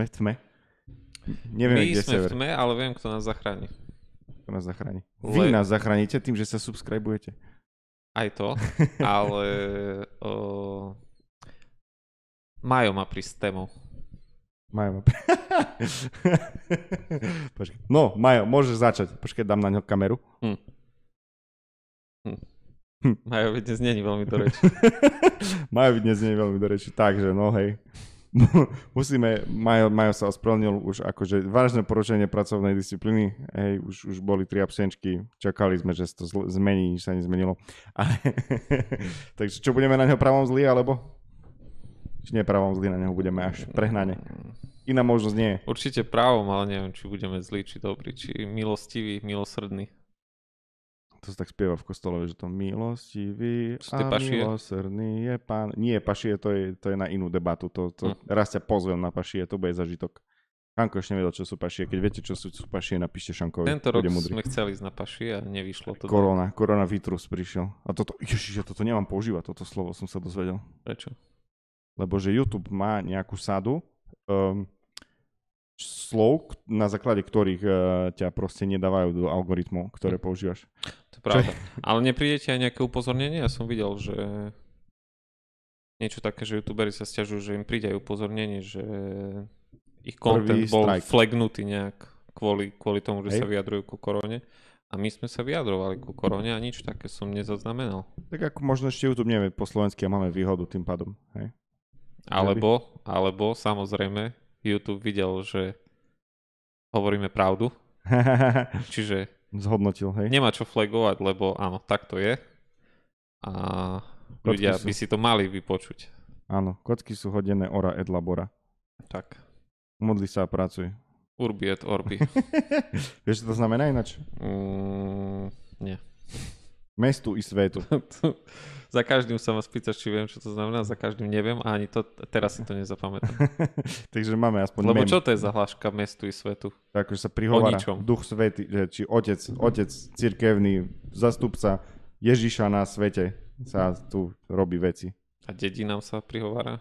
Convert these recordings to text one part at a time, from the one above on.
sme v tme? Neviem, My kde sme sever. v tme, ale viem, kto nás zachráni. Kto nás zachráni. Vy Le... nás zachránite tým, že sa subscribujete. Aj to, ale o... Majo má prísť témou. Majo má Počkej. No, Majo, môžeš začať. Počkaj, dám na ňo kameru. Hm. Hm. hm. Majo dnes není veľmi do reči. Majo dnes není veľmi do reči, takže no hej. musíme, Majo, Majo sa ospravedlnil už akože vážne porušenie pracovnej disciplíny, hej, už, už boli tri absenčky, čakali sme, že sa to zl- zmení, nič sa nezmenilo. Ale, takže čo budeme na neho pravom zlí, alebo? Či nie pravom zlí na neho budeme až prehnane. Iná možnosť nie. Určite právom, ale neviem, či budeme zlí, či dobrí, či milostivý, milosrdní to sa tak spieva v kostole, že to milostivý a pašie? milosrdný je pán. Nie, pašie to je, to je na inú debatu. To, to, hm. Raz ťa pozvem na pašie, to bude zažitok. Šanko ešte nevedel, čo sú pašie. Keď viete, čo sú, sú pašie, napíšte Šankovi. Tento rok mudrý. sme chceli ísť na pašie a nevyšlo to. Korona, do... korona vitrus prišiel. A toto, ježiš, ja toto nemám používať, toto slovo som sa dozvedel. Prečo? Lebo že YouTube má nejakú sadu, um, slov, na základe ktorých uh, ťa proste nedávajú do algoritmu, ktoré hm. používaš. To je pravda. Čo? Ale nepríde ti aj nejaké upozornenie? Ja som videl, že niečo také, že youtuberi sa stiažujú, že im príde aj upozornenie, že ich content bol strike. flagnutý nejak kvôli, kvôli tomu, že Hej. sa vyjadrujú ku korone. A my sme sa vyjadrovali ku korone a nič také som nezaznamenal. Tak ako možno ešte YouTube nevie po slovensky a máme výhodu tým pádom. Hej? Alebo, alebo samozrejme YouTube videl, že hovoríme pravdu. Čiže... Zhodnotil, hej? Nemá čo flagovať, lebo áno, tak to je. A Kocky ľudia sú... by si to mali vypočuť. Áno, kocky sú hodené ora et labora. Tak. Modli sa a pracuj. Urbi et orbi. Vieš, čo to znamená ináč? Mm, nie mestu i svetu. za každým sa vás pýtaš, či viem, čo to znamená, za každým neviem a ani to, teraz si to nezapamätám. Takže máme aspoň Lebo mem. čo to je za hláška mestu i svetu? Takže sa prihovára duch svety, či otec, otec cirkevný, zastupca Ježiša na svete sa tu robí veci. A dedinám sa prihovára?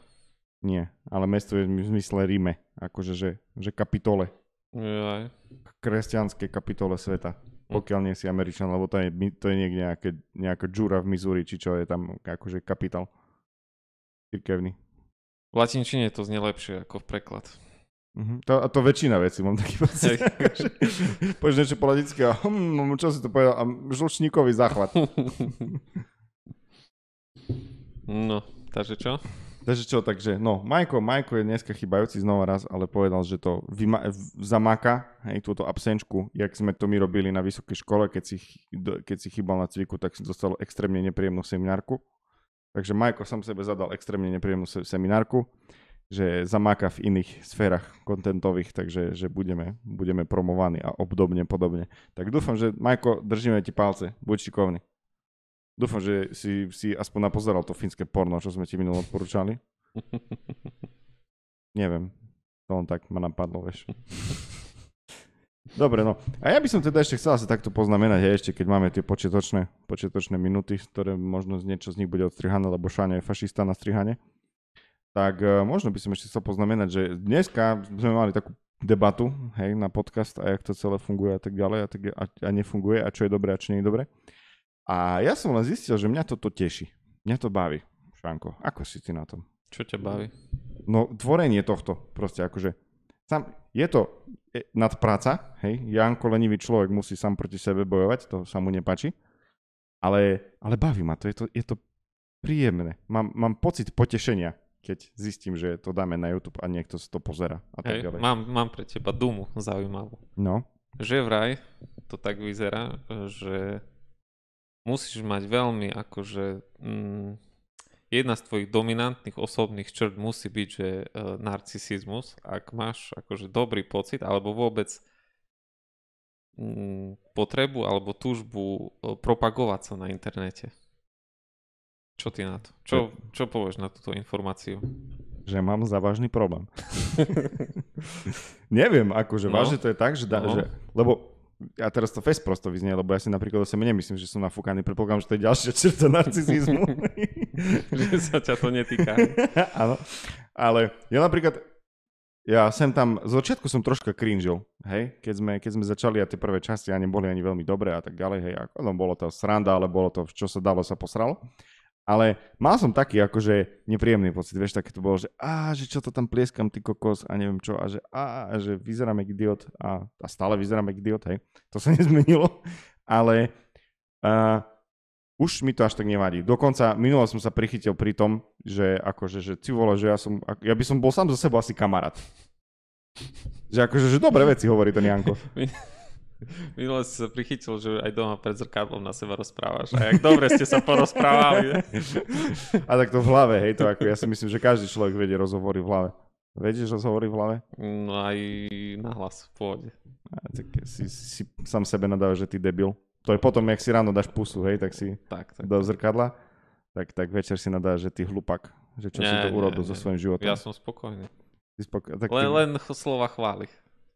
Nie, ale mesto je v zmysle Ríme, akože že, že kapitole. Jaj. Kresťanské kapitole sveta. Hm. pokiaľ nie si Američan, lebo to je, to je niekde nejaké, nejaká džúra v Missouri, či čo je tam akože kapitál cirkevný. V latinčine to znie lepšie ako v preklad. Uh-huh. To, a to väčšina vecí, mám taký pocit. Akože, Povieš niečo po latinské a hm, no, čo si to povedal? A žlučníkový záchvat. no, takže čo? Takže čo, takže, no, Majko, Majko je dneska chybajúci znova raz, ale povedal, že to vyma- zamáka, hej, túto absenčku, jak sme to my robili na vysokej škole, keď si, keď si chýbal na cviku, tak si dostal extrémne nepríjemnú seminárku. Takže Majko som sebe zadal extrémne nepríjemnú se- seminárku, že zamáka v iných sférach kontentových, takže že budeme, budeme promovaní a obdobne podobne. Tak dúfam, že Majko, držíme ti palce, buď šikovný. Dúfam, že si, si aspoň napozeral to fínske porno, čo sme ti minulé odporúčali. Neviem. To len tak ma napadlo, vieš. Dobre, no. A ja by som teda ešte chcel asi takto poznamenať, hej, ešte keď máme tie počiatočné, počiatočné minúty, ktoré možno z niečo z nich bude odstrihané, lebo Šáňa je fašista na strihanie. Tak uh, možno by som ešte chcel poznamenať, že dneska sme mali takú debatu, hej, na podcast a jak to celé funguje a tak ďalej a, tak, a, a nefunguje a čo je dobré a čo nie je dobré. A ja som len zistil, že mňa toto teší. Mňa to baví, Šanko. Ako si ty na tom? Čo ťa baví? No, tvorenie tohto. Proste akože... Sam, je to e, nadpráca, hej? Janko lenivý človek musí sám proti sebe bojovať, to sa mu nepačí. Ale, ale baví ma to, je to, je to príjemné. Mám, mám pocit potešenia, keď zistím, že to dáme na YouTube a niekto si to pozera a tak hej, ďalej. Mám, mám pre teba dumu zaujímavú. No. Že vraj to tak vyzerá, že musíš mať veľmi akože... Mm, jedna z tvojich dominantných osobných črt musí byť, že e, narcisizmus, ak máš akože dobrý pocit, alebo vôbec mm, potrebu alebo túžbu e, propagovať sa na internete. Čo ty na to? Čo, e- čo povieš na túto informáciu? Že mám závažný problém. Neviem, akože no. vážne to je tak, že, da, no. že lebo ja teraz to fest prosto vyznie, lebo ja si napríklad o sebe nemyslím, že som nafúkaný. Predpokladám, že to je ďalšia črta narcizizmu. že sa ťa to netýka. Áno. Ale ja napríklad, ja sem tam, z začiatku som troška cringeol, hej, keď sme, keď sme začali a tie prvé časti ani boli ani veľmi dobré a tak ďalej, hej, ako, no, bolo to sranda, ale bolo to, čo sa dalo, sa posralo. Ale mal som taký akože nepríjemný pocit, vieš, také to bolo, že a, že čo to tam plieskam, ty kokos a neviem čo, a že a, že vyzerám jak idiot a, a stále vyzerám jak idiot, hej, to sa nezmenilo, ale a, už mi to až tak nevadí. Dokonca minulo som sa prichytil pri tom, že akože, že ci vole, že ja som, ja by som bol sám za sebou asi kamarát. Že akože, že dobré veci hovorí ten Janko. Minule si sa prichytil, že aj doma pred zrkadlom na seba rozprávaš. A jak dobre ste sa porozprávali. A tak to v hlave, hej, to ako ja si myslím, že každý človek vedie rozhovory v hlave. Vedieš rozhovory v hlave? No aj na hlas, v pôde. A tak si, si, si sám sebe nadávaš, že ty debil. To je potom, jak si ráno dáš pusu, hej, tak si tak, tak, do zrkadla, tak, tak večer si nadáš, že ty hlupak, že čo nie, si to urobil so svojím životom. Ja som spokojný. Spoko- tak len, ty... len slova chváli.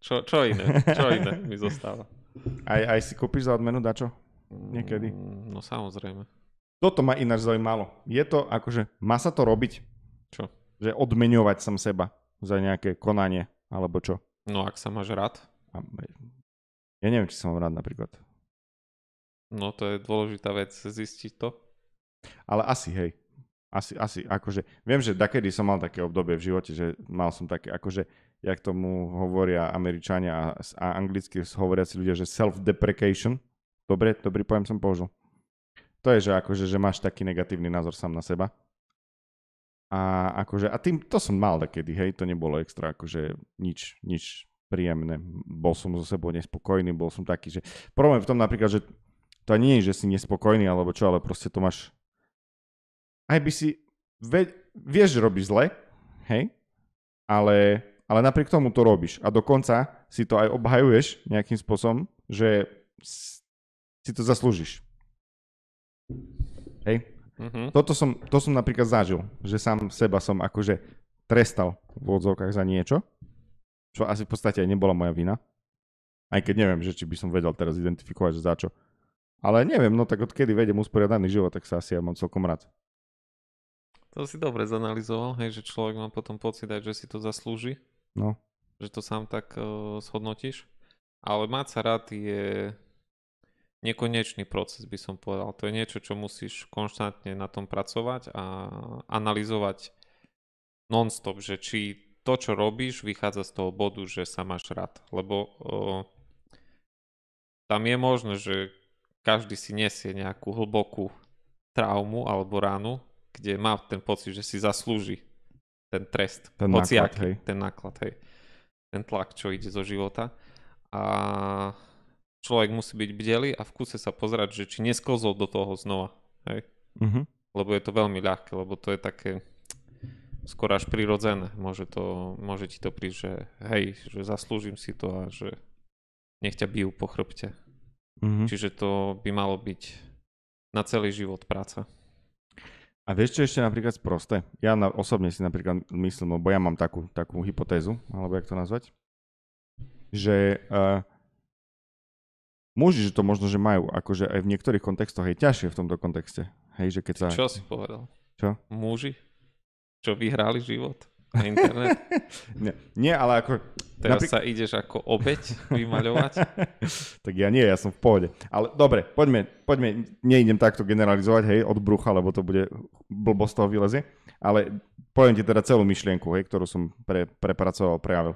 Čo, čo iné? Čo iné mi zostáva? Aj, aj si kúpiš za odmenu dačo? Niekedy. Mm, no samozrejme. Toto ma ináč zaujímalo. Je to akože, má sa to robiť? Čo? Že odmeňovať sam seba za nejaké konanie, alebo čo? No ak sa máš rád. Ja neviem, či som rád napríklad. No to je dôležitá vec, zistiť to. Ale asi, hej. Asi, asi, akože, viem, že dakedy som mal také obdobie v živote, že mal som také, akože, jak tomu hovoria Američania a anglicky hovoria si ľudia, že self-deprecation. Dobre, dobrý pojem som použil. To je, že akože, že máš taký negatívny názor sám na seba. A akože, a tým, to som mal takedy, hej, to nebolo extra, akože nič, nič príjemné. Bol som so sebou nespokojný, bol som taký, že problém v tom napríklad, že to nie je, že si nespokojný alebo čo, ale proste to máš, aj by si, ve, vieš, že robíš zle, hej, ale ale napriek tomu to robíš a dokonca si to aj obhajuješ nejakým spôsobom, že si to zaslúžiš. Hej? Mm-hmm. Toto som, to som napríklad zažil, že sám seba som akože trestal v odzovkách za niečo, čo asi v podstate aj nebola moja vina. Aj keď neviem, že či by som vedel teraz identifikovať, že za čo. Ale neviem, no tak odkedy vedem usporiadaný život, tak sa asi ja mám celkom rád. To si dobre zanalizoval, hej, že človek má potom pocit aj, že si to zaslúži. No. Že to sám tak uh, e, shodnotíš. Ale mať sa rád je nekonečný proces, by som povedal. To je niečo, čo musíš konštantne na tom pracovať a analyzovať non-stop, že či to, čo robíš, vychádza z toho bodu, že sa máš rád. Lebo uh, tam je možné, že každý si nesie nejakú hlbokú traumu alebo ránu, kde má ten pocit, že si zaslúži ten trest, ten hociaký, náklad, hej. ten náklad, hej. Ten tlak, čo ide zo života. A človek musí byť bdelý a v kuse sa pozerať, že či nesklzol do toho znova, hej. Uh-huh. Lebo je to veľmi ľahké, lebo to je také skôr až prirodzené. Môže, to, môže ti to prísť, že hej, že zaslúžim si to a že nech ťa bijú po chrbte. Uh-huh. Čiže to by malo byť na celý život práca. A vieš, čo ešte napríklad sprosté? Ja na, osobne si napríklad myslím, lebo ja mám takú, takú hypotézu, alebo jak to nazvať, že uh, muži, že to možno, že majú, akože aj v niektorých kontextoch je ťažšie v tomto kontexte. Hej, že keď sa... Čo si povedal? Čo? Muži? Čo vyhrali život? na internet? nie, nie, ale ako... Teraz napríklad... sa ideš ako obeď vymaľovať? tak ja nie, ja som v pohode. Ale dobre, poďme, poďme, neidem takto generalizovať, hej, od brucha, lebo to bude blbo z toho vylezie. Ale poviem ti teda celú myšlienku, hej, ktorú som pre, prepracoval, prejavil.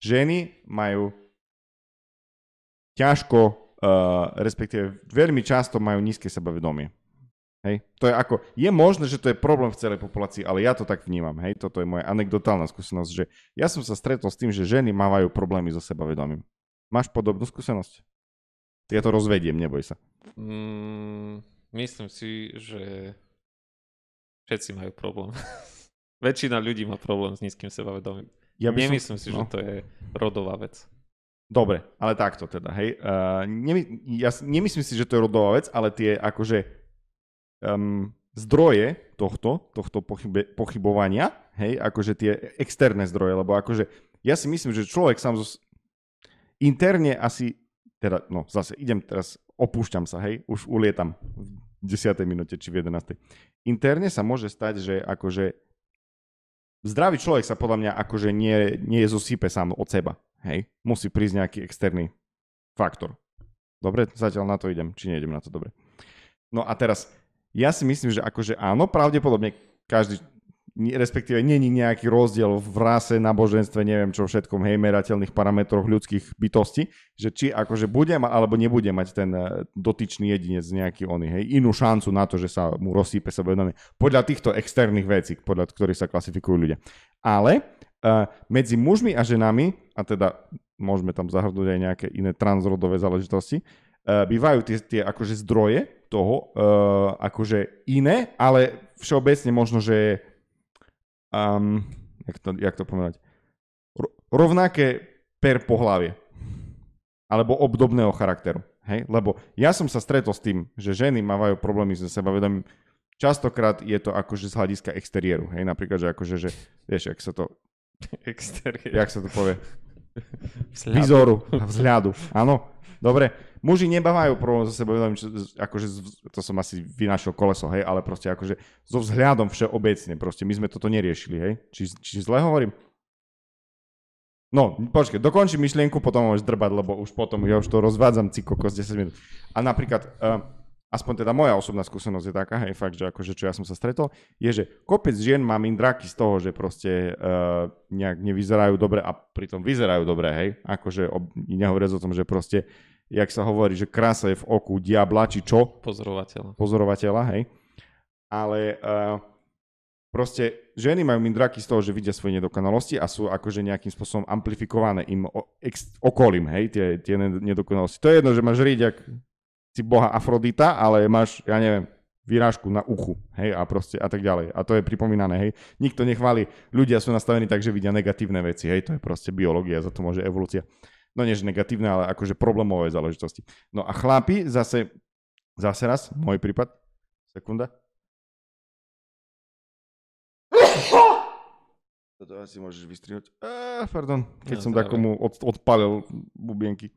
Ženy majú ťažko, uh, respektíve veľmi často majú nízke sebavedomie. Hej? To je ako, je možné, že to je problém v celej populácii, ale ja to tak vnímam. Hej? Toto je moja anekdotálna skúsenosť, že ja som sa stretol s tým, že ženy mávajú problémy so sebavedomím. Máš podobnú skúsenosť? Ja to rozvediem, neboj sa. Mm, myslím si, že všetci majú problém. Väčšina ľudí má problém s nízkym sebavedomím. Ja Nemyslím som... si, no. že to je rodová vec. Dobre, ale takto teda, hej. Uh, nemy, ja nemyslím si, že to je rodová vec, ale tie akože um, zdroje tohto, tohto pochybe, pochybovania, hej, akože tie externé zdroje, lebo akože ja si myslím, že človek sám zo, interne asi, teda, no zase idem teraz, opúšťam sa, hej, už ulietam v 10. minúte či v 11. Interne sa môže stať, že akože zdravý človek sa podľa mňa akože nie, nie je zosype sám od seba, hej, musí prísť nejaký externý faktor. Dobre, zatiaľ na to idem, či nejdem na to, dobre. No a teraz, ja si myslím, že akože áno, pravdepodobne každý, respektíve není nejaký rozdiel v rase, naboženstve, neviem čo všetkom, hej, merateľných parametroch ľudských bytostí, že či akože bude alebo nebude mať ten eh, dotyčný jedinec nejaký oný, hej, inú šancu na to, že sa mu rozsýpe vedomie. Podľa týchto externých vecí, podľa ktorých sa klasifikujú ľudia. Ale uh, medzi mužmi a ženami, a teda môžeme tam zahrnúť aj nejaké iné transrodové záležitosti, uh, bývajú tie, tie akože zdroje, toho uh, akože iné, ale všeobecne možno, že um, jak, to, jak to povedať, rovnaké per pohlavie. Alebo obdobného charakteru. Hej? Lebo ja som sa stretol s tým, že ženy mávajú problémy so sebavedomím. Častokrát je to akože z hľadiska exteriéru. Hej? Napríklad, že akože, že, vieš, jak sa to... Exteriér. Jak sa to povie? Vzhľadu. Vizoru, vzhľadu. Áno, Dobre, muži nebávajú problém za sebou, akože to som asi vynašiel koleso, hej, ale proste akože so vzhľadom všeobecne, proste my sme toto neriešili, hej. Či, či zle hovorím? No, počkaj, dokončím myšlienku, potom môžeš drbať, lebo už potom, ja už to rozvádzam, cykokos 10 minút. A napríklad, uh, aspoň teda moja osobná skúsenosť je taká, hej, fakt, že akože čo ja som sa stretol, je, že kopec žien má mindráky z toho, že proste uh, nejak nevyzerajú dobre a pritom vyzerajú dobre, hej, akože ob, nehovoriac o tom, že proste, jak sa hovorí, že krása je v oku diabla, či čo? Pozorovateľa. Pozorovateľa, hej. Ale uh, proste ženy majú mindráky z toho, že vidia svoje nedokonalosti a sú akože nejakým spôsobom amplifikované im o, ex, okolím, hej, tie, tie nedokonalosti. To je jedno, že máš riť, si boha Afrodita, ale máš, ja neviem, výrážku na uchu, hej, a proste a tak ďalej. A to je pripomínané, hej. Nikto nechváli, ľudia sú nastavení tak, že vidia negatívne veci, hej, to je proste biológia, za to môže evolúcia. No nie, že negatívne, ale akože problémové záležitosti. No a chlápi zase, zase raz, môj prípad, sekunda. Toto asi môžeš vystrihnúť. Ah, pardon, keď ja, no, som takomu od, odpalil bubienky.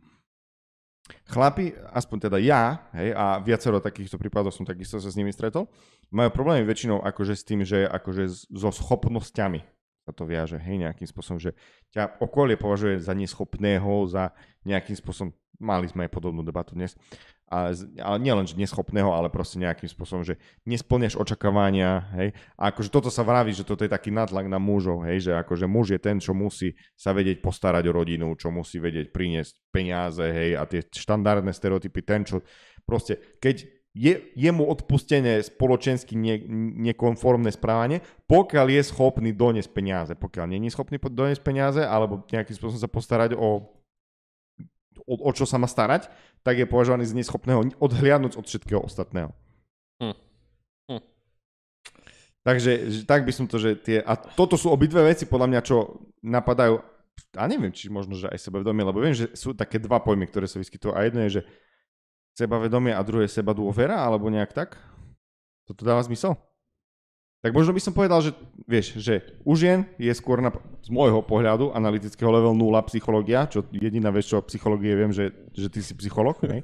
Chlapi, aspoň teda ja, hej, a viacero takýchto prípadov som takisto sa s nimi stretol, majú problémy väčšinou akože s tým, že akože so schopnosťami sa to viaže, hej, nejakým spôsobom, že ťa okolie považuje za neschopného, za nejakým spôsobom, mali sme aj podobnú debatu dnes, a, ale nielen, že neschopného, ale proste nejakým spôsobom, že nesplňaš očakávania, hej, a akože toto sa vraví, že toto je taký nadlak na mužov, hej, že akože muž je ten, čo musí sa vedieť postarať o rodinu, čo musí vedieť priniesť peniaze, hej, a tie štandardné stereotypy, ten, čo proste, keď je, je mu odpustené spoločensky ne, nekonformné správanie, pokiaľ je schopný doniesť peniaze. Pokiaľ nie je schopný doniesť peniaze, alebo nejakým spôsobom sa postarať o, o, o čo sa má starať, tak je považovaný z neschopného odhliadnúť od všetkého ostatného. Hm. hm. Takže tak by som to, že tie... A toto sú obidve veci, podľa mňa, čo napadajú a neviem, či možno, že aj sebevedomie, lebo viem, že sú také dva pojmy, ktoré sa vyskytujú. A jedno je, že sebavedomie a druhé seba dôvera, alebo nejak tak? Toto dáva zmysel? Tak možno by som povedal, že vieš, že u žien je skôr na, z môjho pohľadu analytického level 0 psychológia, čo jediná vec, čo o psychológie viem, že, že ty si psycholog. ne?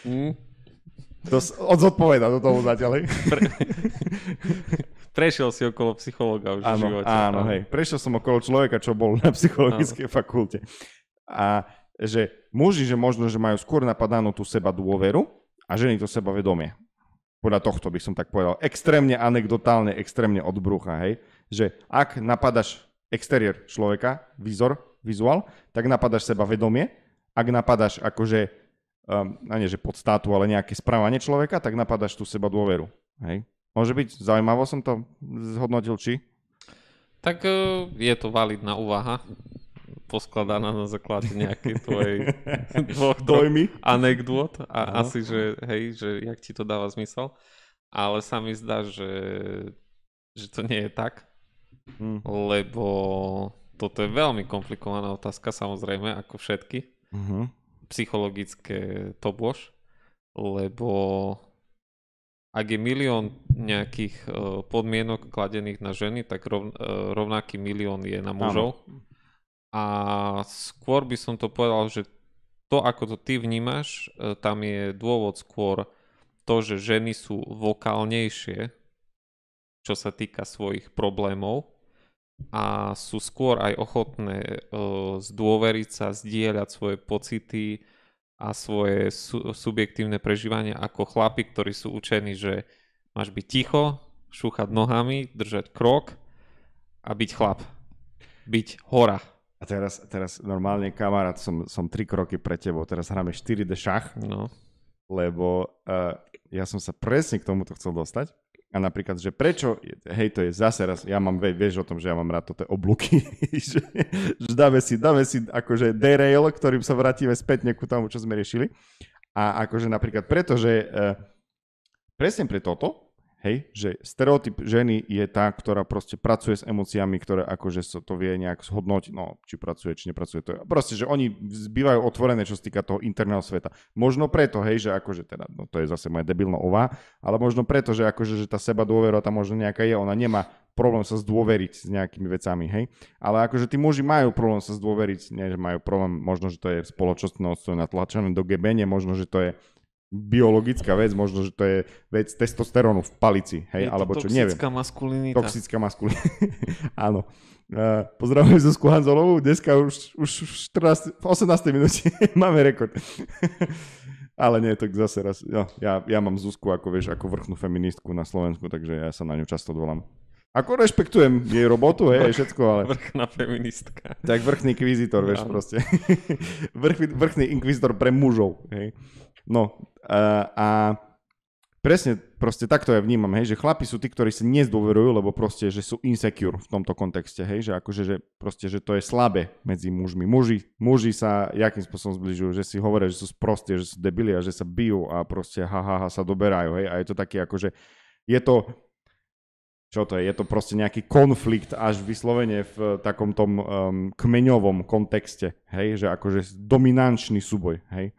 Mm. To odzodpoveda do toho zatiaľ, Pre... Prešiel si okolo psychológa už áno, v živote. Áno, hej. Prešiel som okolo človeka, čo bol na psychologickej fakulte. A že muži, že možno, že majú skôr napadanú tú seba dôveru a ženy to seba vedomie. Podľa tohto by som tak povedal. Extrémne anekdotálne, extrémne od brucha, hej. Že ak napadaš exteriér človeka, výzor, vizuál, tak napadaš seba vedomie. Ak napadaš akože, um, nie že podstátu, ale nejaké správanie človeka, tak napadaš tú seba dôveru, hej. Môže byť, zaujímavo som to zhodnotil, či? Tak eh, je to validná úvaha poskladaná na základe nejakej tvojej dvoch dojmy, a no. asi, že hej, že jak ti to dáva zmysel, ale sa mi zdá, že, že to nie je tak, mm. lebo toto je veľmi komplikovaná otázka samozrejme, ako všetky. Mm-hmm. Psychologické to bož, lebo ak je milión nejakých uh, podmienok kladených na ženy, tak rov, uh, eh, rovnaký milión je na mužov. Áno. A skôr by som to povedal, že to, ako to ty vnímaš, e, tam je dôvod skôr to, že ženy sú vokálnejšie, čo sa týka svojich problémov a sú skôr aj ochotné e, zdôveriť sa, zdieľať svoje pocity a svoje su- subjektívne prežívania ako chlapi, ktorí sú učení, že máš byť ticho, šúchať nohami, držať krok a byť chlap. Byť hora. A teraz, teraz normálne, kamarát, som, som tri kroky pre tebou. Teraz hráme 4D šach, no. lebo uh, ja som sa presne k tomuto chcel dostať. A napríklad, že prečo, hej, to je zase raz, ja mám, vieš o tom, že ja mám rád toto obluky, že, že dáme si, dáme si akože derail, ktorým sa vrátime späť ku tomu, čo sme riešili. A akože napríklad preto, že uh, presne pre toto, Hej, že stereotyp ženy je tá, ktorá proste pracuje s emóciami, ktoré akože sa to vie nejak zhodnotiť, no či pracuje, či nepracuje. To je, proste, že oni zbývajú otvorené, čo sa týka toho interného sveta. Možno preto, hej, že akože teda, no to je zase moje debilná ova, ale možno preto, že akože že tá seba dôvera tam možno nejaká je, ona nemá problém sa zdôveriť s nejakými vecami, hej. Ale akože tí muži majú problém sa zdôveriť, nie že majú problém, možno, že to je spoločnosť no, natlačené do gebene, možno, že to je biologická vec, možno, že to je vec testosterónu v palici, hej, je alebo čo, neviem. Toxická maskulinita. Toxická maskulinita, áno. Uh, pozdravujem Zuzku Hanzolovú, dneska už, už v, 14, v 18. minúte máme rekord. Ale nie, tak zase raz, no, ja, ja mám Zuzku ako, vieš, ako vrchnú feministku na Slovensku, takže ja sa na ňu často dovolám. Ako rešpektujem jej robotu, hej, Vrch, všetko, ale... Vrchná feministka. Tak vrchný kvizitor, vieš, ja. proste. Vrch, vrchný inkvizitor pre mužov, hej. No uh, a presne proste takto ja vnímam, hej, že chlapi sú tí, ktorí si nezdôverujú, lebo proste, že sú insecure v tomto kontexte, hej, že akože, že proste, že to je slabé medzi mužmi. Muži, muži sa jakým spôsobom zbližujú, že si hovoria, že sú sprostie, že sú debili a že sa bijú a proste ha, ha, ha sa doberajú, hej, a je to také akože, je to, čo to je, je to proste nejaký konflikt až vyslovene v takom tom um, kmeňovom kontexte, hej, že akože dominančný súboj, hej.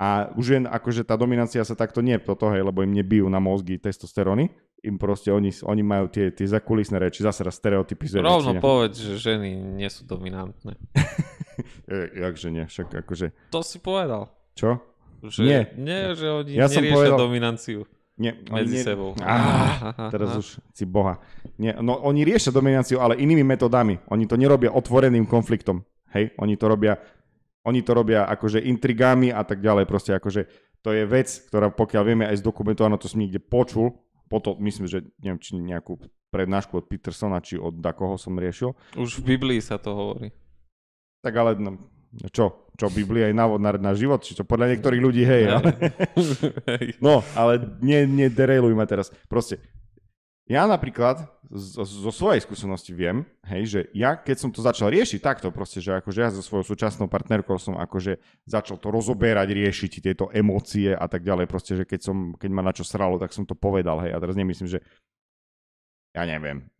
A už jen akože tá dominancia sa takto nie toto, hej, lebo im nebijú na mozgy testosteróny, im proste oni, oni majú tie, tie zakulisné reči, zase raz stereotypizuje. Rovno rečenia. povedz, že ženy nie sú dominantné. Jakže nie, však akože... To si povedal. Čo? Že, nie. nie, že oni ja neriešia povedal... dominanciu. Nie, medzi nie, sebou. Á, ah, teraz aha. už si boha. Nie, no, oni riešia domináciu, ale inými metodami. Oni to nerobia otvoreným konfliktom. Hej, oni to robia oni to robia akože intrigami a tak ďalej, proste akože to je vec, ktorá pokiaľ vieme aj zdokumentovaná, to som niekde počul, potom myslím, že neviem, či nejakú prednášku od Petersona, či od koho som riešil. Už v Biblii sa to hovorí. Tak ale no, čo? Čo Biblia je návod na, na život? Či čo? Podľa niektorých ľudí, hej. Ale... no, ale nederejluj ma teraz. Proste, ja napríklad zo, zo svojej skúsenosti viem, hej, že ja keď som to začal riešiť takto proste, že akože ja so svojou súčasnou partnerkou som akože začal to rozoberať, riešiť tieto emócie a tak ďalej, proste, že keď, som, keď ma na čo sralo, tak som to povedal, hej, a teraz nemyslím, že ja neviem,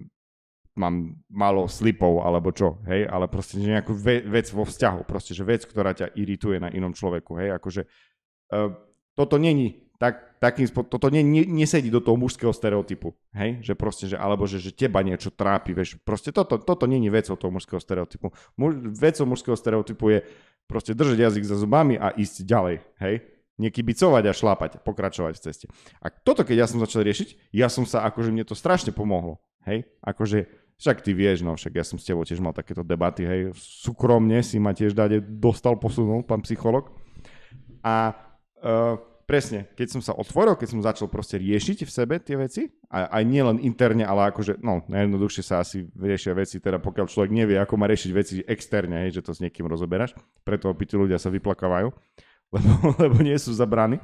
mám málo slipov alebo čo, hej, ale proste že nejakú ve- vec vo vzťahu, proste, že vec, ktorá ťa irituje na inom človeku, hej, akože uh, toto není tak, takým, toto nie, nie, nesedí do toho mužského stereotypu, hej, že proste, že, alebo že, že teba niečo trápi, vieš, proste toto, toto není vecou toho mužského stereotypu. Muž, vecou mužského stereotypu je proste držať jazyk za zubami a ísť ďalej, hej, Nekybicovať a šlápať, pokračovať v ceste. A toto, keď ja som začal riešiť, ja som sa, akože mne to strašne pomohlo, hej, akože však ty vieš, no však ja som s tebou tiež mal takéto debaty, hej, súkromne si ma tiež dade dostal posunul pán psycholog. A uh, presne, keď som sa otvoril, keď som začal proste riešiť v sebe tie veci, a, aj nielen interne, ale akože, no, najjednoduchšie sa asi riešia veci, teda pokiaľ človek nevie, ako má riešiť veci externe, hej, že to s niekým rozoberáš, preto opití ľudia sa vyplakávajú, lebo, lebo nie sú zabrany.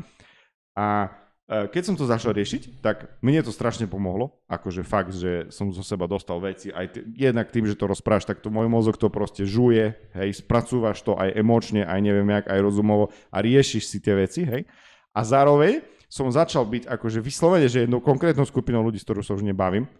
A e, keď som to začal riešiť, tak mne to strašne pomohlo. Akože fakt, že som zo seba dostal veci. Aj t- jednak tým, že to rozpráš, tak to môj mozog to proste žuje, hej, spracúvaš to aj emočne, aj neviem jak, aj rozumovo a riešiš si tie veci, hej. A zároveň som začal byť akože vyslovene, že jednou konkrétnou skupinou ľudí, s ktorou sa už nebavím,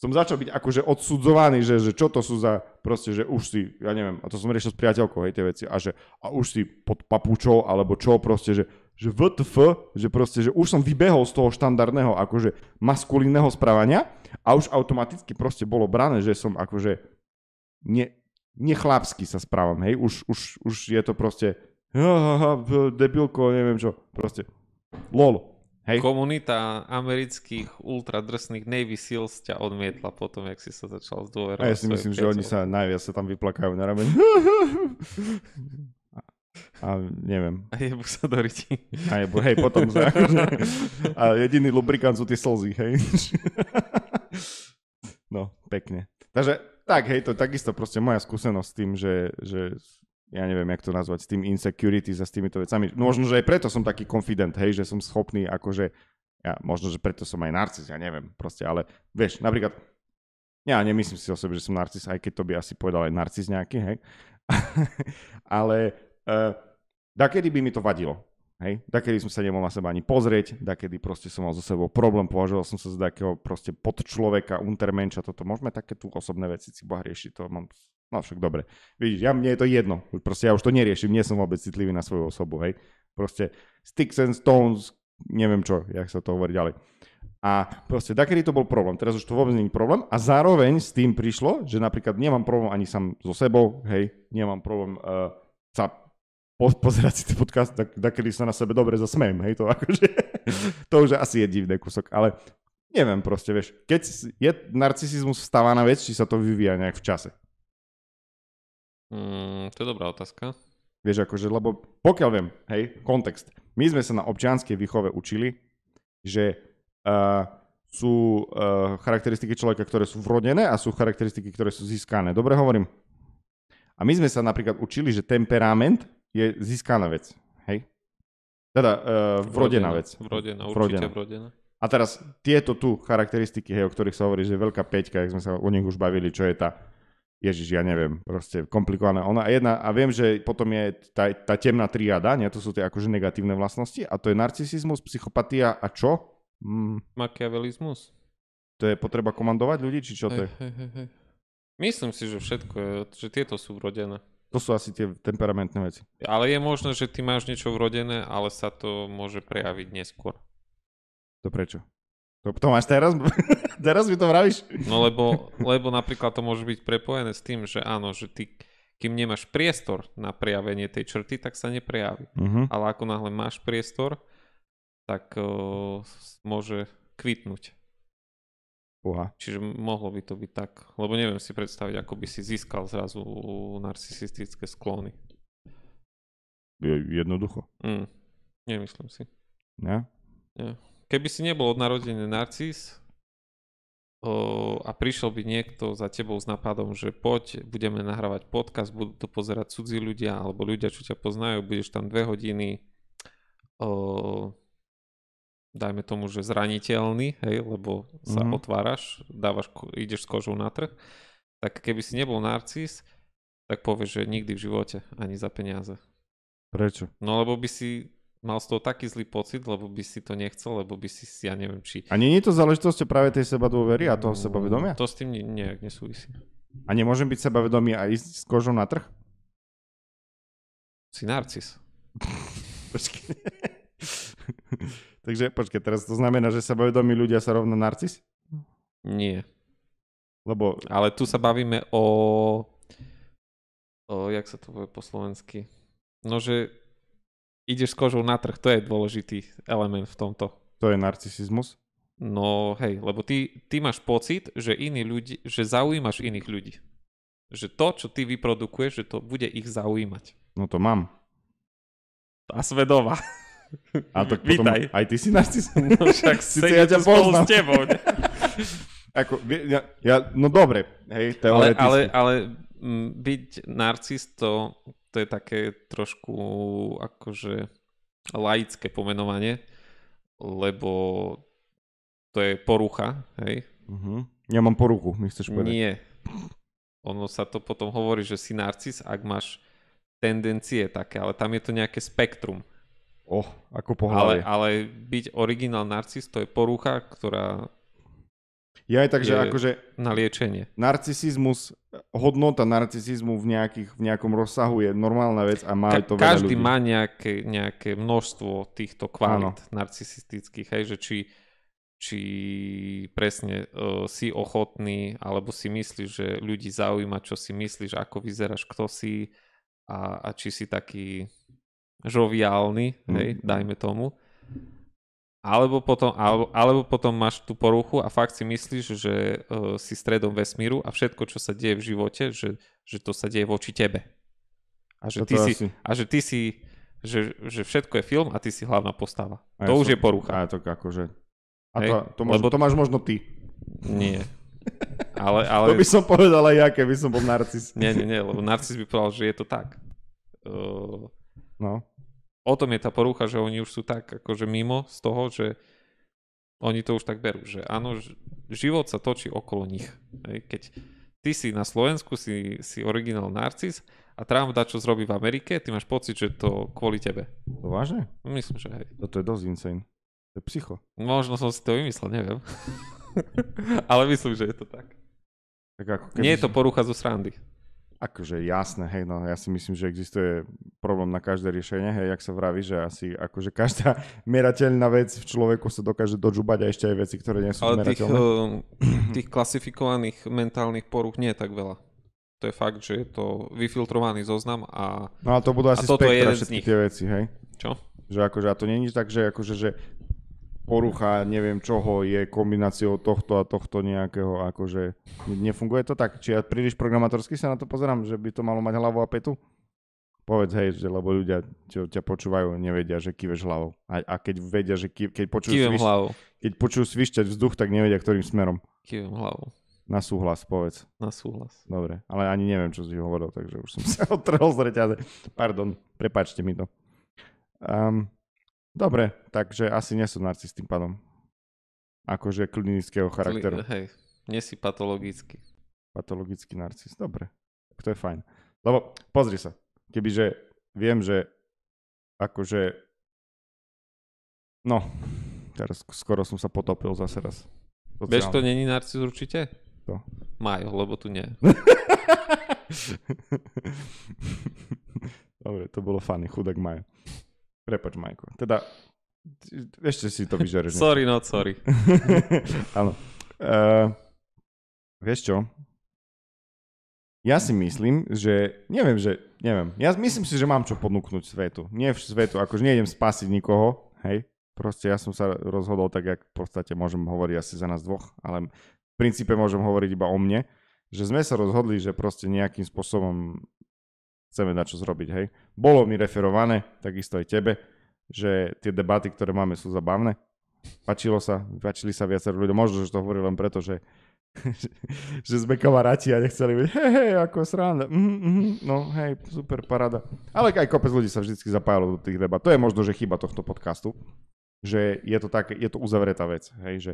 som začal byť akože odsudzovaný, že, že čo to sú za, proste, že už si, ja neviem, a to som riešil s priateľkou, hej, tie veci, a že a už si pod papučou, alebo čo proste, že že VTF, že proste, že už som vybehol z toho štandardného akože maskulínneho správania a už automaticky proste bolo brané, že som akože ne, nechlapsky sa správam, hej, už, už, už je to proste debilko, neviem čo, proste. LOL. Hej. Komunita amerických ultradrsných Navy Seals ťa odmietla potom, jak si sa začal zdôverovať. A ja si myslím, že oni sa najviac sa tam vyplakajú na ramene. A neviem. A jebu sa do ryti. A jebu, hej, potom za... A jediný lubrikant sú tie slzy, hej. No, pekne. Takže tak, hej, to takisto proste moja skúsenosť s tým, že, že ja neviem, jak to nazvať, s tým insecurity a s týmito vecami. No, možno, že aj preto som taký confident, hej, že som schopný akože, ja, možno, že preto som aj narcis, ja neviem, proste, ale vieš, napríklad, ja nemyslím si o sebe, že som narcis, aj keď to by asi povedal aj narcis nejaký, hej, ale uh, dakedy by mi to vadilo, hej, dakedy som sa nemohol na seba ani pozrieť, dakedy proste som mal so sebou problém, považoval som sa za takého proste podčloveka, untermenča, toto môžeme také tu osobné veci si boha riešiť, to mám No však dobre. Vidíš, ja, mne je to jedno. Proste ja už to neriešim, nie som vôbec citlivý na svoju osobu, hej. Proste sticks and stones, neviem čo, jak sa to hovorí ďalej. A proste takedy to bol problém. Teraz už to vôbec nie je problém. A zároveň s tým prišlo, že napríklad nemám problém ani sám so sebou, hej, nemám problém uh, sa po, pozerať si ten podcast, tak, takedy sa na sebe dobre zasmejem, hej, to akože, to už asi je divný kúsok, ale neviem proste, vieš, keď je narcisizmus vstávaná vec, či sa to vyvíja nejak v čase. Mm, to je dobrá otázka. Vieš, akože, lebo pokiaľ viem, hej, kontext. My sme sa na občianskej výchove učili, že uh, sú uh, charakteristiky človeka, ktoré sú vrodené a sú charakteristiky, ktoré sú získané. Dobre hovorím? A my sme sa napríklad učili, že temperament je získaná vec. Hej? Teda uh, vrodená, vrodená vec. Vrodená, určite vrodená. vrodená. A teraz tieto tu charakteristiky, hej, o ktorých sa hovorí, že veľká peťka, ak sme sa o nich už bavili, čo je tá Ježiš, ja neviem, proste komplikované. Ona jedna, a viem, že potom je tá, tá temná triada, nie? To sú tie akože negatívne vlastnosti a to je narcisizmus, psychopatia a čo? Mm. Machiavelizmus. To je potreba komandovať ľudí, či čo to je? Hej, hej, hej. Myslím si, že všetko je, že tieto sú vrodené. To sú asi tie temperamentné veci. Ale je možné, že ty máš niečo vrodené, ale sa to môže prejaviť neskôr. To prečo? To, to máš teraz? teraz mi to vravíš? No lebo, lebo napríklad to môže byť prepojené s tým, že áno, že ty kým nemáš priestor na prejavenie tej črty, tak sa neprejaví. Uh-huh. Ale ako náhle máš priestor, tak uh, môže kvitnúť. Uha. Čiže mohlo by to byť tak, lebo neviem si predstaviť, ako by si získal zrazu narcisistické sklony. Je jednoducho. Mm. Nemyslím si. Ne? Ja? keby si nebol od narodenia narcis a prišiel by niekto za tebou s nápadom, že poď, budeme nahrávať podcast, budú to pozerať cudzí ľudia alebo ľudia, čo ťa poznajú, budeš tam dve hodiny o, dajme tomu, že zraniteľný, hej, lebo sa mm-hmm. otváraš, dávaš, ideš s kožou na trh, tak keby si nebol narcis, tak povieš, že nikdy v živote, ani za peniaze. Prečo? No lebo by si mal z toho taký zlý pocit, lebo by si to nechcel, lebo by si, ja neviem, či... A nie je to záležitosť práve tej seba dôvery a toho sebavedomia? To s tým nejak nesúvisí. A nemôžem byť sebavedomý a ísť s kožou na trh? Si narcis. počkej. Takže počkej, teraz to znamená, že sebavedomí ľudia sa rovno narcis? Nie. Lebo... Ale tu sa bavíme o... o jak sa to povie po slovensky? No, že ideš s kožou na trh, to je dôležitý element v tomto. To je narcisizmus? No hej, lebo ty, ty máš pocit, že, iní ľudí, že zaujímaš iných ľudí. Že to, čo ty vyprodukuješ, že to bude ich zaujímať. No to mám. A svedová. A to potom Vítaj. aj ty si narcisizmus. No však Sice ja ťa s tebou. Ako, ja, ja, no dobre, hej, teoreticky. Ale, ale, ale mm, byť narcis to to je také trošku akože laické pomenovanie, lebo to je porucha, hej? Uh-huh. Ja mám poruchu, mi chceš povedať? Nie. Ono sa to potom hovorí, že si narcis, ak máš tendencie také, ale tam je to nejaké spektrum. Oh, ako pohľad. Ale, ale byť originál narcis, to je porucha, ktorá ja aj tak, že akože... Na liečenie. Narcisizmus, hodnota narcisizmu v, nejakých, v nejakom rozsahu je normálna vec a má Ka- to veľa Každý ľudí. má nejaké, nejaké množstvo týchto kvalit narcisistických, hej, že či, či presne uh, si ochotný, alebo si myslíš, že ľudí zaujíma, čo si myslíš, ako vyzeráš, kto si a, a či si taký žoviálny, hej, mm. dajme tomu. Alebo potom, alebo, alebo potom máš tú poruchu a fakt si myslíš, že uh, si stredom vesmíru a všetko, čo sa deje v živote, že, že to sa deje voči tebe. A že, ty si, a že ty si, že, že všetko je film a ty si hlavná postava. A to ja už som, je porucha. A to akože... A to, to, možno, Lebo... to máš možno ty. Nie. Ale, ale... To by som povedal aj ja, keby som bol narcis. nie, nie, nie, lebo narcis by povedal, že je to tak. Uh... No o tom je tá porucha, že oni už sú tak akože mimo z toho, že oni to už tak berú, že áno, život sa točí okolo nich. Hej. Keď ty si na Slovensku, si, si originál narcis a Trump dá, čo zrobí v Amerike, ty máš pocit, že to kvôli tebe. To no vážne? Myslím, že hej. To je dosť insane. To je psycho. Možno som si to vymyslel, neviem. Ale myslím, že je to tak. tak ako keby... Nie je to porucha zo srandy. Akože jasné, hej, no ja si myslím, že existuje problém na každé riešenie, hej, jak sa vraví, že asi akože každá merateľná vec v človeku sa dokáže dožubať a ešte aj veci, ktoré nie sú Ale merateľné. Tých, eh, tých klasifikovaných mentálnych poruch nie je tak veľa. To je fakt, že je to vyfiltrovaný zoznam a... No a to budú asi spektra všetky tie veci, hej? Čo? Že akože, a to není tak, že, akože, že porucha neviem čoho je kombináciou tohto a tohto nejakého, akože nefunguje to tak? Či ja príliš programátorsky sa na to pozerám, že by to malo mať hlavu a petu? Povedz, hej, že, lebo ľudia, čo ťa počúvajú, nevedia, že kýveš hlavou. A, a keď vedia, že ký, keď počujú svišť, hlavou. Keď počujú svišťať vzduch, tak nevedia, ktorým smerom. Kývem hlavou. Na súhlas, povedz. Na súhlas. Dobre, ale ani neviem, čo si hovoril, takže už som sa otrhol z reťaze. Pardon, prepáčte mi to. Um, Dobre, takže asi nie sú narcis tým pádom. Akože klinického charakteru. Hej, nie si patologický. Patologický narcis, dobre. To je fajn. Lebo pozri sa, kebyže viem, že akože... No, teraz skoro som sa potopil zase raz. Vieš, to není narcis určite? To. Majú, lebo tu nie. dobre, to bolo fajn, chudák Majo. Prepač, Majko. Teda, ešte si to vyžereš. sorry, no, sorry. Áno. uh, vieš čo? Ja si myslím, že neviem, že neviem. Ja myslím si, že mám čo ponúknuť svetu. Nie v svetu, akože nejdem spasiť nikoho, hej. Proste ja som sa rozhodol tak, jak v podstate môžem hovoriť asi za nás dvoch, ale v princípe môžem hovoriť iba o mne, že sme sa rozhodli, že proste nejakým spôsobom chceme na čo zrobiť, hej. Bolo mi referované, takisto aj tebe, že tie debaty, ktoré máme, sú zabavné. Pačilo sa, pačili sa viacero ľudia. Možno, že to hovorí len preto, že, že sme kamaráti a nechceli byť, hej, hej, ako sranda. Mm, mm, no, hej, super, parada. Ale aj kopec ľudí sa vždy zapájalo do tých debat. To je možno, že chyba tohto podcastu že je to, tak, je to uzavretá vec, hej, že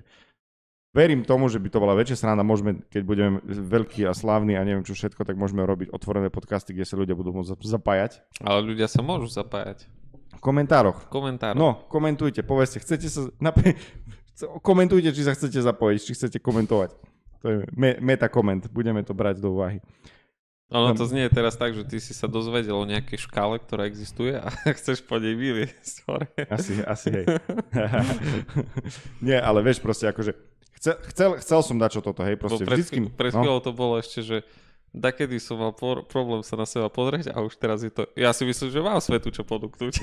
verím tomu, že by to bola väčšia strana. Môžeme, keď budeme veľkí a slavní a neviem čo všetko, tak môžeme robiť otvorené podcasty, kde sa ľudia budú môcť zapájať. Ale ľudia sa môžu zapájať. V komentároch. V komentároch. No, komentujte, povedzte, chcete sa... komentujte, či sa chcete zapojiť, či chcete komentovať. To je me- meta koment, budeme to brať do úvahy. Ono no, to hm. znie teraz tak, že ty si sa dozvedel o nejakej škále, ktorá existuje a chceš po nej vyliesť. Asi, asi hej. Nie, ale vieš proste akože Chcel, chcel, chcel som dať čo toto, hej, proste Bo pred, vždycky... Pred no. chvíľou no. to bolo ešte, že Dakedy som mal por- problém sa na seba pozrieť a už teraz je to... Ja si myslím, že mám svetu čo poduknúť.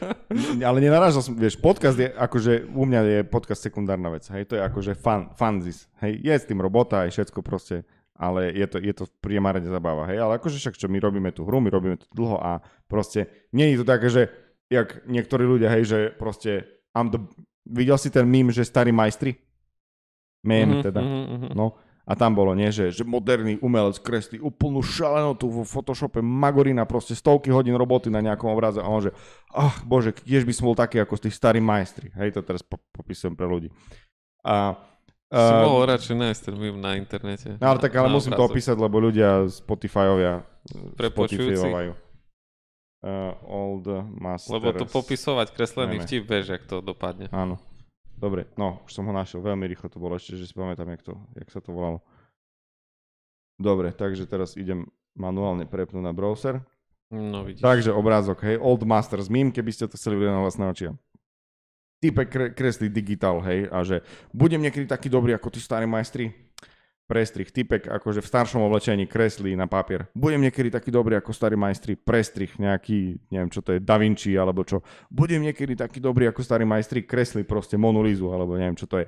Ale nenarážal som, vieš, podcast je akože, u mňa je podcast sekundárna vec, hej, to je akože fan, fanzis, hej, je s tým robota aj všetko proste, ale je to, je to priemárne zabáva, hej, ale akože však čo, my robíme tú hru, my robíme to dlho a proste nie je to také, že jak niektorí ľudia, hej, že proste I'm the... Videl si ten mím, že starí majstri? Mém mm-hmm, teda. Mm-hmm. No. A tam bolo, nie, že, že moderný umelec kreslí úplnú šalenotu vo Photoshope Magorina, proste stovky hodín roboty na nejakom obraze a on že, ach oh, bože, kdež by som bol taký ako tí starí majstri. Hej, to teraz po- popisujem pre ľudí. A, a som bol radšej majster, na internete. No, ale tak, ale musím obrazov. to opísať, lebo ľudia Spotifyovia e, Spotifyovajú. Uh, old Masters. Lebo to popisovať kreslený vtip, vieš, jak to dopadne. Áno. Dobre, no, už som ho našiel, veľmi rýchlo to bolo, ešte, že si pamätám, jak, to, jak sa to volalo. Dobre, takže teraz idem manuálne prepnúť na browser. No, vidíš. Takže obrázok, hej, Old Masters meme, keby ste to chceli vidieť na vlastné očia. Type kreslí digitál, hej, a že budem niekedy taký dobrý ako tí starí majstri prestrich, typek akože v staršom oblečení kreslí na papier. Budem niekedy taký dobrý ako starí majstri, Prestrich, nejaký, neviem čo to je, Da Vinci alebo čo. Budem niekedy taký dobrý ako starí majstri, kreslí proste monolizu, alebo neviem čo to je.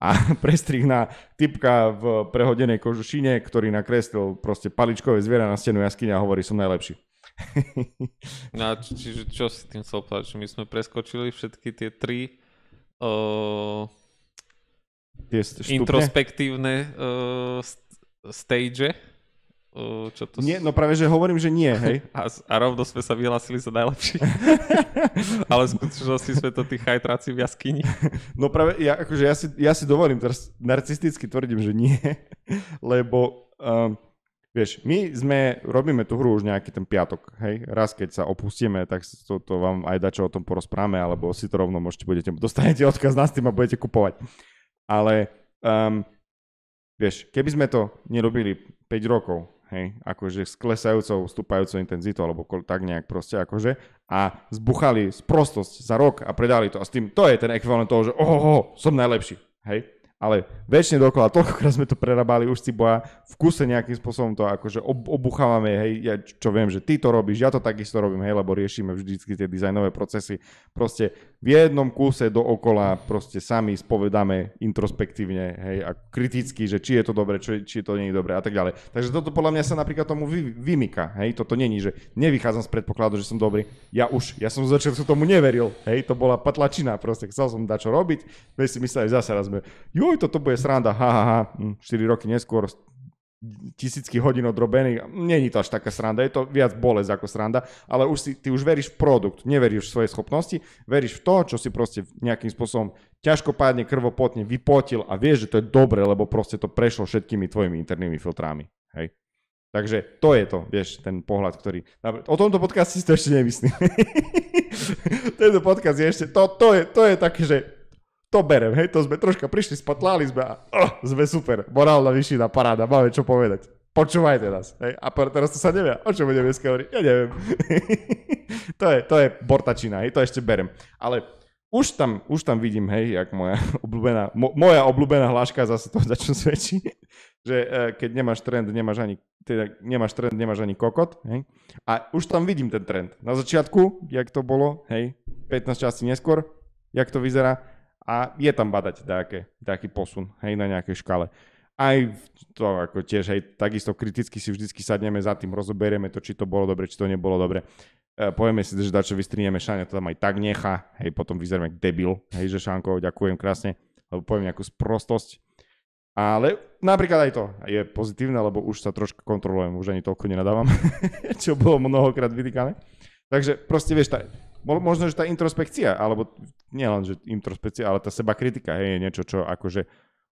A prestrich na typka v prehodenej kožušine, ktorý nakreslil proste paličkové zviera na stenu jaskyne a hovorí som najlepší. no čiže čo si tým chcel povedať? My sme preskočili všetky tie tri uh tie štupne? introspektívne uh, eh, stage? Uh, eh, čo to nie, no práve, že hovorím, že nie, hej. A, a rovno sme sa vyhlasili za najlepší. Ale v skutočnosti sme to tí chajtráci v jaskyni. No práve, ja, akože ja, si, ja si dovolím teraz narcisticky tvrdím, že nie, lebo um, vieš, my sme, robíme tú hru už nejaký ten piatok, hej. Raz, keď sa opustíme, tak to, to vám aj dačo o tom porozpráme, alebo si to rovno môžete, budete, dostanete odkaz na tým a budete kupovať. Ale um, vieš, keby sme to nerobili 5 rokov, hej, akože s klesajúcou, stúpajúcou intenzitou, alebo tak nejak proste akože, a zbuchali sprostosť za rok a predali to a s tým, to je ten ekvivalent toho, že oho, som najlepší, hej. Ale väčšine dokola, toľkokrát sme to prerábali, už si boja v kuse nejakým spôsobom to akože ob- obuchávame, hej, ja čo viem, že ty to robíš, ja to takisto robím, hej, lebo riešime vždycky tie dizajnové procesy. Proste v jednom kúse dookola proste sami spovedáme introspektívne hej, a kriticky, že či je to dobre, či, či to nie je dobre a tak ďalej. Takže toto podľa mňa sa napríklad tomu vy, vymyka. Hej, toto není, že nevychádzam z predpokladu, že som dobrý. Ja už, ja som začal som tomu neveril. Hej, to bola patlačina, proste chcel som dať čo robiť. Veď si mysleli zase raz, sme, joj, toto bude sranda, ha, ha, ha. 4 hm, roky neskôr tisícky hodín odrobených. Není to až taká sranda, je to viac bolesť ako sranda, ale už si, ty už veríš v produkt, neveríš v svoje schopnosti, veríš v to, čo si proste nejakým spôsobom ťažko pádne, krvopotne vypotil a vieš, že to je dobre, lebo proste to prešlo všetkými tvojimi internými filtrami. Hej? Takže to je to, vieš, ten pohľad, ktorý... O tomto podcaste si to ešte nemyslím. Tento podcast je ešte... To, to, je, to je také, že to berem, hej, to sme troška prišli, spotlali sme a oh, sme super, morálna vyšina, paráda, máme čo povedať. Počúvajte nás. Hej. A teraz to sa nevie, o čom budeme dneska hovoriť, ja neviem. to, je, to je bortačina, hej, to ešte berem. Ale už tam, už tam vidím, hej, jak moja obľúbená, mo, moja obľúbená hláška zase to začnú svedčí, že eh, keď nemáš trend, nemáš ani, teda nemáš trend, nemáš ani kokot, hej. A už tam vidím ten trend. Na začiatku, jak to bolo, hej, 15 častí neskôr, jak to vyzerá, a je tam badať dajaké, dajaký posun hej, na nejakej škale. Aj to ako tiež, hej, takisto kriticky si vždycky sadneme za tým, rozoberieme to, či to bolo dobre, či to nebolo dobre. E, povieme si, že dačo vystrinieme, Šáňa to tam aj tak nechá, hej, potom vyzerme debil, hej, že Šánko, ďakujem krásne, lebo poviem nejakú sprostosť. Ale napríklad aj to je pozitívne, lebo už sa trošku kontrolujem, už ani toľko nenadávam, čo bolo mnohokrát vytýkané. Takže proste vieš, tá, možno, že tá introspekcia, alebo nie len že introspekcia, ale tá seba kritika hej, je niečo, čo akože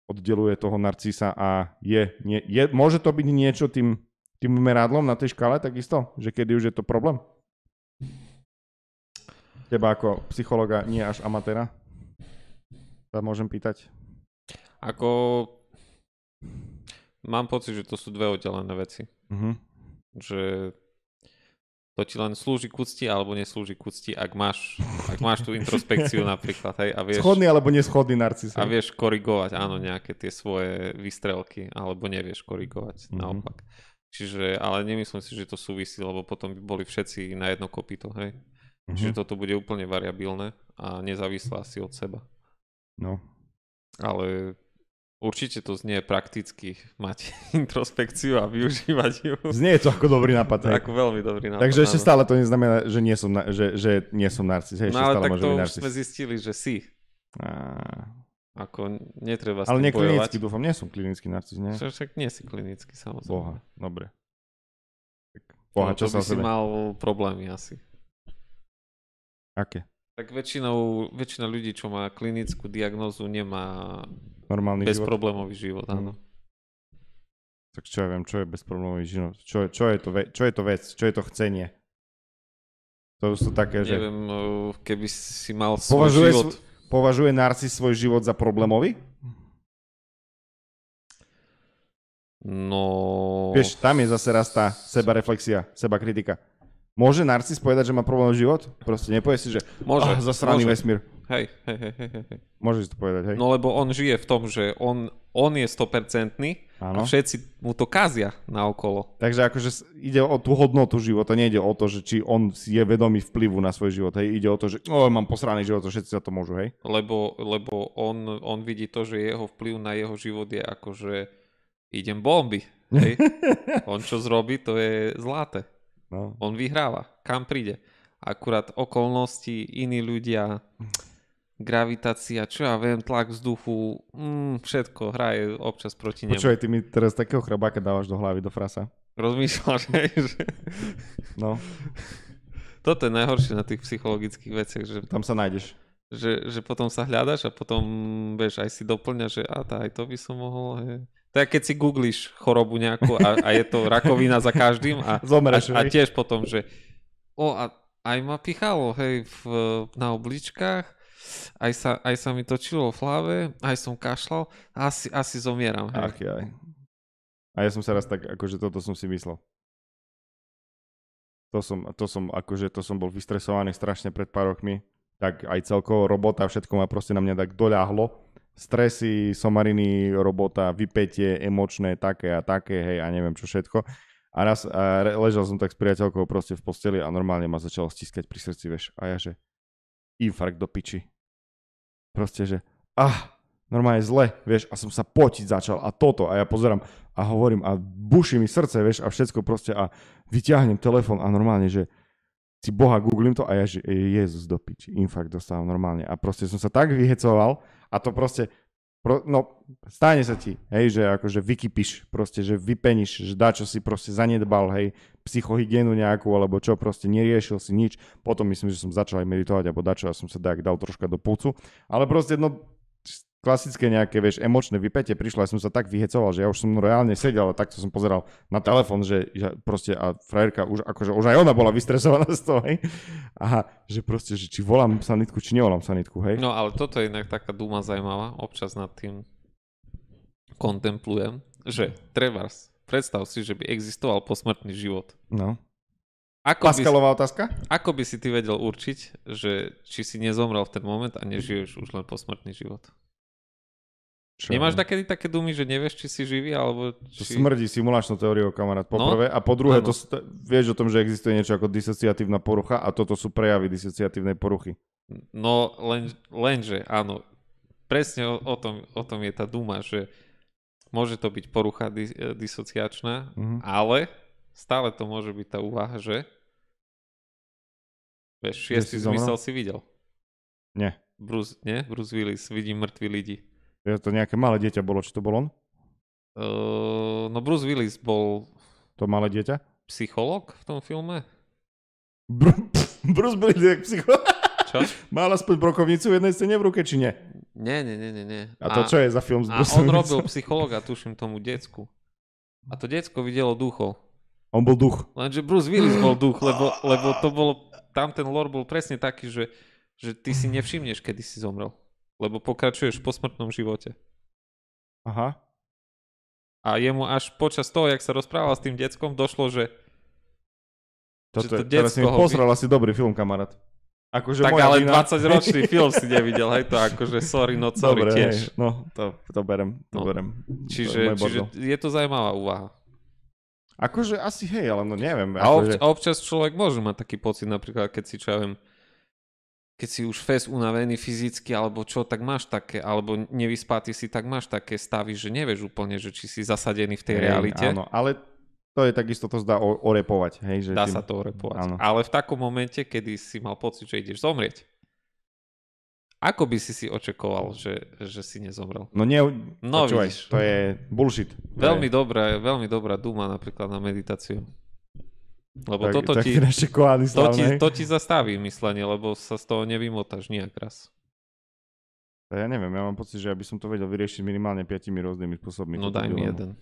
oddeluje toho narcisa a je, nie, je môže to byť niečo tým, tým meradlom na tej škále takisto, že kedy už je to problém? Teba ako psychologa, nie až amatéra? Sa môžem pýtať. Ako... Mám pocit, že to sú dve oddelené veci. Uh-huh. Že to ti len slúži k úcti alebo neslúži k úcti, ak máš, ak máš tú introspekciu napríklad. Hej, a vieš, schodný alebo neschodný narcis. A vieš korigovať, áno, nejaké tie svoje vystrelky, alebo nevieš korigovať, mm-hmm. naopak. Čiže, ale nemyslím si, že to súvisí, lebo potom by boli všetci na jedno kopito, hej. Mm-hmm. Čiže mhm. toto bude úplne variabilné a nezávislá asi od seba. No. Ale Určite to znie prakticky, mať introspekciu a využívať ju. Znie to ako dobrý nápad. Tak, veľmi dobrý nápad. Takže ešte stále to neznamená, že nie som, na, že, že nie som narcis. Ešte no ale stále tak to už sme zistili, že si. A... Ako netreba Ale nie bojovať. klinicky, dúfam, nie som klinický narcis, nie? Však nie si klinický, samozrejme. Boha, dobre. No, Boha, no, čo to by si mal problémy asi. Aké? Tak väčšinou, väčšina ľudí, čo má klinickú diagnózu, nemá Normálny bezproblémový život, život áno. Mm. Tak čo ja viem, čo je bezproblémový život? Čo, čo, je to, čo je to vec? Čo je to chcenie? To sú také, že... Neviem, no, keby si mal svoj považuje život... Svo... Považuje narcis svoj život za problémový? No... Vieš, tam je zase raz tá sebareflexia, sebakritika. Môže narcis povedať, že má problém život? Proste nepovie si, že môže, oh, zasraný môže. vesmír. Hej, hej, hej, hej, hej. Môže si to povedať, hej. No lebo on žije v tom, že on, on je 100% a všetci mu to kazia naokolo. Takže akože ide o tú hodnotu života, nejde o to, že či on je vedomý vplyvu na svoj život, hej. Ide o to, že o, mám posraný život, všetci za to môžu, hej. Lebo, lebo on, on vidí to, že jeho vplyv na jeho život je akože idem bomby, hej. on čo zrobí, to je zlaté. No. On vyhráva. Kam príde? Akurát okolnosti, iní ľudia, gravitácia, čo ja viem, tlak vzduchu, mm, všetko hraje občas proti nemu. Počúvaj, ty mi teraz takého chrabáka dávaš do hlavy, do frasa. Rozmýšľaš, že... No. Toto je najhoršie na tých psychologických veciach, že... Tam sa nájdeš. Že, že potom sa hľadaš a potom, vieš, aj si doplňaš, že a tá, aj to by som mohol, hej. To je, keď si googlíš chorobu nejakú a, a je to rakovina za každým a, Zomreš, a, a tiež potom, že o, a, aj ma pichalo, hej, v, na obličkách, aj sa, aj sa mi točilo v hlave, aj som kašlal, asi, asi zomieram. Hej. Ach, aj. A ja som sa raz tak, akože toto som si myslel. To som, to som, akože to som bol vystresovaný strašne pred pár rokmi, tak aj celkovo robota, všetko ma proste na mňa tak doľahlo stresy, somariny robota, vypätie, emočné, také a také, hej, a neviem čo všetko. A raz a ležal som tak s priateľkou proste v posteli a normálne ma začalo stiskať pri srdci, vieš. A ja že, infarkt do piči. Proste, že, ah, normálne zle, vieš, a som sa potiť začal a toto a ja pozerám a hovorím a buší mi srdce, vieš, a všetko proste a vyťahnem telefon a normálne, že si boha, googlim to a ja, že Jezus do piči, infarkt dostávam normálne a proste som sa tak vyhecoval, a to proste, pro, no stane sa ti, hej, že akože vykypiš, proste, že vypeníš, že dá, čo si proste zanedbal, hej, psychohygienu nejakú, alebo čo, proste neriešil si nič. Potom myslím, že som začal aj meditovať, alebo dačo, ja som sa tak dal troška do pucu. Ale proste, no klasické nejaké, vieš, emočné vypätie prišlo, ja som sa tak vyhecoval, že ja už som reálne sedel a takto som pozeral na telefon, že ja proste a frajerka už, akože už aj ona bola vystresovaná z toho, hej. A že proste, že či volám sanitku, či nevolám sanitku, hej. No ale toto je inak taká dúma zaujímavá, občas nad tým kontemplujem, že Trevars, predstav si, že by existoval posmrtný život. No. Ako Paskalová by si, otázka? Ako by si ty vedel určiť, že či si nezomrel v ten moment a nežiješ už len posmrtný život? Čo? Nemáš takedy také dumy, že nevieš, či si živý, alebo... Či... To smrdí simulačnou teóriou, kamarát, po no? prvé. A po druhé, to st- vieš o tom, že existuje niečo ako disociatívna porucha a toto sú prejavy disociatívnej poruchy. No, len, lenže, áno. Presne o, o, tom, o tom je tá duma, že môže to byť porucha dis- e, disociačná, mm-hmm. ale stále to môže byť tá úvaha, že... Vieš, šiestý zmysel si videl. Nie. Bruce, nie? Bruce Willis vidí mŕtvy ľudí. Ja to nejaké malé dieťa bolo, či to bol on? Uh, no Bruce Willis bol... To malé dieťa? Psychológ v tom filme? Br- Bruce Willis je psychológ. Čo? Mal aspoň brokovnicu v jednej scéne v ruke, či nie? Nie, nie, nie, nie. A A, a to čo je za film s A Bruce on Willis? robil psychologa, tuším tomu, decku. A to decko videlo duchov. On bol duch. Lenže Bruce Willis bol duch, lebo, lebo to bolo, tam ten lore bol presne taký, že, že ty si nevšimneš, kedy si zomrel lebo pokračuješ v posmrtnom živote. Aha. A jemu až počas toho, jak sa rozprával s tým deckom, došlo, že... Toto že to je, teraz mi pozrel asi dobrý film, kamarát. Akože tak ale vina... 20-ročný film si nevidel, hej, to akože sorry, no sorry Dobre, tiež. Hej, no, to, to berem, to no. berem. Čiže, to je, čiže je to zaujímavá úvaha. Akože asi hej, ale no neviem. A obč- akože- občas človek môže mať taký pocit, napríklad keď si, čo ja viem, keď si už fes unavený fyzicky alebo čo, tak máš také, alebo nevyspáty si, tak máš také stavy, že nevieš úplne, že či si zasadený v tej hej, realite. Áno, ale to je takisto, to zdá orepovať. Hej, že dá tým... sa to orepovať. Áno. Ale v takom momente, kedy si mal pocit, že ideš zomrieť, ako by si si očakoval, že, že si nezomrel? No nie, no, počúvaj, vidíš, to je bullshit. Veľmi, je... Dobrá, veľmi dobrá duma napríklad na meditáciu. Lebo tak, toto tak ti, koány to, ti, to ti zastaví myslenie, lebo sa z toho nevymotáš nejak raz. Ja neviem, ja mám pocit, že ja by som to vedel vyriešiť minimálne piatimi rôznymi spôsobmi. No daj mi jeden.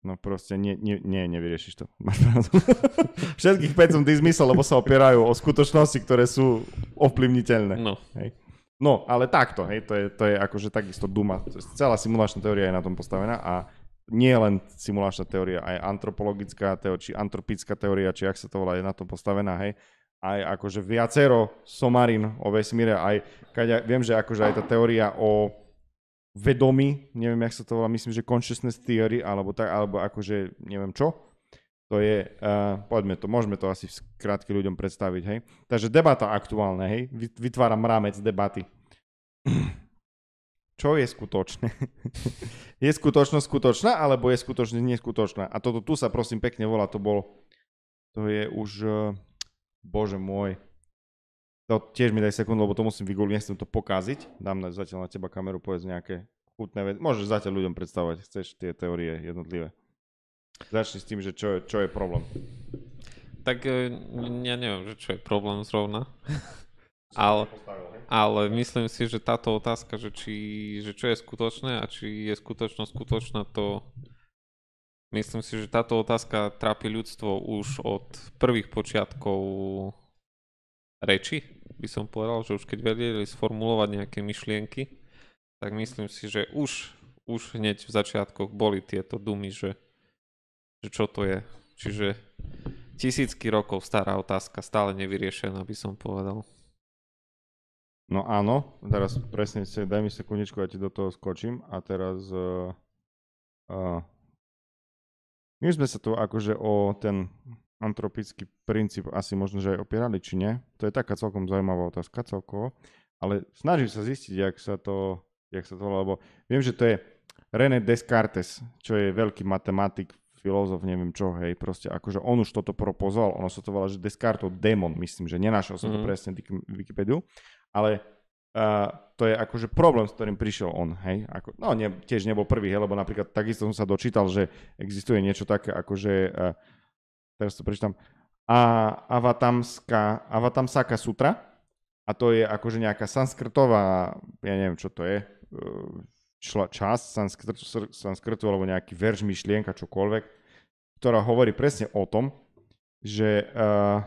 No proste nie, nie, nie nevyriešiš to. Máš pravdu. Všetkých 5 som dismysel, lebo sa opierajú o skutočnosti, ktoré sú ovplyvniteľné. No. Hej. No, ale takto, hej, to je, to je akože takisto duma. Celá simulačná teória je na tom postavená a nie len simulačná teória, aj antropologická teória, či antropická teória, či ak sa to volá, je na to postavená, hej. Aj akože viacero somarín o vesmíre, aj keď ja, viem, že akože aj tá teória o vedomí, neviem, jak sa to volá, myslím, že consciousness theory, alebo tak, alebo akože neviem čo, to je, uh, poďme to, môžeme to asi krátky ľuďom predstaviť, hej. Takže debata aktuálne, hej, vytváram rámec debaty čo je skutočné. je skutočnosť skutočná, alebo je skutočne neskutočná? A toto tu sa prosím pekne volá, to bol, to je už, e, bože môj, to tiež mi daj sekundu, lebo to musím vygoogliť, nechcem to pokaziť. Dám na, zatiaľ na teba kameru, povedz nejaké chutné veci. Môžeš zatiaľ ľuďom predstavovať, chceš tie teórie jednotlivé. Začni s tým, že čo je, čo je problém. Tak e, ja neviem, že čo je problém zrovna. Ale, ale myslím si, že táto otázka, že, či, že čo je skutočné a či je skutočnosť skutočná, to myslím si, že táto otázka trápi ľudstvo už od prvých počiatkov reči, by som povedal, že už keď vedeli sformulovať nejaké myšlienky, tak myslím si, že už, už hneď v začiatkoch boli tieto dumy, že, že čo to je. Čiže tisícky rokov stará otázka, stále nevyriešená, by som povedal. No áno, teraz presne, si daj mi sekundičku, ja ti do toho skočím a teraz... Uh, uh, my sme sa tu akože o ten antropický princíp asi možno, že aj opierali, či nie. To je taká celkom zaujímavá otázka celkovo, ale snažím sa zistiť, jak sa to, jak sa to lebo viem, že to je René Descartes, čo je veľký matematik, filozof, neviem čo, hej, proste akože on už toto propozoval, ono sa to volá, že Descartes démon, myslím, že nenašiel som mm. to mhm. presne Wikipédiu, ale uh, to je akože problém, s ktorým prišiel on, hej. Ako, no ne, tiež nebol prvý, hej, lebo napríklad takisto som sa dočítal, že existuje niečo také akože, uh, teraz to prečítam, a Avatamská, Avatamsaka sutra, a to je akože nejaká sanskrtová, ja neviem, čo to je, e, čla, čas sanskrtu, sanskrtu alebo nejaký verš, myšlienka, čokoľvek, ktorá hovorí presne o tom, že uh,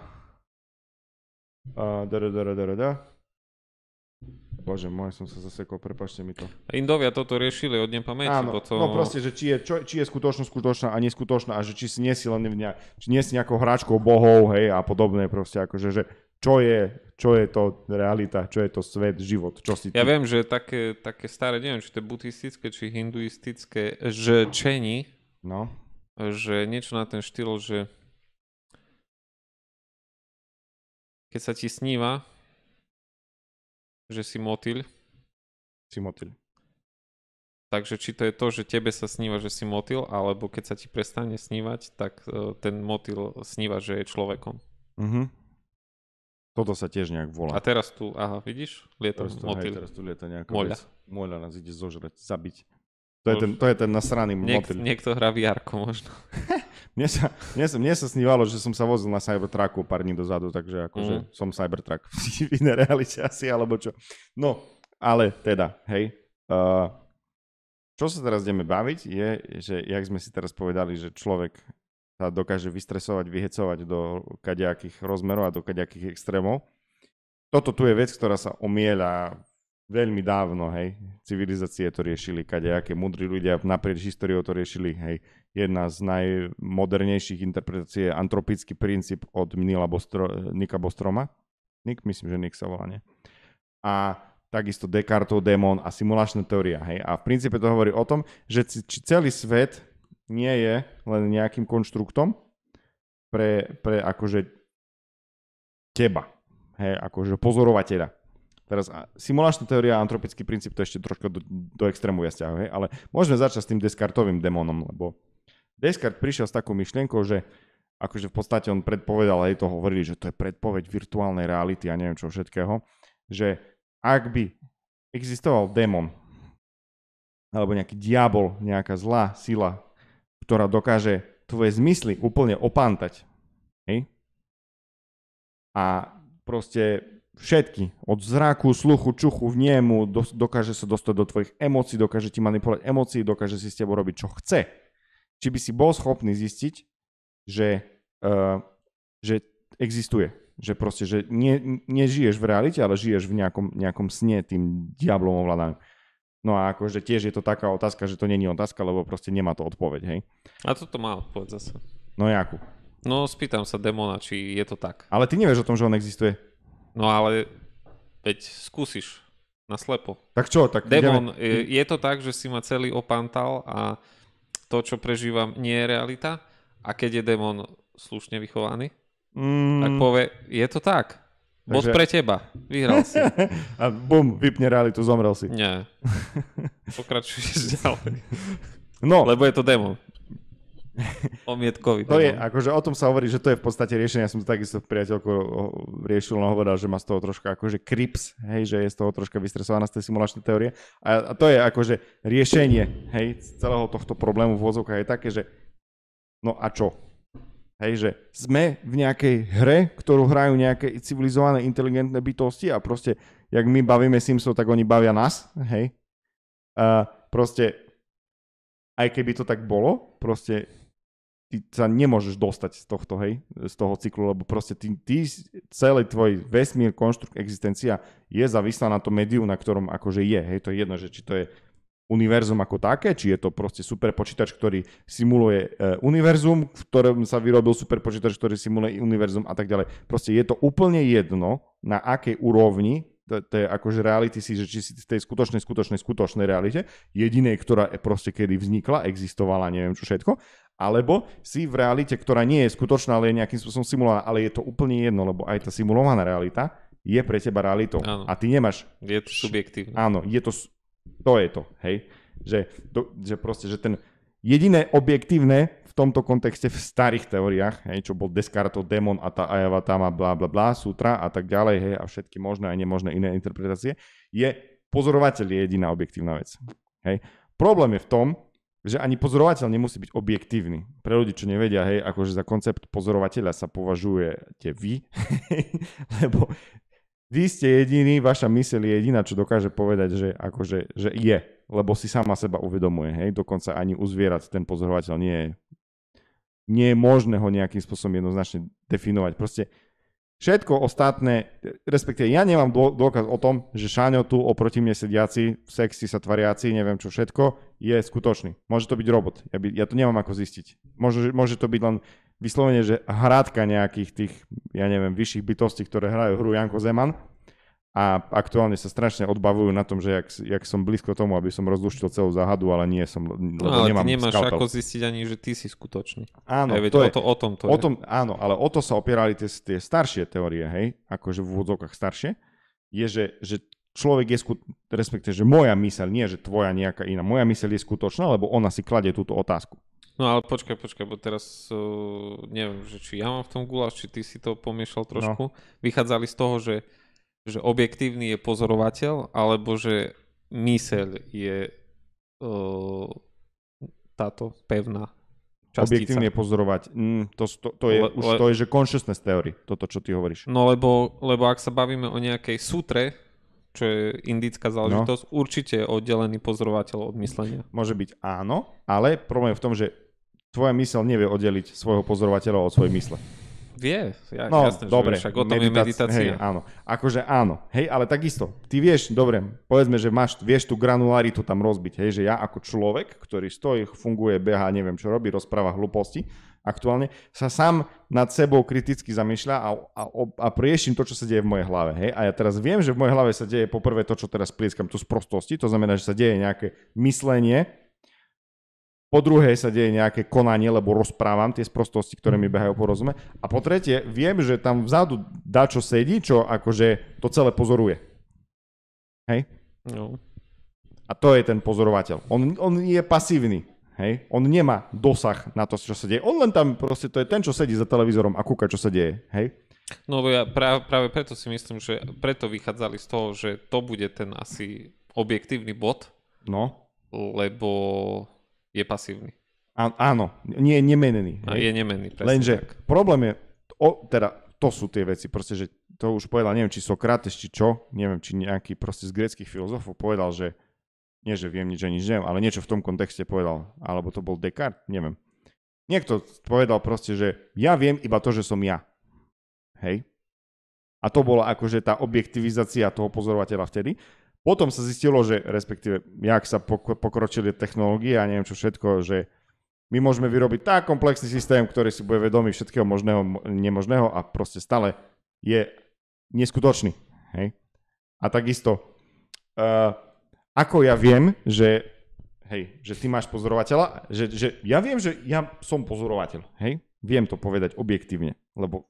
uh, da, da, da, da, da, da, bože môj, som sa zasekol, prepašte mi to. Indovia toto riešili od nepamäti. Áno, toto... no proste, že či je, čo, či je skutočnosť skutočná a neskutočná a že či si nesi len nejak, či nie si nejakou hračkou bohov, hej, a podobné proste, akože, že čo je, čo je to realita, čo je to svet, život, čo si ty... Ja viem, že také, také staré, neviem, či to je buddhistické, či hinduistické, že čeni, no. že niečo na ten štýl, že keď sa ti sníva, že si motil. Si motyl. Takže či to je to, že tebe sa sníva, že si motil, alebo keď sa ti prestane snívať, tak e, ten motil sníva, že je človekom. Mhm. Toto sa tiež nejak volá. A teraz tu, aha, vidíš? Lieta teraz tu, motyl. Hej, teraz tu lieta nejaká Moľa. Vec. Moľa nás ide zožrať, zabiť. To, je no ten, to je ten nasraný Niek- motyl. Niekto hrá vr možno. Mne sa, mne, sa, mne sa snívalo, že som sa vozil na Cybertrucku pár dní dozadu, takže akože mm. som Cybertruck v inej realite asi, alebo čo. No, ale teda, hej, uh, čo sa teraz ideme baviť je, že jak sme si teraz povedali, že človek sa dokáže vystresovať, vyhecovať do kadejakých rozmerov a do kadejakých extrémov. Toto tu je vec, ktorá sa omieľa veľmi dávno, hej, civilizácie to riešili, aké mudrí ľudia naprieč históriou to riešili, hej. Jedna z najmodernejších interpretácií je antropický princíp od Bostro, Nika Bostroma. Nik, myslím, že Nik sa volá, nie? A takisto Descartov démon a simulačná teória, hej. A v princípe to hovorí o tom, že či celý svet nie je len nejakým konštruktom pre, pre akože teba, hej, akože pozorovateľa Teraz simulačná teória a antropický princíp to ešte trošku do, do extrému ja stiahujem, ale môžeme začať s tým Descartovým démonom, lebo Descartes prišiel s takou myšlienkou, že akože v podstate on predpovedal, aj to hovorili, že to je predpoveď virtuálnej reality a neviem čo všetkého, že ak by existoval démon alebo nejaký diabol, nejaká zlá sila, ktorá dokáže tvoje zmysly úplne opantať, hej? A proste všetky, od zraku, sluchu, čuchu, vniemu, do, dokáže sa dostať do tvojich emócií, dokáže ti manipulovať emócií, dokáže si s tebou robiť, čo chce. Či by si bol schopný zistiť, že, uh, že existuje. Že proste, že nie, nežiješ v realite, ale žiješ v nejakom, nejakom sne tým diablom ovládaným. No a akože tiež je to taká otázka, že to není otázka, lebo proste nemá to odpoveď, hej? A toto má odpoveď zase. No jakú? No spýtam sa demona, či je to tak. Ale ty nevieš o tom, že on existuje. No ale veď skúsiš slepo. Tak čo? Tak Demon, ideme... je, je to tak, že si ma celý opantal a to, čo prežívam, nie je realita. A keď je démon slušne vychovaný, mm. tak povie, je to tak. Takže... pre teba. Vyhral si. a bum, vypne realitu, zomrel si. Nie. Pokračuješ ďalej. No. Lebo je to démon. Omietkovi. To je, akože o tom sa hovorí, že to je v podstate riešenie. Ja som to takisto priateľko riešil, no hovoril, že má z toho troška akože krips, hej, že je z toho troška vystresovaná z tej simulačnej teórie. A, a to je akože riešenie, hej, celého tohto problému v vozovkách je také, že no a čo? Hej, že sme v nejakej hre, ktorú hrajú nejaké civilizované, inteligentné bytosti a proste, jak my bavíme Simsov, tak oni bavia nás, hej. A proste, aj keby to tak bolo, proste ty sa nemôžeš dostať z tohto, hej, z toho cyklu, lebo proste ty, ty celý tvoj vesmír, konštrukt, existencia je závislá na tom médiu, na ktorom akože je, hej, to je jedno, že či to je univerzum ako také, či je to proste superpočítač, ktorý simuluje e, univerzum, v ktorom sa vyrobil superpočítač, ktorý simuluje univerzum a tak ďalej. Proste je to úplne jedno, na akej úrovni to, to je akože reality si, že či si v tej skutočnej, skutočnej, skutočnej realite, jedinej, ktorá e, proste kedy vznikla, existovala, neviem čo všetko, alebo si v realite, ktorá nie je skutočná, ale je nejakým spôsobom simulovaná, ale je to úplne jedno, lebo aj tá simulovaná realita je pre teba realitou. Áno. A ty nemáš... Je to subjektívne. Áno, je to... To je to, hej. Že, to, že proste, že ten jediné objektívne v tomto kontexte v starých teóriách, hej, čo bol Descartes, démon a tá Ajava bla bla bla, sutra a tak ďalej, hej, a všetky možné a nemožné iné interpretácie, je pozorovateľ je jediná objektívna vec. Hej. Problém je v tom, že ani pozorovateľ nemusí byť objektívny. Pre ľudí, čo nevedia, hej, akože za koncept pozorovateľa sa považujete vy, lebo vy ste jediný, vaša myseľ je jediná, čo dokáže povedať, že, akože, že je, lebo si sama seba uvedomuje. Hej. Dokonca ani u zvierat ten pozorovateľ nie je, nie je možné ho nejakým spôsobom jednoznačne definovať. Proste Všetko ostatné, respektíve ja nemám dôkaz o tom, že Šáňo tu oproti mne sediaci, sexy sa tvariaci, neviem čo všetko, je skutočný. Môže to byť robot. Ja, by, ja to nemám ako zistiť. Môže, môže to byť len vyslovene, že hrátka nejakých tých, ja neviem, vyšších bytostí, ktoré hrajú hru Janko Zeman a aktuálne sa strašne odbavujú na tom, že jak, jak som blízko tomu, aby som rozluštil celú záhadu, ale nie som, lebo no, ale nemám ty nemáš skalpel. ako zistiť ani, že ty si skutočný. Áno, Aj, to je, o, to, o tom to o tom, je. Áno, ale o to sa opierali tie, tie staršie teórie, hej, akože v úvodzovkách staršie, je, že, že človek je, skutočný, respektive, že moja myseľ, nie že tvoja nejaká iná, moja myseľ je skutočná, lebo ona si kladie túto otázku. No ale počkaj, počkaj, bo teraz uh, neviem, že či ja mám v tom guláš, či ty si to pomiešal no. trošku. No. Vychádzali z toho, že že objektívny je pozorovateľ, alebo že myseľ je uh, táto pevná častica. Objektívne pozorovať. Mm, to, to, to, je, le, už, le, to je, že consciousness theory, toto, čo ty hovoríš. No lebo, lebo ak sa bavíme o nejakej sutre, čo je indická no. záležitosť, no. určite je oddelený pozorovateľ od myslenia. Môže byť áno, ale problém je v tom, že tvoja mysel nevie oddeliť svojho pozorovateľa od svojej mysle. Vie, ja, no, jasné, dobre, že však o tom meditácia, je meditácia. Hej, áno, akože áno, hej, ale takisto, ty vieš, dobre, povedzme, že máš, vieš tú granularitu tam rozbiť, hej, že ja ako človek, ktorý stojí, funguje, beha, neviem čo robí, rozpráva hlúposti, aktuálne, sa sám nad sebou kriticky zamýšľa a, a, a prieším to, čo sa deje v mojej hlave. Hej? A ja teraz viem, že v mojej hlave sa deje poprvé to, čo teraz plieskam, tu z prostosti, to znamená, že sa deje nejaké myslenie, po druhé sa deje nejaké konanie, lebo rozprávam tie sprostosti, ktoré mi behajú po rozume. A po tretie, viem, že tam vzadu dačo sedí, čo akože to celé pozoruje. Hej? No. A to je ten pozorovateľ. On, on je pasívny. Hej? On nemá dosah na to, čo sa deje. On len tam proste, to je ten, čo sedí za televízorom a kúka, čo sa deje. Hej? No ja práve, práve preto si myslím, že preto vychádzali z toho, že to bude ten asi objektívny bod. No. Lebo je pasívny. A, áno, nie je nemenený. A je nemený, presne Lenže tak. problém je, o, teda to sú tie veci, proste, že to už povedal, neviem, či Sokrates, či čo, neviem, či nejaký proste z greckých filozofov povedal, že nie, že viem nič, že nič neviem, ale niečo v tom kontexte povedal, alebo to bol Descartes, neviem. Niekto povedal proste, že ja viem iba to, že som ja. Hej? A to bola akože tá objektivizácia toho pozorovateľa vtedy. Potom sa zistilo, že respektíve, jak sa pokročili technológie a neviem čo všetko, že my môžeme vyrobiť tak komplexný systém, ktorý si bude vedomý všetkého možného, nemožného a proste stále je neskutočný. Hej? A takisto, uh, ako ja viem, že hej, že ty máš pozorovateľa, že, že ja viem, že ja som pozorovateľ, hej, viem to povedať objektívne, lebo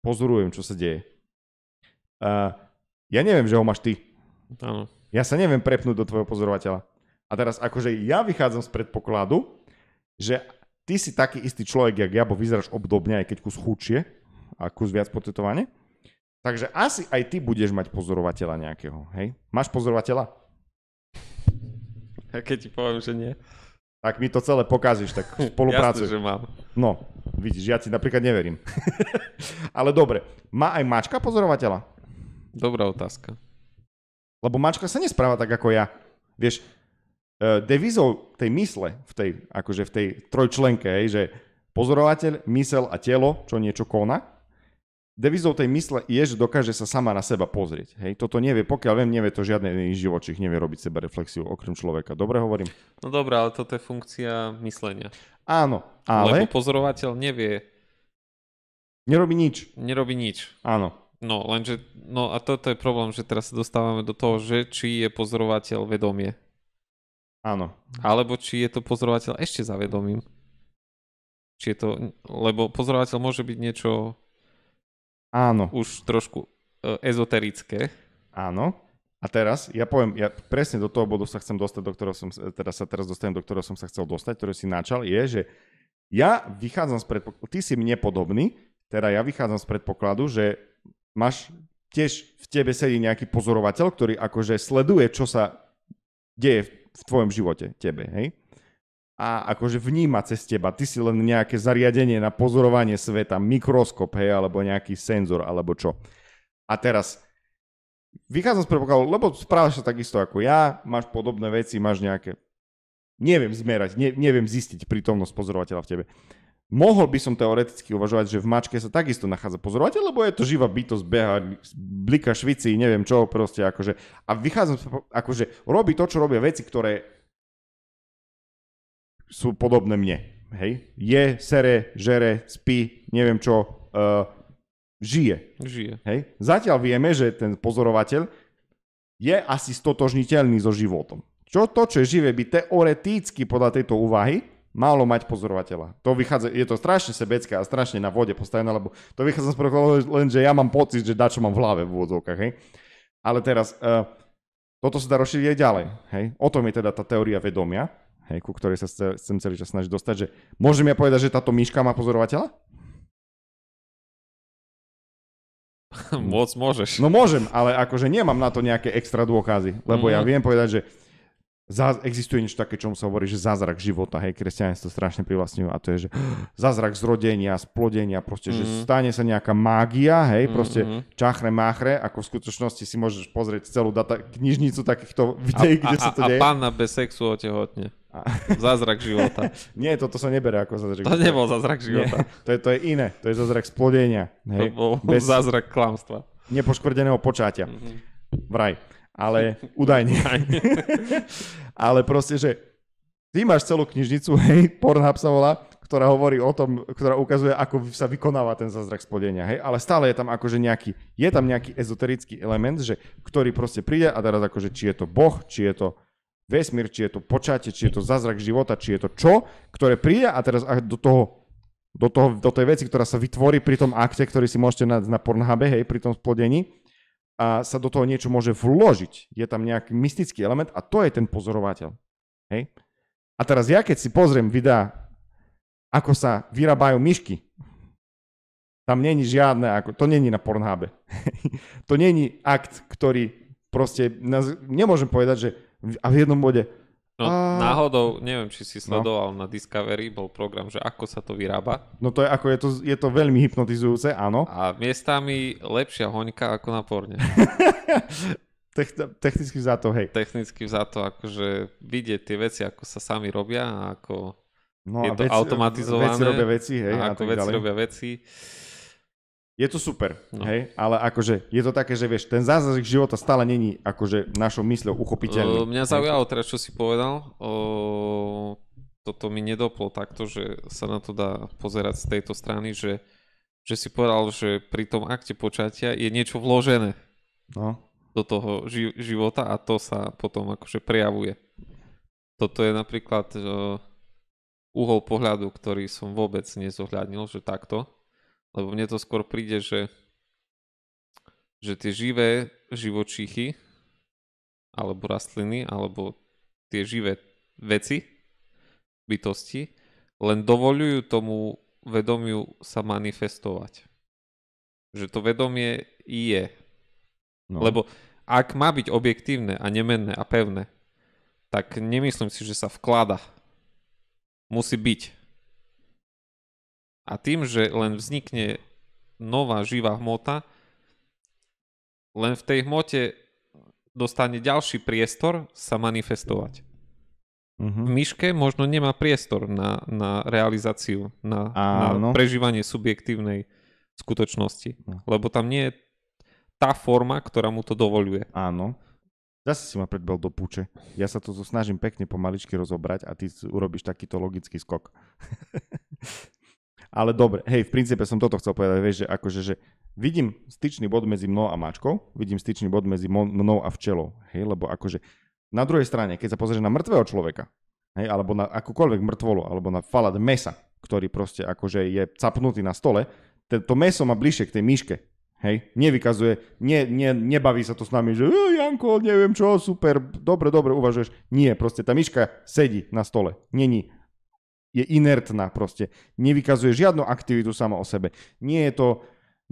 pozorujem, čo sa deje. Uh, ja neviem, že ho máš ty. Áno. Ja sa neviem prepnúť do tvojho pozorovateľa. A teraz akože ja vychádzam z predpokladu, že ty si taký istý človek, jak ja, bo vyzeráš obdobne, aj keď kus chučie a kus viac potetovanie. Takže asi aj ty budeš mať pozorovateľa nejakého, hej? Máš pozorovateľa? A keď ti poviem, že nie. Tak mi to celé pokážeš, tak spolupráce. Jasne, že mám. No, vidíš, ja ti napríklad neverím. Ale dobre, má aj mačka pozorovateľa? Dobrá otázka. Lebo mačka sa nespráva tak ako ja. Vieš, e, devizou tej mysle, v tej, akože v tej trojčlenke, hej, že pozorovateľ, mysel a telo, čo niečo koná, devizou tej mysle je, že dokáže sa sama na seba pozrieť. Hej, toto nevie, pokiaľ viem, nevie to žiadne iný živočích, nevie robiť seba reflexiu okrem človeka. Dobre hovorím? No dobré, ale toto je funkcia myslenia. Áno, ale... Lebo pozorovateľ nevie... Nerobí nič. Nerobí nič. Áno. No, lenže, no a toto je problém, že teraz sa dostávame do toho, že či je pozorovateľ vedomie. Áno. Alebo či je to pozorovateľ ešte za vedomím. Či je to, lebo pozorovateľ môže byť niečo Áno. už trošku e, ezoterické. Áno. A teraz, ja poviem, ja presne do toho bodu sa chcem dostať, do ktorého som, e, teraz sa teraz dostanem, do ktorého som sa chcel dostať, ktorý si načal, je, že ja vychádzam z predpokladu, ty si mne podobný, teda ja vychádzam z predpokladu, že máš tiež v tebe sedí nejaký pozorovateľ, ktorý akože sleduje, čo sa deje v tvojom živote, tebe, hej? A akože vníma cez teba. Ty si len nejaké zariadenie na pozorovanie sveta, mikroskop, hej, alebo nejaký senzor, alebo čo. A teraz, vychádzam z predpokladu, lebo správaš sa takisto ako ja, máš podobné veci, máš nejaké... Neviem zmerať, ne, neviem zistiť prítomnosť pozorovateľa v tebe. Mohol by som teoreticky uvažovať, že v mačke sa takisto nachádza pozorovateľ, lebo je to živá bytosť, beha, blika švici, neviem čo, proste akože. A vychádzam, akože robí to, čo robia veci, ktoré sú podobné mne. Hej? Je, sere, žere, spí, neviem čo, uh, žije. Žije. Hej? Zatiaľ vieme, že ten pozorovateľ je asi stotožniteľný so životom. Čo to, čo je živé, by teoreticky podľa tejto úvahy Málo mať pozorovateľa. To vychádza, je to strašne sebecké a strašne na vode postavené, lebo to vychádza z prekladu len, že ja mám pocit, že dačo mám v hlave v úvodzovkách, hej. Ale teraz, uh, toto sa dá rozšíriť aj ďalej, hej. O tom je teda tá teória vedomia, hej, ku ktorej sa chcem celý čas snažiť dostať, že môžem ja povedať, že táto myška má pozorovateľa? Moc môžeš. No môžem, ale akože nemám na to nejaké extra dôkazy, lebo mm. ja viem povedať, že Zaz, existuje niečo také, čo sa hovorí, že zázrak života, hej, kresťania to strašne privlastňujú a to je, že zázrak zrodenia, splodenia, proste, mm. že mhm. stane sa nejaká mágia, hej, mhm, proste mm-hmm. čachre, máchre, ako v skutočnosti si môžeš pozrieť celú data, knižnicu takýchto videí, a, kde a, sa to a, deje. A pána bez sexu otehotne. A... Zázrak života. Nie, toto sa nebere ako zázrak života. To nebol zázrak života. Nie, to, je, to je iné, to je zázrak splodenia. Hej, to bol bez... zázrak klamstva. Nepoškvrdeného počatia. Mm-hmm. Vraj ale údajne. ale proste, že ty máš celú knižnicu, hej, Pornhub sa volá, ktorá hovorí o tom, ktorá ukazuje, ako sa vykonáva ten zázrak spodenia, hej, ale stále je tam akože nejaký, je tam nejaký ezoterický element, že, ktorý proste príde a teraz akože, či je to boh, či je to vesmír, či je to počatie, či je to zázrak života, či je to čo, ktoré príde a teraz do toho do, toho, do tej veci, ktorá sa vytvorí pri tom akte, ktorý si môžete nájsť na Pornhube, hej, pri tom splodení, a sa do toho niečo môže vložiť. Je tam nejaký mystický element a to je ten pozorovateľ. Hej? A teraz ja, keď si pozriem videa, ako sa vyrábajú myšky, tam není žiadne, ako, to není na Pornhábe. to není akt, ktorý proste, nemôžem povedať, že a v jednom bode, No a... náhodou, neviem, či si no. sledoval no. na Discovery, bol program, že ako sa to vyrába. No to je ako, je to, je to veľmi hypnotizujúce, áno. A miestami lepšia hoňka ako na porne. technicky za to, hej. Technicky za to, akože vidieť tie veci, ako sa sami robia a ako no je a to veci, automatizované. Veci robia veci, hej. A ako a veci ďalej. robia veci. Je to super, no. hej, ale akože je to také, že vieš, ten zázrak života stále není akože našou mysľou uchopiteľný. Uh, mňa zaujalo teraz, čo si povedal. Uh, toto mi nedoplo takto, že sa na to dá pozerať z tejto strany, že, že si povedal, že pri tom akte počatia je niečo vložené no. do toho ži- života a to sa potom akože prejavuje. Toto je napríklad uh, uhol pohľadu, ktorý som vôbec nezohľadnil, že takto lebo mne to skôr príde, že, že tie živé živočíchy alebo rastliny, alebo tie živé veci, bytosti, len dovolujú tomu vedomiu sa manifestovať. Že to vedomie je. No. Lebo ak má byť objektívne a nemenné a pevné, tak nemyslím si, že sa vklada. Musí byť. A tým, že len vznikne nová živá hmota, len v tej hmote dostane ďalší priestor sa manifestovať. Uh-huh. V myške možno nemá priestor na, na realizáciu, na, na prežívanie subjektívnej skutočnosti, no. lebo tam nie je tá forma, ktorá mu to dovoluje. Áno. Zase si ma predbel do púče. Ja sa to snažím pekne pomaličky rozobrať a ty urobíš takýto logický skok. Ale dobre, hej, v princípe som toto chcel povedať, vieš, že akože, že vidím styčný bod medzi mnou a mačkou, vidím styčný bod medzi mnou a včelou, hej, lebo akože na druhej strane, keď sa pozrieš na mŕtvého človeka, hej, alebo na akúkoľvek mŕtvolu, alebo na falad mesa, ktorý proste akože je capnutý na stole, to meso má bližšie k tej myške, Hej, nevykazuje, ne, ne, nebaví sa to s nami, že e, Janko, neviem čo, super, dobre, dobre, uvažuješ. Nie, proste tá myška sedí na stole. Není je inertná proste. Nevykazuje žiadnu aktivitu sama o sebe. Nie je to,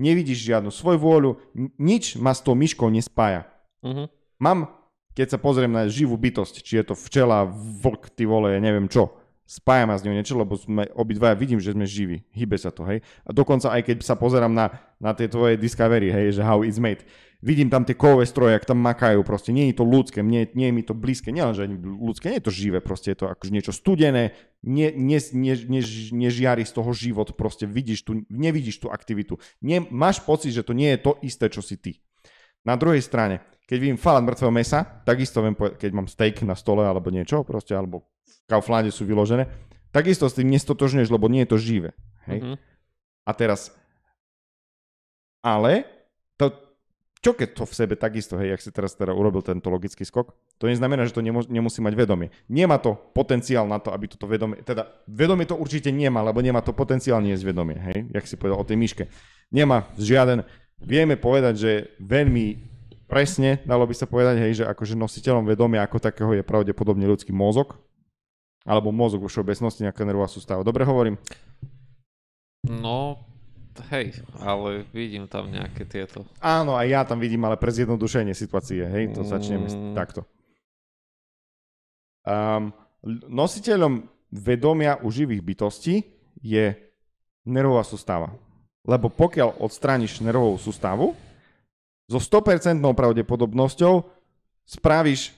nevidíš žiadnu svoju vôľu, nič ma s tou myškou nespája. Uh-huh. Mám, keď sa pozriem na živú bytosť, či je to včela, vlk, ty vole, ja neviem čo, spája ma z ňou niečo, lebo sme obidvaja vidím, že sme živí, Hybe sa to, hej. A dokonca aj keď sa pozerám na, na tie tvoje Discovery, hej, že how it's made, Vidím tam tie kovové stroje, ak tam makajú, proste nie je to ľudské, mne, nie je mi to blízke, len, že ľudské, nie je to živé, proste je to akože niečo studené, ne, ne, ne, ne, nežiari z toho život, proste vidíš tu, nevidíš tú aktivitu. Nie, máš pocit, že to nie je to isté, čo si ty. Na druhej strane, keď vidím falat mŕtvého mesa, takisto viem keď mám steak na stole alebo niečo, proste, alebo v kaufláde sú vyložené, takisto s tým nestotožňuješ, lebo nie je to živé. Hej? Mm-hmm. A teraz, ale čo keď to v sebe takisto, hej, ak si teraz teda urobil tento logický skok, to neznamená, že to nemusí mať vedomie. Nemá to potenciál na to, aby toto vedomie, teda vedomie to určite nemá, lebo nemá to potenciál nie je vedomie, hej, jak si povedal o tej myške. Nemá žiaden, vieme povedať, že veľmi presne, dalo by sa povedať, hej, že akože nositeľom vedomia ako takého je pravdepodobne ľudský mozog, alebo mozog vo všeobecnosti, nejaká nervová sústava. Dobre hovorím? No, Hej, ale vidím tam nejaké tieto. Áno, aj ja tam vidím, ale pre zjednodušenie situácie, hej, to začneme mm. takto. Um, nositeľom vedomia u živých bytostí je nervová sústava. Lebo pokiaľ odstrániš nervovú sústavu, so 100% pravdepodobnosťou spravíš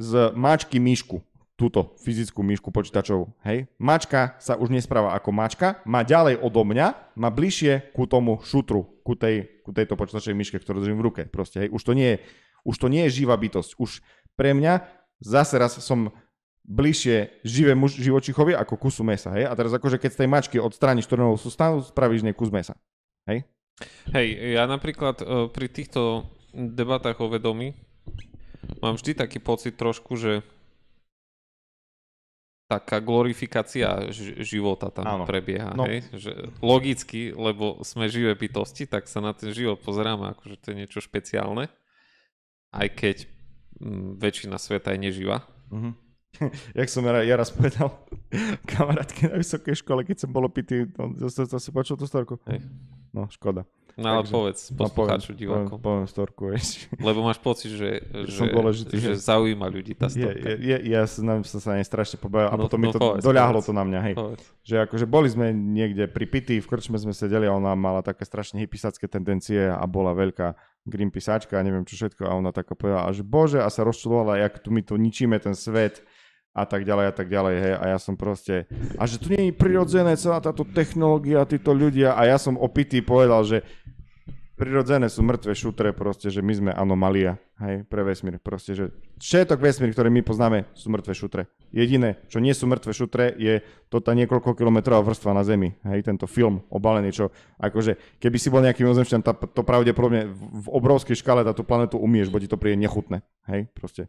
z mačky myšku túto fyzickú myšku počítačov. Hej? Mačka sa už nespráva ako mačka, má ďalej odo mňa, má bližšie ku tomu šutru, ku, tej, ku tejto počítačovej myške, ktorú držím v ruke. Proste, hej? Už, to nie je, už to nie je živá bytosť. Už pre mňa zase raz som bližšie muž, živočichovi ako kusu mesa. Hej? A teraz akože keď z tej mačky odstrániš trnovú sústavu, spravíš nej kus mesa. Hej? Hej, ja napríklad e, pri týchto debatách o vedomí mám vždy taký pocit trošku, že taká glorifikácia života tam ano. prebieha. No. Hej? Že logicky, lebo sme živé bytosti, tak sa na ten život pozeráme ako, že to je niečo špeciálne. Aj keď m, mm, väčšina sveta je neživá. Mm-hmm. Jak som ja, ja raz povedal kamarátke na vysokej škole, keď som bol opitý, on no, zase, zase počul tú storku. Hej. No, škoda. No ale Takže, povedz no, poslucháču, no, divákom. Poviem, poviem storku, vieš. Lebo máš pocit, že, že, že, že, že zaujíma ľudí tá storka. Je, je, ja sa som sa sa nej strašne pobavil a no, potom no, mi to povedz, doľahlo povedz. to na mňa, hej. Povedz. Že akože boli sme niekde pri pity, v krčme sme sedeli a ona mala také strašne hypisácké tendencie a bola veľká green pisáčka a neviem čo všetko a ona taká povedala, že bože a sa rozčulovala, jak tu my to ničíme ten svet a tak ďalej a tak ďalej, hej, a ja som proste, a že tu nie je prirodzené celá táto technológia, títo ľudia, a ja som opitý povedal, že prirodzené sú mŕtve šutre proste, že my sme anomalia, hej, pre vesmír, proste, že všetok vesmír, ktorý my poznáme, sú mŕtve šutre. Jediné, čo nie sú mŕtve šutre, je to tá niekoľko kilometrová vrstva na Zemi, hej, tento film obalený, čo akože, keby si bol nejaký mimozemšťan, to pravdepodobne v obrovskej škále táto planetu umieš, bo ti to príde nechutné, hej, proste.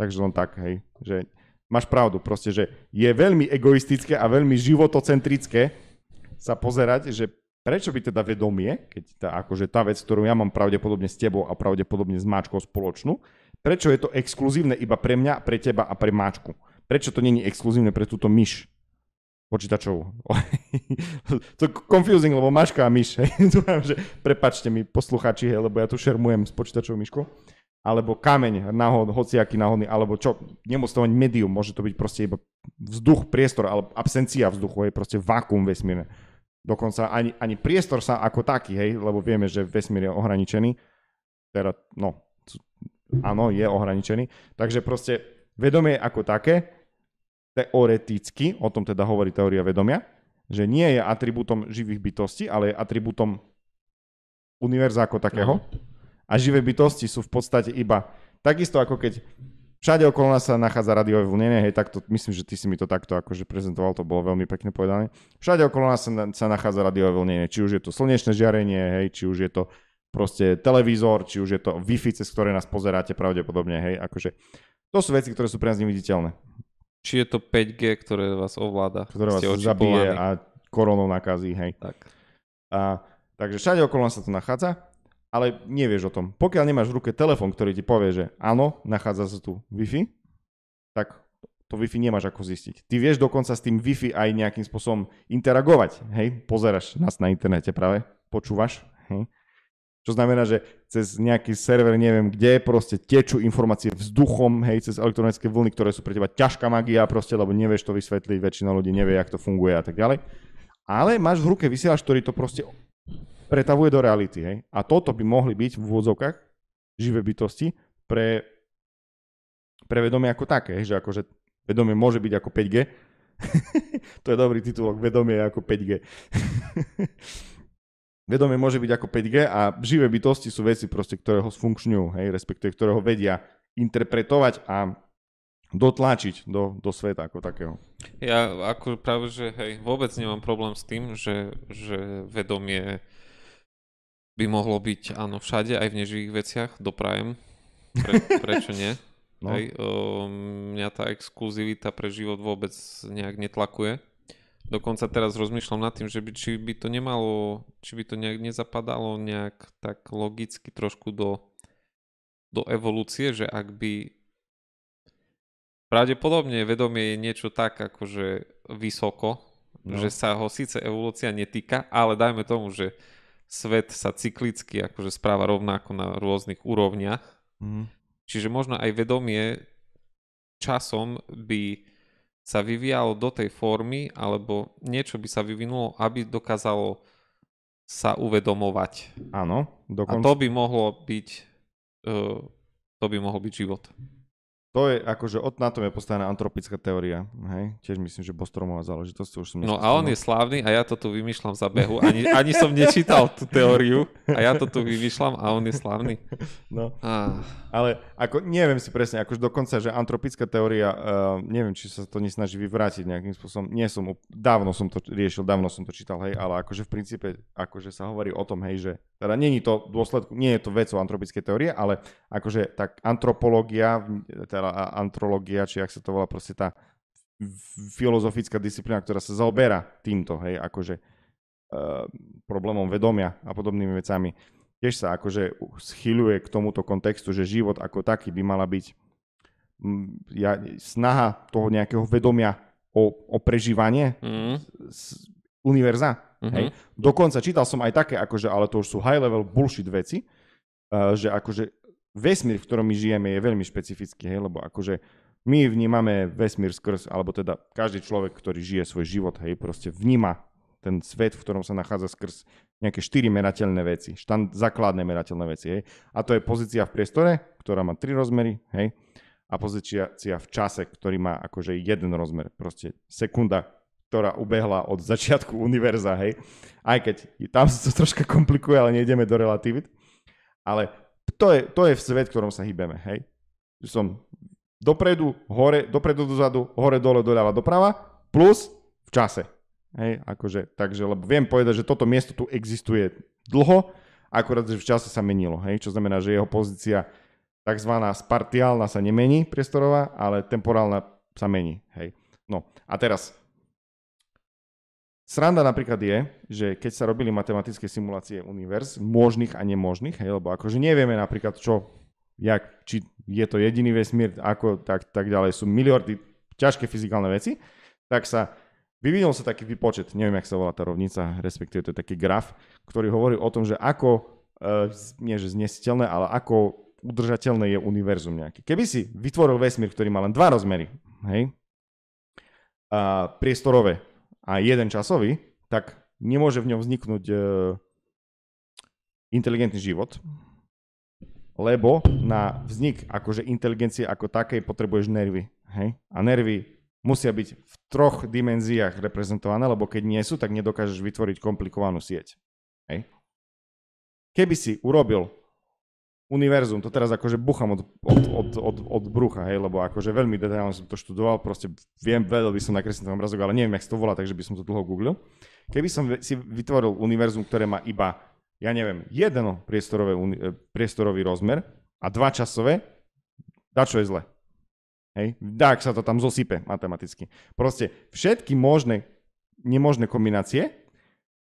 Takže len tak, hej, že máš pravdu, proste, že je veľmi egoistické a veľmi životocentrické sa pozerať, že prečo by teda vedomie, keď tá, akože tá vec, ktorú ja mám pravdepodobne s tebou a pravdepodobne s Máčkou spoločnú, prečo je to exkluzívne iba pre mňa, pre teba a pre Máčku? Prečo to není exkluzívne pre túto myš? počítačov. to confusing, lebo maška a myš. že prepačte mi posluchači, lebo ja tu šermujem s počítačovou myškou alebo kameň náhod, hociaký náhodný, alebo čo, nemusí to mať medium. môže to byť proste iba vzduch, priestor, alebo absencia vzduchu, je proste vákum vesmírne. Dokonca ani, ani priestor sa ako taký, hej, lebo vieme, že vesmír je ohraničený, teda, no, áno, je ohraničený, takže proste vedomie ako také, teoreticky, o tom teda hovorí teória vedomia, že nie je atribútom živých bytostí, ale je atribútom univerza ako takého. No a živé bytosti sú v podstate iba takisto ako keď všade okolo nás sa nachádza radiové vlnenie, hej, takto, myslím, že ty si mi to takto akože prezentoval, to bolo veľmi pekne povedané. Všade okolo nás sa, sa nachádza radiové vlnenie, či už je to slnečné žiarenie, hej, či už je to proste televízor, či už je to Wi-Fi, cez ktoré nás pozeráte pravdepodobne, hej, akože to sú veci, ktoré sú pre nás neviditeľné. Či je to 5G, ktoré vás ovláda, ktoré vás zabije a koronou nakazí, hej. Tak. A, takže všade okolo nás sa to nachádza ale nevieš o tom. Pokiaľ nemáš v ruke telefón, ktorý ti povie, že áno, nachádza sa tu Wi-Fi, tak to Wi-Fi nemáš ako zistiť. Ty vieš dokonca s tým Wi-Fi aj nejakým spôsobom interagovať. Hej, pozeráš nás na internete práve, počúvaš. Hej. Čo znamená, že cez nejaký server, neviem kde, proste tečú informácie vzduchom, hej, cez elektronické vlny, ktoré sú pre teba ťažká magia, proste, lebo nevieš to vysvetliť, väčšina ľudí nevie, ako to funguje a tak ďalej. Ale máš v ruke vysielač, ktorý to proste pretavuje do reality. Hej? A toto by mohli byť v úvodzovkách živé bytosti pre, pre vedomie ako také, že akože vedomie môže byť ako 5G. to je dobrý titulok, vedomie ako 5G. vedomie môže byť ako 5G a živé bytosti sú veci proste, ktoré ho sfunkčňujú, hej, respektive ktoré ho vedia interpretovať a dotlačiť do, do sveta ako takého. Ja ako práve, že hej, vôbec nemám problém s tým, že, že vedomie by mohlo byť, áno, všade, aj v neživých veciach, doprajem. Pre, prečo nie? No. Hej, o, mňa tá exkluzivita pre život vôbec nejak netlakuje. Dokonca teraz rozmýšľam nad tým, že by, či by to nemalo, či by to nejak nezapadalo nejak tak logicky trošku do, do evolúcie, že ak by pravdepodobne vedomie je niečo tak akože vysoko, no. že sa ho síce evolúcia netýka, ale dajme tomu, že svet sa cyklicky akože správa rovnako na rôznych úrovniach. Mm. Čiže možno aj vedomie časom by sa vyvíjalo do tej formy, alebo niečo by sa vyvinulo, aby dokázalo sa uvedomovať. Áno. Dokonca... A to by mohlo byť uh, to by mohol byť život. To je akože od na tom je postavená antropická teória. Hej? Tiež myslím, že Bostromová záležitosť. Už som no a on je slávny a ja to tu vymýšľam za behu. Ani, ani som nečítal tú teóriu a ja to tu vymýšľam a on je slávny. No. Ah. Ale ako, neviem si presne, akož dokonca, že antropická teória, uh, neviem, či sa to nesnaží vyvrátiť nejakým spôsobom. Nie som, dávno som to riešil, dávno som to čítal, hej, ale akože v princípe, akože sa hovorí o tom, hej, že teda není to dôsledku, nie je to vec o antropickej teórie, ale akože tak antropológia, teda antrológia, či ak sa to volá proste tá filozofická disciplína, ktorá sa zaoberá týmto, hej, akože uh, problémom vedomia a podobnými vecami, tiež sa akože schyľuje k tomuto kontextu, že život ako taký by mala byť ja, snaha toho nejakého vedomia o, o prežívanie mm. z, z univerza. Mm-hmm. Hej. Dokonca čítal som aj také, akože, ale to už sú high level bullshit veci, uh, že akože vesmír, v ktorom my žijeme, je veľmi špecifický, hej, lebo akože my vnímame vesmír skrz, alebo teda každý človek, ktorý žije svoj život, hej, proste vníma ten svet, v ktorom sa nachádza skrz nejaké štyri merateľné veci, štand, základné merateľné veci. Hej. A to je pozícia v priestore, ktorá má tri rozmery, hej, a pozícia v čase, ktorý má akože jeden rozmer, proste sekunda, ktorá ubehla od začiatku univerza, hej. Aj keď tam sa to troška komplikuje, ale nejdeme do relativit. Ale to je, to je svet, v ktorom sa hýbeme, hej. Som dopredu, hore, dopredu, dozadu, hore, dole, doľava, doprava, plus v čase. Hej, akože, takže, lebo viem povedať, že toto miesto tu existuje dlho, akurát, že v čase sa menilo, hej, čo znamená, že jeho pozícia tzv. spartiálna sa nemení priestorová, ale temporálna sa mení, hej. No a teraz Sranda napríklad je, že keď sa robili matematické simulácie univerz, možných a nemožných, hej, lebo akože nevieme napríklad čo, jak, či je to jediný vesmír, ako tak, tak ďalej, sú miliardy ťažké fyzikálne veci, tak sa vyvinul sa taký výpočet, neviem, jak sa volá tá rovnica, respektíve to je taký graf, ktorý hovorí o tom, že ako, e, nie že znesiteľné, ale ako udržateľné je univerzum nejaké. Keby si vytvoril vesmír, ktorý má len dva rozmery, hej, a priestorové, a jeden časový, tak nemôže v ňom vzniknúť e, inteligentný život, lebo na vznik akože inteligencie ako takej potrebuješ nervy. Hej? A nervy musia byť v troch dimenziách reprezentované, lebo keď nie sú, tak nedokážeš vytvoriť komplikovanú sieť. Hej? Keby si urobil univerzum, to teraz akože buchám od, od, od, od, od brucha, hej, lebo akože veľmi detailne som to študoval, proste viem, vedel by som nakresliť ten obrazok, ale neviem, jak to volá, takže by som to dlho googlil. Keby som si vytvoril univerzum, ktoré má iba, ja neviem, jeden e, priestorový rozmer a dva časové, čo je zle. Hej, tak sa to tam zosype matematicky. Proste všetky možné, nemožné kombinácie,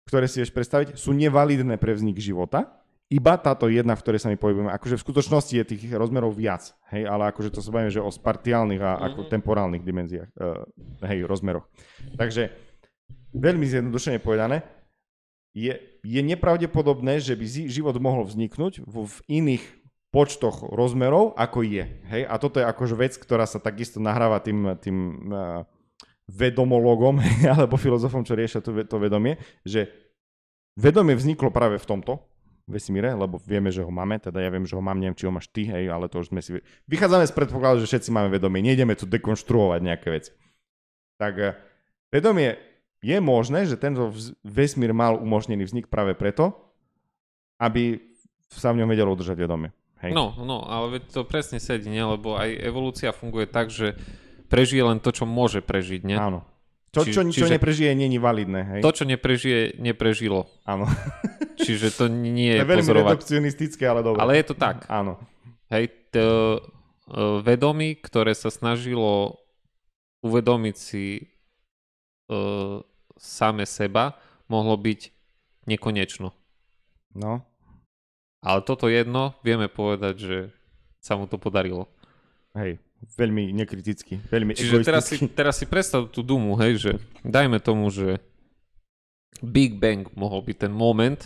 ktoré si vieš predstaviť, sú nevalidné pre vznik života, iba táto jedna, v ktorej sa my pohybujeme. Akože v skutočnosti je tých rozmerov viac, hej, ale akože to sa bavíme, že o spartiálnych a mm-hmm. ako mhm. temporálnych dimenziách, uh, hej, rozmeroch. Takže veľmi zjednodušene povedané, je, je nepravdepodobné, že by život mohol vzniknúť v, v iných počtoch rozmerov, ako je. Hej? A toto je akože vec, ktorá sa takisto nahráva tým, tým uh, vedomologom alebo filozofom, čo riešia to, to vedomie, že vedomie vzniklo práve v tomto, vesmíre, lebo vieme, že ho máme, teda ja viem, že ho mám, neviem, či ho máš ty, hej, ale to už sme si... Vychádzame z predpokladu, že všetci máme vedomie, nejdeme tu dekonštruovať nejaké veci. Tak eh, vedomie je možné, že tento vesmír mal umožnený vznik práve preto, aby sa v ňom vedelo udržať vedomie. Hej. No, no, ale to presne sedí, ne? lebo aj evolúcia funguje tak, že prežije len to, čo môže prežiť, nie? Áno. To, čo, čiže, čo neprežije, není validné. Hej? To, čo neprežije, neprežilo. Áno. čiže to nie je to veľmi pozorovať. redukcionistické, ale dobre. Ale je to tak. Áno. Hej, to, e, vedomí, ktoré sa snažilo uvedomiť si uh, same seba, mohlo byť nekonečno. No. Ale toto jedno vieme povedať, že sa mu to podarilo. Hej veľmi nekriticky, veľmi Čiže teraz si, teraz si predstav tú dumu, hej, že dajme tomu, že Big Bang mohol byť ten moment,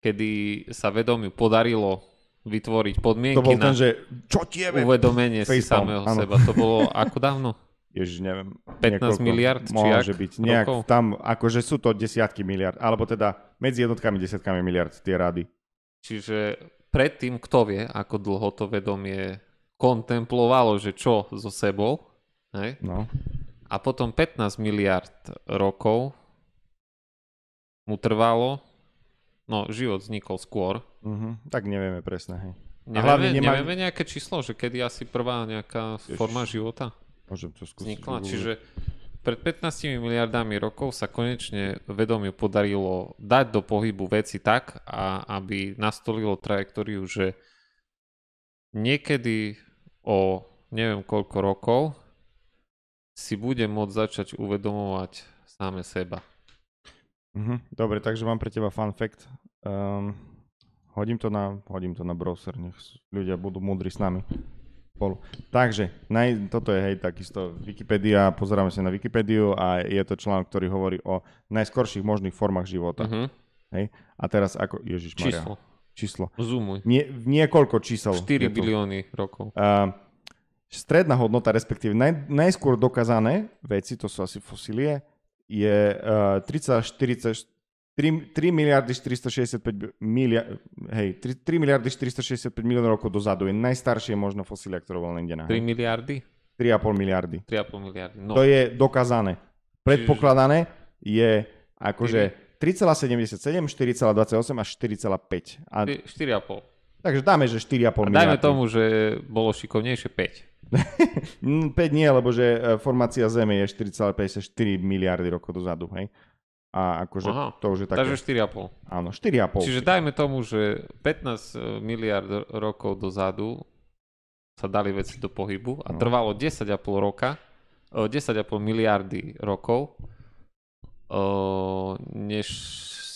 kedy sa vedomiu podarilo vytvoriť podmienky to bol ten, že, čo tieme? uvedomenie si samého áno. seba. To bolo ako dávno? Ježiš, neviem. 15 miliard? Či môže byť. Nejak rokov? tam, akože sú to desiatky miliard. Alebo teda medzi jednotkami, desiatkami miliard tie rady. Čiže predtým, kto vie, ako dlho to vedomie kontemplovalo, že čo so sebou. Hej? No. A potom 15 miliard rokov mu trvalo, no život vznikol skôr. Uh-huh. Tak nevieme presne. Hej. Nevieme, nemá... nevieme nejaké číslo, že kedy asi prvá nejaká Ježiš. forma života Môžem to skúsiť vznikla. Čiže pred 15 miliardami rokov sa konečne vedomiu podarilo dať do pohybu veci tak, a aby nastolilo trajektóriu, že niekedy o neviem koľko rokov si bude môcť začať uvedomovať same seba. Mhm, dobre, takže mám pre teba fun fact. Um, hodím, to na, hodím to na browser, nech ľudia budú múdri s nami. Spolu. Takže, naj, toto je hej, takisto Wikipedia, pozeráme sa na Wikipediu a je to článok, ktorý hovorí o najskorších možných formách života. Mm-hmm. Hej? A teraz ako, Ježiš Maria. Číslo číslo. Zoomuj. Nie, niekoľko čísel. 4 bilióny rokov. Uh, stredná hodnota, respektíve naj, najskôr dokázané veci, to sú asi fosílie, je uh, 30 40, 3, 3 miliardy 465 miliard, hej, 3, 3 miliardy 465 miliónov rokov dozadu je najstaršie možno fosília, ktorá bola niekde nájdená. 3 miliardy? 3,5 miliardy. 3,5 miliardy, no. To je dokázané. Predpokladané je akože 3,77, 4,28 a 4,5. A... 4,5. Takže dáme, že 4,5 miliardy. Dajme tomu, že bolo šikovnejšie 5. 5 mm, nie, lebo že e, formácia Zeme je 4,54 miliardy rokov dozadu, hej? A akože Aha, to už je také... Takže 4,5. Áno, 4,5. Čiže dajme tomu, že 15 e, miliard rokov dozadu sa dali veci do pohybu a no. trvalo 10,5 roka, 10,5 e, miliardy rokov, než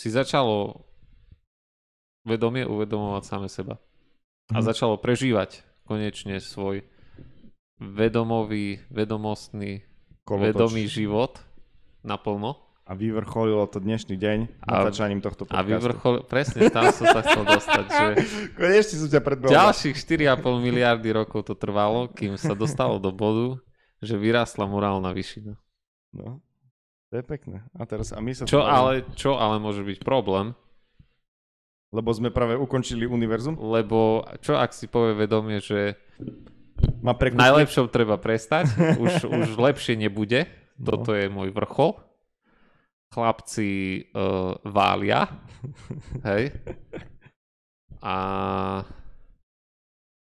si začalo vedomie uvedomovať same seba. A mhm. začalo prežívať konečne svoj vedomový, vedomostný, Kolotoč. vedomý život naplno. A vyvrcholilo to dnešný deň a, začaním tohto podcastu. A vyvrchol, presne tam som sa chcel dostať. Že Konečne som ťa predbehol. Ďalších 4,5 miliardy rokov to trvalo, kým sa dostalo do bodu, že vyrástla morálna vyšina. No, to je pekné. A teraz a my sa... Čo ale, čo ale môže byť problém? Lebo sme práve ukončili univerzum? Lebo čo ak si povie vedomie, že Má najlepšou treba prestať, už, už lepšie nebude, no. toto no. je môj vrchol, chlapci uh, vália, hej, a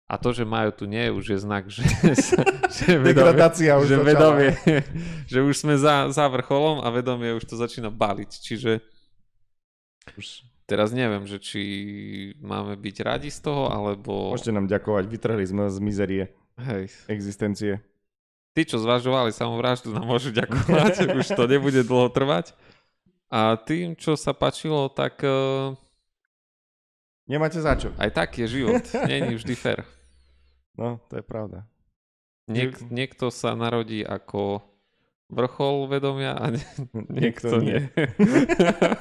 a to, že majú tu nie, už je znak, že, že, vedomie, už že, vedomie, že už sme za, za vrcholom a vedomie už to začína baliť. Čiže už teraz neviem, že či máme byť radi z toho, alebo... Môžete nám ďakovať, vytrhli sme z mizerie Hej. existencie. Tí, čo zvažovali samovraždu, nám môžu ďakovať, už to nebude dlho trvať. A tým, čo sa páčilo, tak... Eh, Nemáte za čo. Aj tak je život, není vždy fér. No, to je pravda. Niek- hm. niekto sa narodí ako vrchol vedomia a nie, hm, niekto, niekto nie.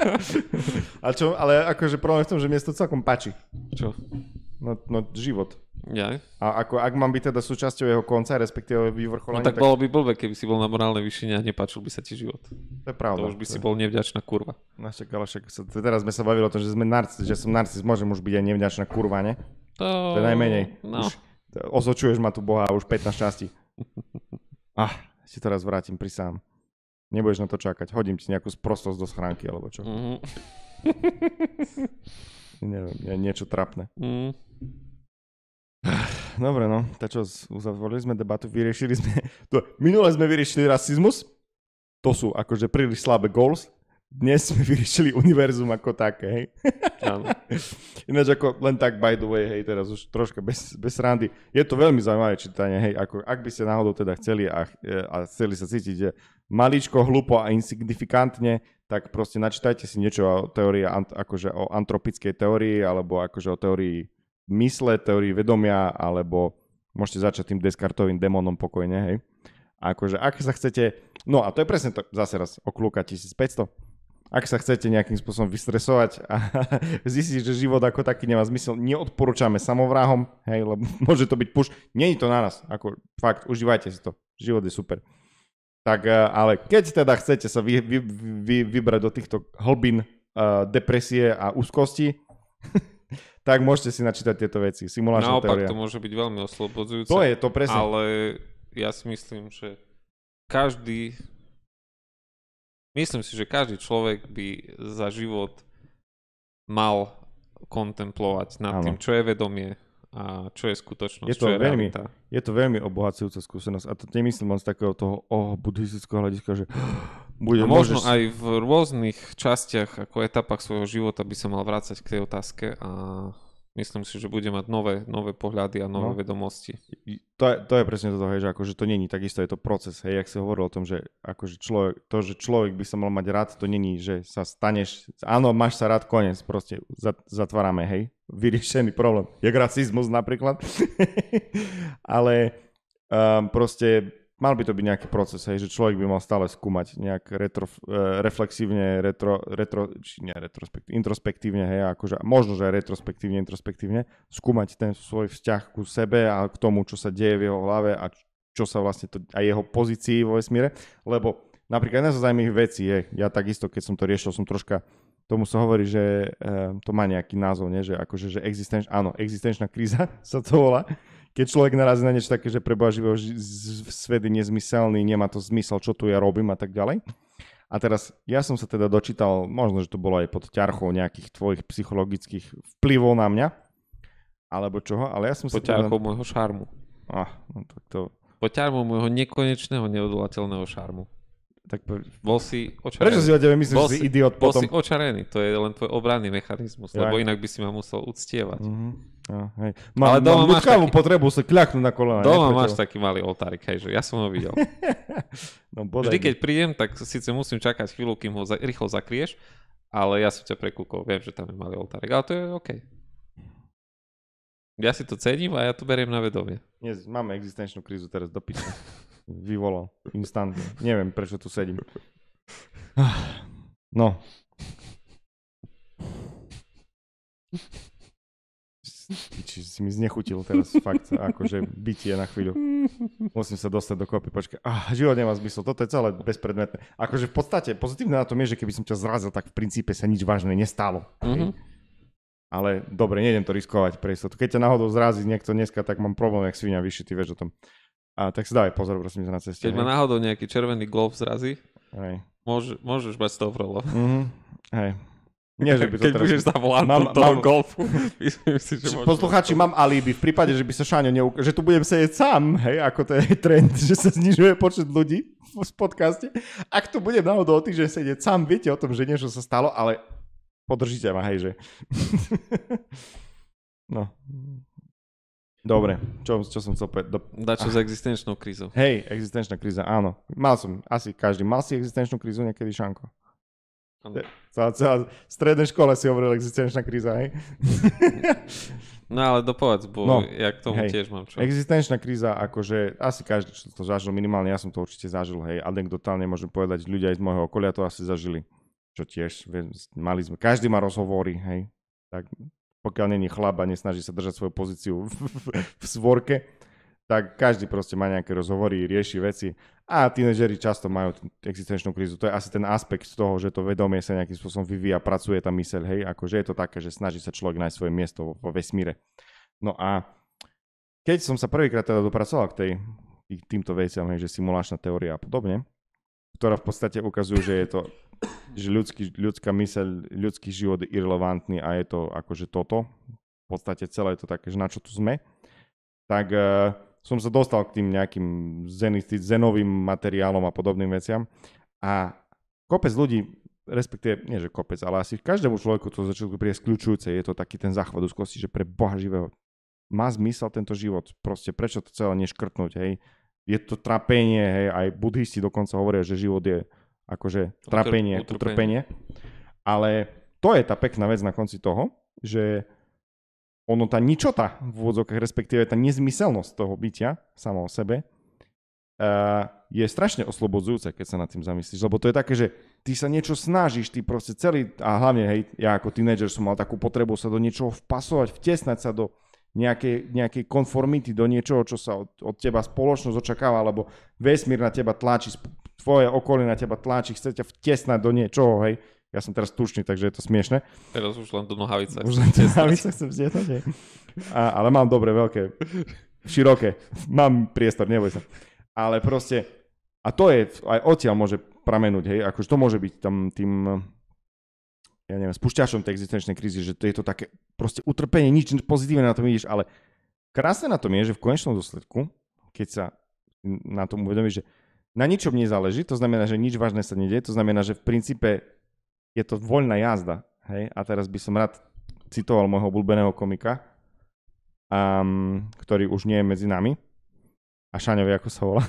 a čo, ale akože problém v tom, že mi to celkom páči. Čo? No, no život. Ja. A ako, ak mám byť teda súčasťou jeho konca, respektíve vyvrcholenia... No tak, tak bolo by blbé, keby si bol na morálnej výšine a nepáčil by sa ti život. To je pravda. To už by to si je... bol nevďačná kurva. No však, ale však sa, teraz sme sa bavili o tom, že, sme narcis, že som narcis, môžem už byť aj nevďačná kurva, ne? To... To je najmenej. No. Už, Ozočuješ ma tu Boha už 15 častí. Ah, si to raz vrátim pri sám. Nebudeš na to čakať. Hodím ti nejakú sprostosť do schránky alebo čo. Mm-hmm. Neviem, je niečo trapné. Mm. Dobre, no, tak čo, uzavolili sme debatu, vyriešili sme... To, minule sme vyriešili rasizmus, to sú akože príliš slabé goals, dnes sme vyriešili univerzum ako také, hej. Ináč ako len tak by the way, hej, teraz už troška bez, bez randy. Je to veľmi zaujímavé čítanie, hej, ako ak by ste náhodou teda chceli a, e, a chceli sa cítiť že maličko, hlupo a insignifikantne, tak proste načítajte si niečo o teórii, akože o antropickej teórii, alebo akože o teórii mysle, teórii vedomia, alebo môžete začať tým Descartovým demonom pokojne, hej. akože ak sa chcete, no a to je presne to, zase raz, okľúka 1500, ak sa chcete nejakým spôsobom vystresovať a zistiť, že život ako taký nemá zmysel, neodporúčame samovráhom, hej, lebo môže to byť push. Není to na nás, ako fakt, užívajte si to, život je super. Tak, e, ale keď teda chcete sa vy, vy, vy, vybrať do týchto hlbín uh, depresie a úzkosti, tak môžete si načítať tieto veci. Simulačná Naopak, teória. to môže byť veľmi oslobodzujúce. To je to presne. Ale ja si myslím, že každý Myslím si, že každý človek by za život mal kontemplovať nad ano. tým, čo je vedomie a čo je skutočnosť, je to čo je veľmi, realita. Je to veľmi obohacujúca skúsenosť a to nemyslím len z takého toho oh, buddhistického hľadiska, že bude, a možno môžeš... aj v rôznych častiach ako etapách svojho života by sa mal vrácať k tej otázke a Myslím si, že bude mať nové, nové pohľady a nové no. vedomosti. To je, to je presne toto, hej, že akože to není, takisto je to proces. Hej, jak si hovoril o tom, že akože človek, to, že človek by sa mal mať rád, to není, že sa staneš, áno, máš sa rád, konec, proste zatvárame, hej, vyriešený problém. Jak rasizmus napríklad. Ale um, proste mal by to byť nejaký proces, hej, že človek by mal stále skúmať nejak retro, e, reflexívne, retro, retro, či nie retrospekt, introspektívne, hej, akože možno, že aj retrospektívne, introspektívne, skúmať ten svoj vzťah ku sebe a k tomu, čo sa deje v jeho hlave a čo sa vlastne to, a jeho pozícii vo vesmíre, lebo napríklad jedna zo zaujímavých vecí je, ja takisto, keď som to riešil, som troška tomu sa hovorí, že e, to má nejaký názov, nie? že akože, že existenč, áno, existenčná kríza sa to volá, keď človek narazí na niečo také, že preboha živého, svet je nezmyselný, nemá to zmysel, čo tu ja robím a tak ďalej. A teraz, ja som sa teda dočítal, možno, že to bolo aj pod ťarchou nejakých tvojich psychologických vplyvov na mňa, alebo čoho, ale ja som sa... Pod teda- ťarchou teda... môjho šarmu. Ah, no tak to... Pod ťarchou môjho nekonečného, neodolateľného šarmu tak bol si očarený. Prečo si o tebe myslíš, že si, idiot bol potom? Bol si očarený, to je len tvoj obranný mechanizmus, ja, lebo inak by si ma musel uctievať. Mm-hmm. Ja, hej. Má, Ale doma mám máš taký... potrebu sa kľaknúť na kolena. Doma nepreteľ. máš taký malý oltárik, hej, že ja som ho videl. no, Vždy, keď prídem, tak síce musím čakať chvíľu, kým ho za, rýchlo zakrieš, ale ja som ťa prekúkol, viem, že tam je malý oltárek, ale to je OK. Ja si to cením a ja to beriem na vedomie. Nie, máme existenčnú krízu teraz do vyvolal. Instantne. Neviem, prečo tu sedím. Ah. No. Či si mi znechutil teraz fakt, akože bytie na chvíľu. Musím sa dostať do kopy, počkaj. Ah, život nemá zmysel, toto je celé bezpredmetné. Akože v podstate pozitívne na tom je, že keby som ťa zrazil, tak v princípe sa nič vážne nestalo. Mm-hmm. Ale dobre, nejdem to riskovať pre istotu. Keď ťa náhodou zrazí niekto dneska, tak mám problém, jak svinia vyšší, ty vieš o tom. A tak si dávaj pozor, prosím, na ceste. Keď hej. ma náhodou nejaký červený glob zrazí, hej. Môže, môžeš mať z toho problém. Mm-hmm. Hej. Nie, že by to Keď teraz... budeš zavolať mám, mám... golfu, myslím si, že môžem... mám alibi. V prípade, že by sa Šáňo neuk... že tu budem sedieť sám, hej, ako to je trend, že sa znižuje počet ľudí v podcaste. Ak tu budem náhodou o že sedieť sám, viete o tom, že niečo sa stalo, ale podržíte ma, hej, že... no. Dobre, čo, čo som chcel povedať? Do... Dačo ah. s existenčnou krízou. Hej, existenčná kríza, áno. Mal som, asi každý. Mal si existenčnú krízu niekedy, Šanko? Celá, celá, v strednej škole si hovoril existenčná kríza, hej? No ale dopovedz, bo no, ja k tomu hej, tiež mám čo. Existenčná kríza, akože asi každý čo to zažil, minimálne ja som to určite zažil, hej, anekdotálne môžem povedať, ľudia aj z môjho okolia to asi zažili, čo tiež, mali sme, každý má rozhovory, hej, tak pokiaľ není chlap a nesnaží sa držať svoju pozíciu v, v, v svorke, tak každý proste má nejaké rozhovory, rieši veci a tínežeri často majú existenčnú krízu. To je asi ten aspekt z toho, že to vedomie sa nejakým spôsobom vyvíja, pracuje tá myseľ, hej, akože je to také, že snaží sa človek nájsť svoje miesto vo vesmíre. No a keď som sa prvýkrát teda dopracoval k tej, týmto veciam, hej, že simulačná teória a podobne, ktorá v podstate ukazujú, že je to že ľudský, ľudská myseľ, ľudský život je irrelevantný a je to akože toto. V podstate celé je to také, že na čo tu sme. Tak uh, som sa dostal k tým nejakým zenisti, zenovým materiálom a podobným veciam. A kopec ľudí, respektíve, nie že kopec, ale asi každému človeku to začalo príde skľúčujúce, je to taký ten záchvat úzkosti, že pre Boha živého má zmysel tento život, proste prečo to celé neškrtnúť, hej. Je to trapenie, hej, aj buddhisti dokonca hovoria, že život je akože trápenie, utrpenie. utrpenie. Ale to je tá pekná vec na konci toho, že ono tá ničota v úvodzovkách, respektíve tá nezmyselnosť toho bytia sama o sebe, uh, je strašne oslobodzujúce, keď sa nad tým zamyslíš. Lebo to je také, že ty sa niečo snažíš, ty proste celý, a hlavne hej, ja ako tínedžer som mal takú potrebu sa do niečoho vpasovať, vtesnať sa do nejakej, nejakej konformity, do niečoho, čo sa od, od teba spoločnosť očakáva, alebo vesmír na teba tlačí, tvoje okolie na teba tlačí, chce ťa vtesnať do niečoho, hej. Ja som teraz tučný, takže je to smiešne. Teraz už len do nohavice. Už len do nohavice chcem vtiesnať, hej. A, ale mám dobre, veľké, široké. Mám priestor, neboj sa. Ale proste, a to je, aj odtiaľ môže pramenúť, hej, akože to môže byť tam tým, ja neviem, spúšťačom tej existenčnej krízy, že to je to také proste utrpenie, nič pozitívne na tom vidíš, ale krásne na tom je, že v konečnom dôsledku, keď sa na tom uvedomíš, že na ničom nezáleží, to znamená, že nič vážne sa nedie, to znamená, že v princípe je to voľná jazda. Hej? A teraz by som rád citoval môjho obľúbeného komika, um, ktorý už nie je medzi nami. A Šaňovi, ako sa volá.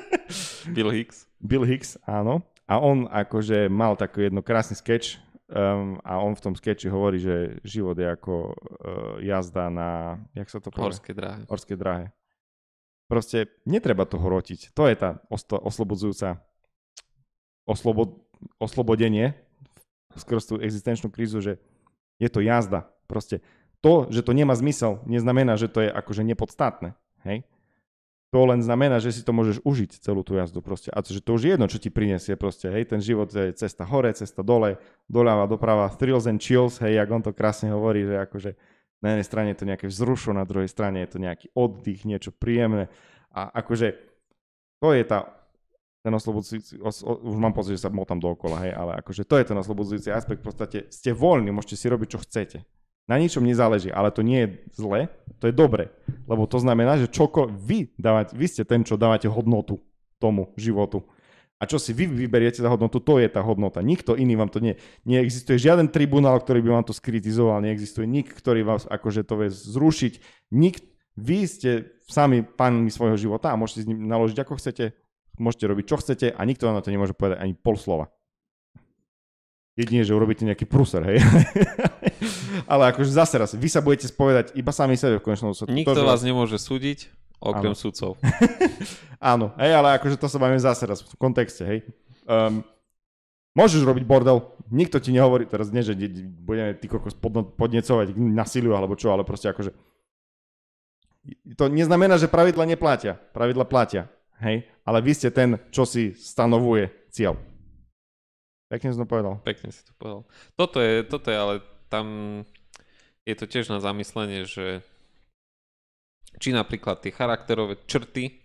Bill Hicks. Bill Hicks, áno. A on akože mal taký jedno krásny sketch um, a on v tom sketchi hovorí, že život je ako uh, jazda na, jak sa to povie? Horské dráhe. Horské dráhe. Proste netreba to hrotiť. To je tá osto- oslobodzujúca oslobo- oslobodenie skrz tú existenčnú krízu, že je to jazda. Proste to, že to nemá zmysel, neznamená, že to je akože nepodstatné. Hej? To len znamená, že si to môžeš užiť celú tú jazdu proste. A to, že to už je jedno, čo ti prinesie proste. Hej, ten život je cesta hore, cesta dole, doľava, doprava, thrills and chills, hej, jak on to krásne hovorí, že akože na jednej strane je to nejaké vzrušo, na druhej strane je to nejaký oddych, niečo príjemné. A akože to je tá ten oslobodzujúci, os, už mám pocit, že sa motám dookola, hej, ale akože to je ten oslobodzujúci aspekt, v podstate ste voľní, môžete si robiť, čo chcete. Na ničom nezáleží, ale to nie je zle, to je dobre, lebo to znamená, že čoko vy, dávate, vy ste ten, čo dávate hodnotu tomu životu. A čo si vy vyberiete za hodnotu, to je tá hodnota. Nikto iný vám to nie... Neexistuje žiaden tribunál, ktorý by vám to skritizoval, neexistuje nik, ktorý vás akože to vie zrušiť. Nik, vy ste sami pánmi svojho života a môžete s ním naložiť ako chcete, môžete robiť čo chcete a nikto vám na to nemôže povedať ani pol slova. Jedine, že urobíte nejaký pruser, hej. Ale akože zase raz, vy sa budete spovedať iba sami sebe v konečnom dôsledku. Nikto to, vás nemôže súdiť. Okrem Áno. sudcov. Áno, hej, ale akože to sa máme zase raz v kontexte, hej. Um, môžeš robiť bordel, nikto ti nehovorí, teraz nie, že budeme ty kokos podnecovať k nasiliu alebo čo, ale proste akože to neznamená, že pravidla neplatia. Pravidla platia, hej, ale vy ste ten, čo si stanovuje cieľ. Pekne som to povedal. Pekne si to povedal. Toto je, toto je ale tam je to tiež na zamyslenie, že či napríklad tie charakterové črty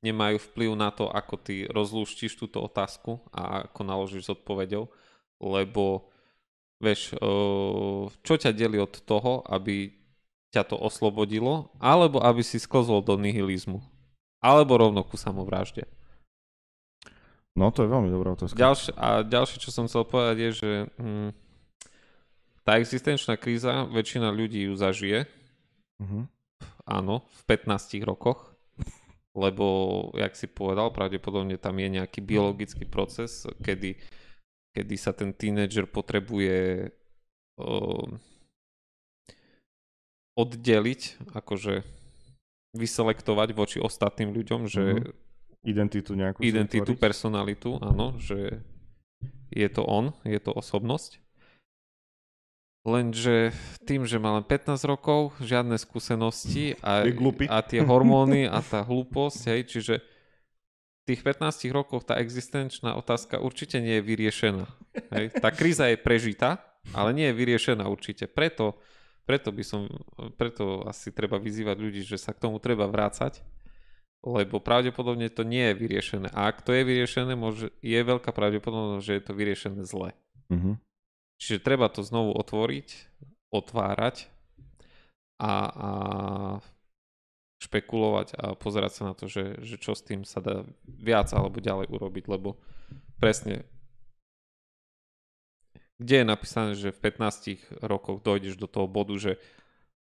nemajú vplyv na to, ako ty rozlúštiš túto otázku a ako naložíš s odpovedou, lebo vieš, eh, čo ťa delí od toho, aby ťa to oslobodilo, alebo aby si sklzol do nihilizmu. Alebo rovno ku samovražde. No to je veľmi dobrá otázka. Ďalšie, a ďalšie, čo som chcel povedať je, že hm, tá existenčná kríza, väčšina ľudí ju zažije. Uh-huh áno, v 15 rokoch, lebo, jak si povedal, pravdepodobne tam je nejaký biologický proces, kedy, kedy sa ten tínedžer potrebuje uh, oddeliť, akože vyselektovať voči ostatným ľuďom, že... uh-huh. Identitu nejakú. Identitu, personalitu, áno, že je to on, je to osobnosť. Lenže tým, že má len 15 rokov, žiadne skúsenosti a, a tie hormóny a tá hlúposť, hej, čiže v tých 15 rokoch tá existenčná otázka určite nie je vyriešená. Hej. Tá kríza je prežitá, ale nie je vyriešená určite. Preto, preto by som, preto asi treba vyzývať ľudí, že sa k tomu treba vrácať, lebo pravdepodobne to nie je vyriešené. A ak to je vyriešené, môže, je veľká pravdepodobnosť, že je to vyriešené zle. Mm-hmm. Čiže treba to znovu otvoriť, otvárať a, a špekulovať a pozerať sa na to, že, že čo s tým sa dá viac alebo ďalej urobiť, lebo presne kde je napísané, že v 15 rokoch dojdeš do toho bodu, že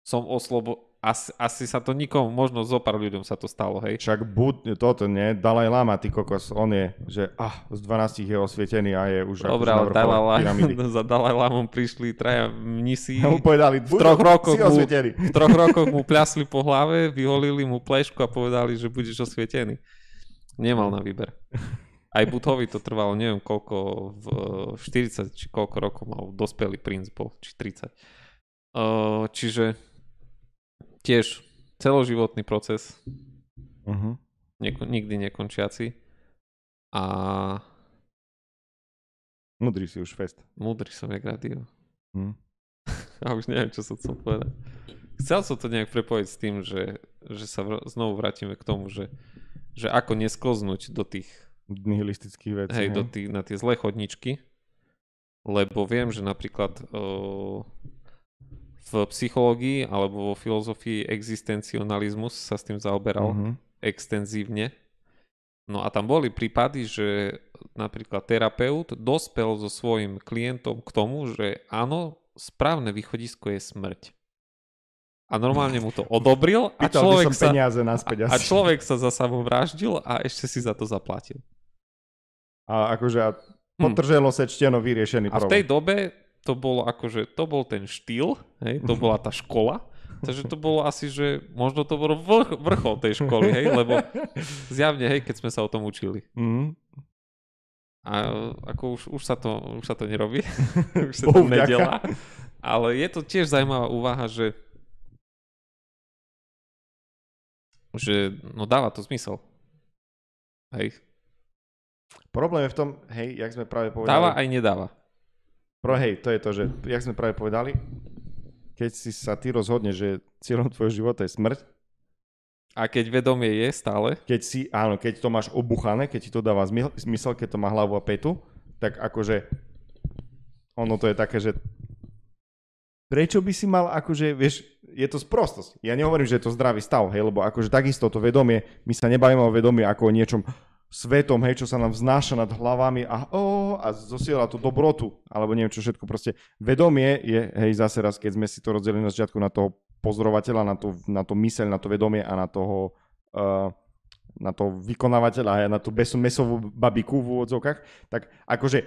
som oslobo- asi, asi sa to nikomu, možno zo pár ľuďom sa to stalo, hej. Však buď toto nie, Dalaj Lama, ty kokos, on je, že ah, z 12 je osvietený a je už Dobre, akože ale Dalaj Lama, za Dalaj Lamom prišli traja mnisi. A mu povedali, v troch, rokoch mu, v troch rokoch mu pľasli po hlave, vyholili mu plešku a povedali, že budeš osvietený. Nemal na výber. Aj Budhovi to trvalo, neviem koľko, v 40 či koľko rokov mal dospelý princ bol, či 30. Uh, ehm, čiže tiež celoživotný proces. Uh-huh. Mhm. Neko- nikdy nekončiaci. A... Mudrý si už fest. Mudrý som jak radio. Hmm. A už neviem, čo som chcel povedať. Chcel som to nejak prepojiť s tým, že, že sa vr- znovu vrátime k tomu, že, že ako nesklznúť do tých nihilistických vecí. Hej, hej. Do tých, na tie zlé chodničky. Lebo viem, že napríklad o, v psychológii alebo vo filozofii existencionalizmus sa s tým zaoberal mm-hmm. extenzívne. No a tam boli prípady, že napríklad terapeut dospel so svojim klientom k tomu, že áno, správne východisko je smrť. A normálne mu to odobril a človek, sa, peniaze naspäť a, a človek sa za sebou vraždil a ešte si za to zaplatil. A akože hm. potrželo hmm. sa čteno vyriešený problém. A v tej dobe to bolo akože, to bol ten štýl, hej, to bola tá škola, Takže to bolo asi, že možno to bolo vrch, vrchol tej školy, hej, lebo zjavne, hej, keď sme sa o tom učili. Mm. A ako už, už, sa to, už sa to nerobí, už sa to nedela, Ale je to tiež zaujímavá úvaha, že že no dáva to zmysel. Hej. Problém je v tom, hej, jak sme práve povedali. Dáva aj nedáva. Pro hej, to je to, že, jak sme práve povedali, keď si sa ty rozhodne, že cieľom tvojho života je smrť. A keď vedomie je stále. Keď si, áno, keď to máš obuchané, keď ti to dáva zmysel, keď to má hlavu a petu, tak akože ono to je také, že prečo by si mal akože, vieš, je to sprostosť. Ja nehovorím, že je to zdravý stav, hej, lebo akože takisto to vedomie, my sa nebavíme o vedomie ako o niečom, svetom, hej, čo sa nám vznáša nad hlavami a, oh, a zosiela tú dobrotu, alebo neviem čo všetko, proste vedomie je, hej, zase raz, keď sme si to rozdelili na začiatku na toho pozorovateľa, na to, na to myseľ, na to vedomie a na toho, uh, na toho vykonávateľa, hej, na tú besu, mesovú babiku v úvodzovkách, tak akože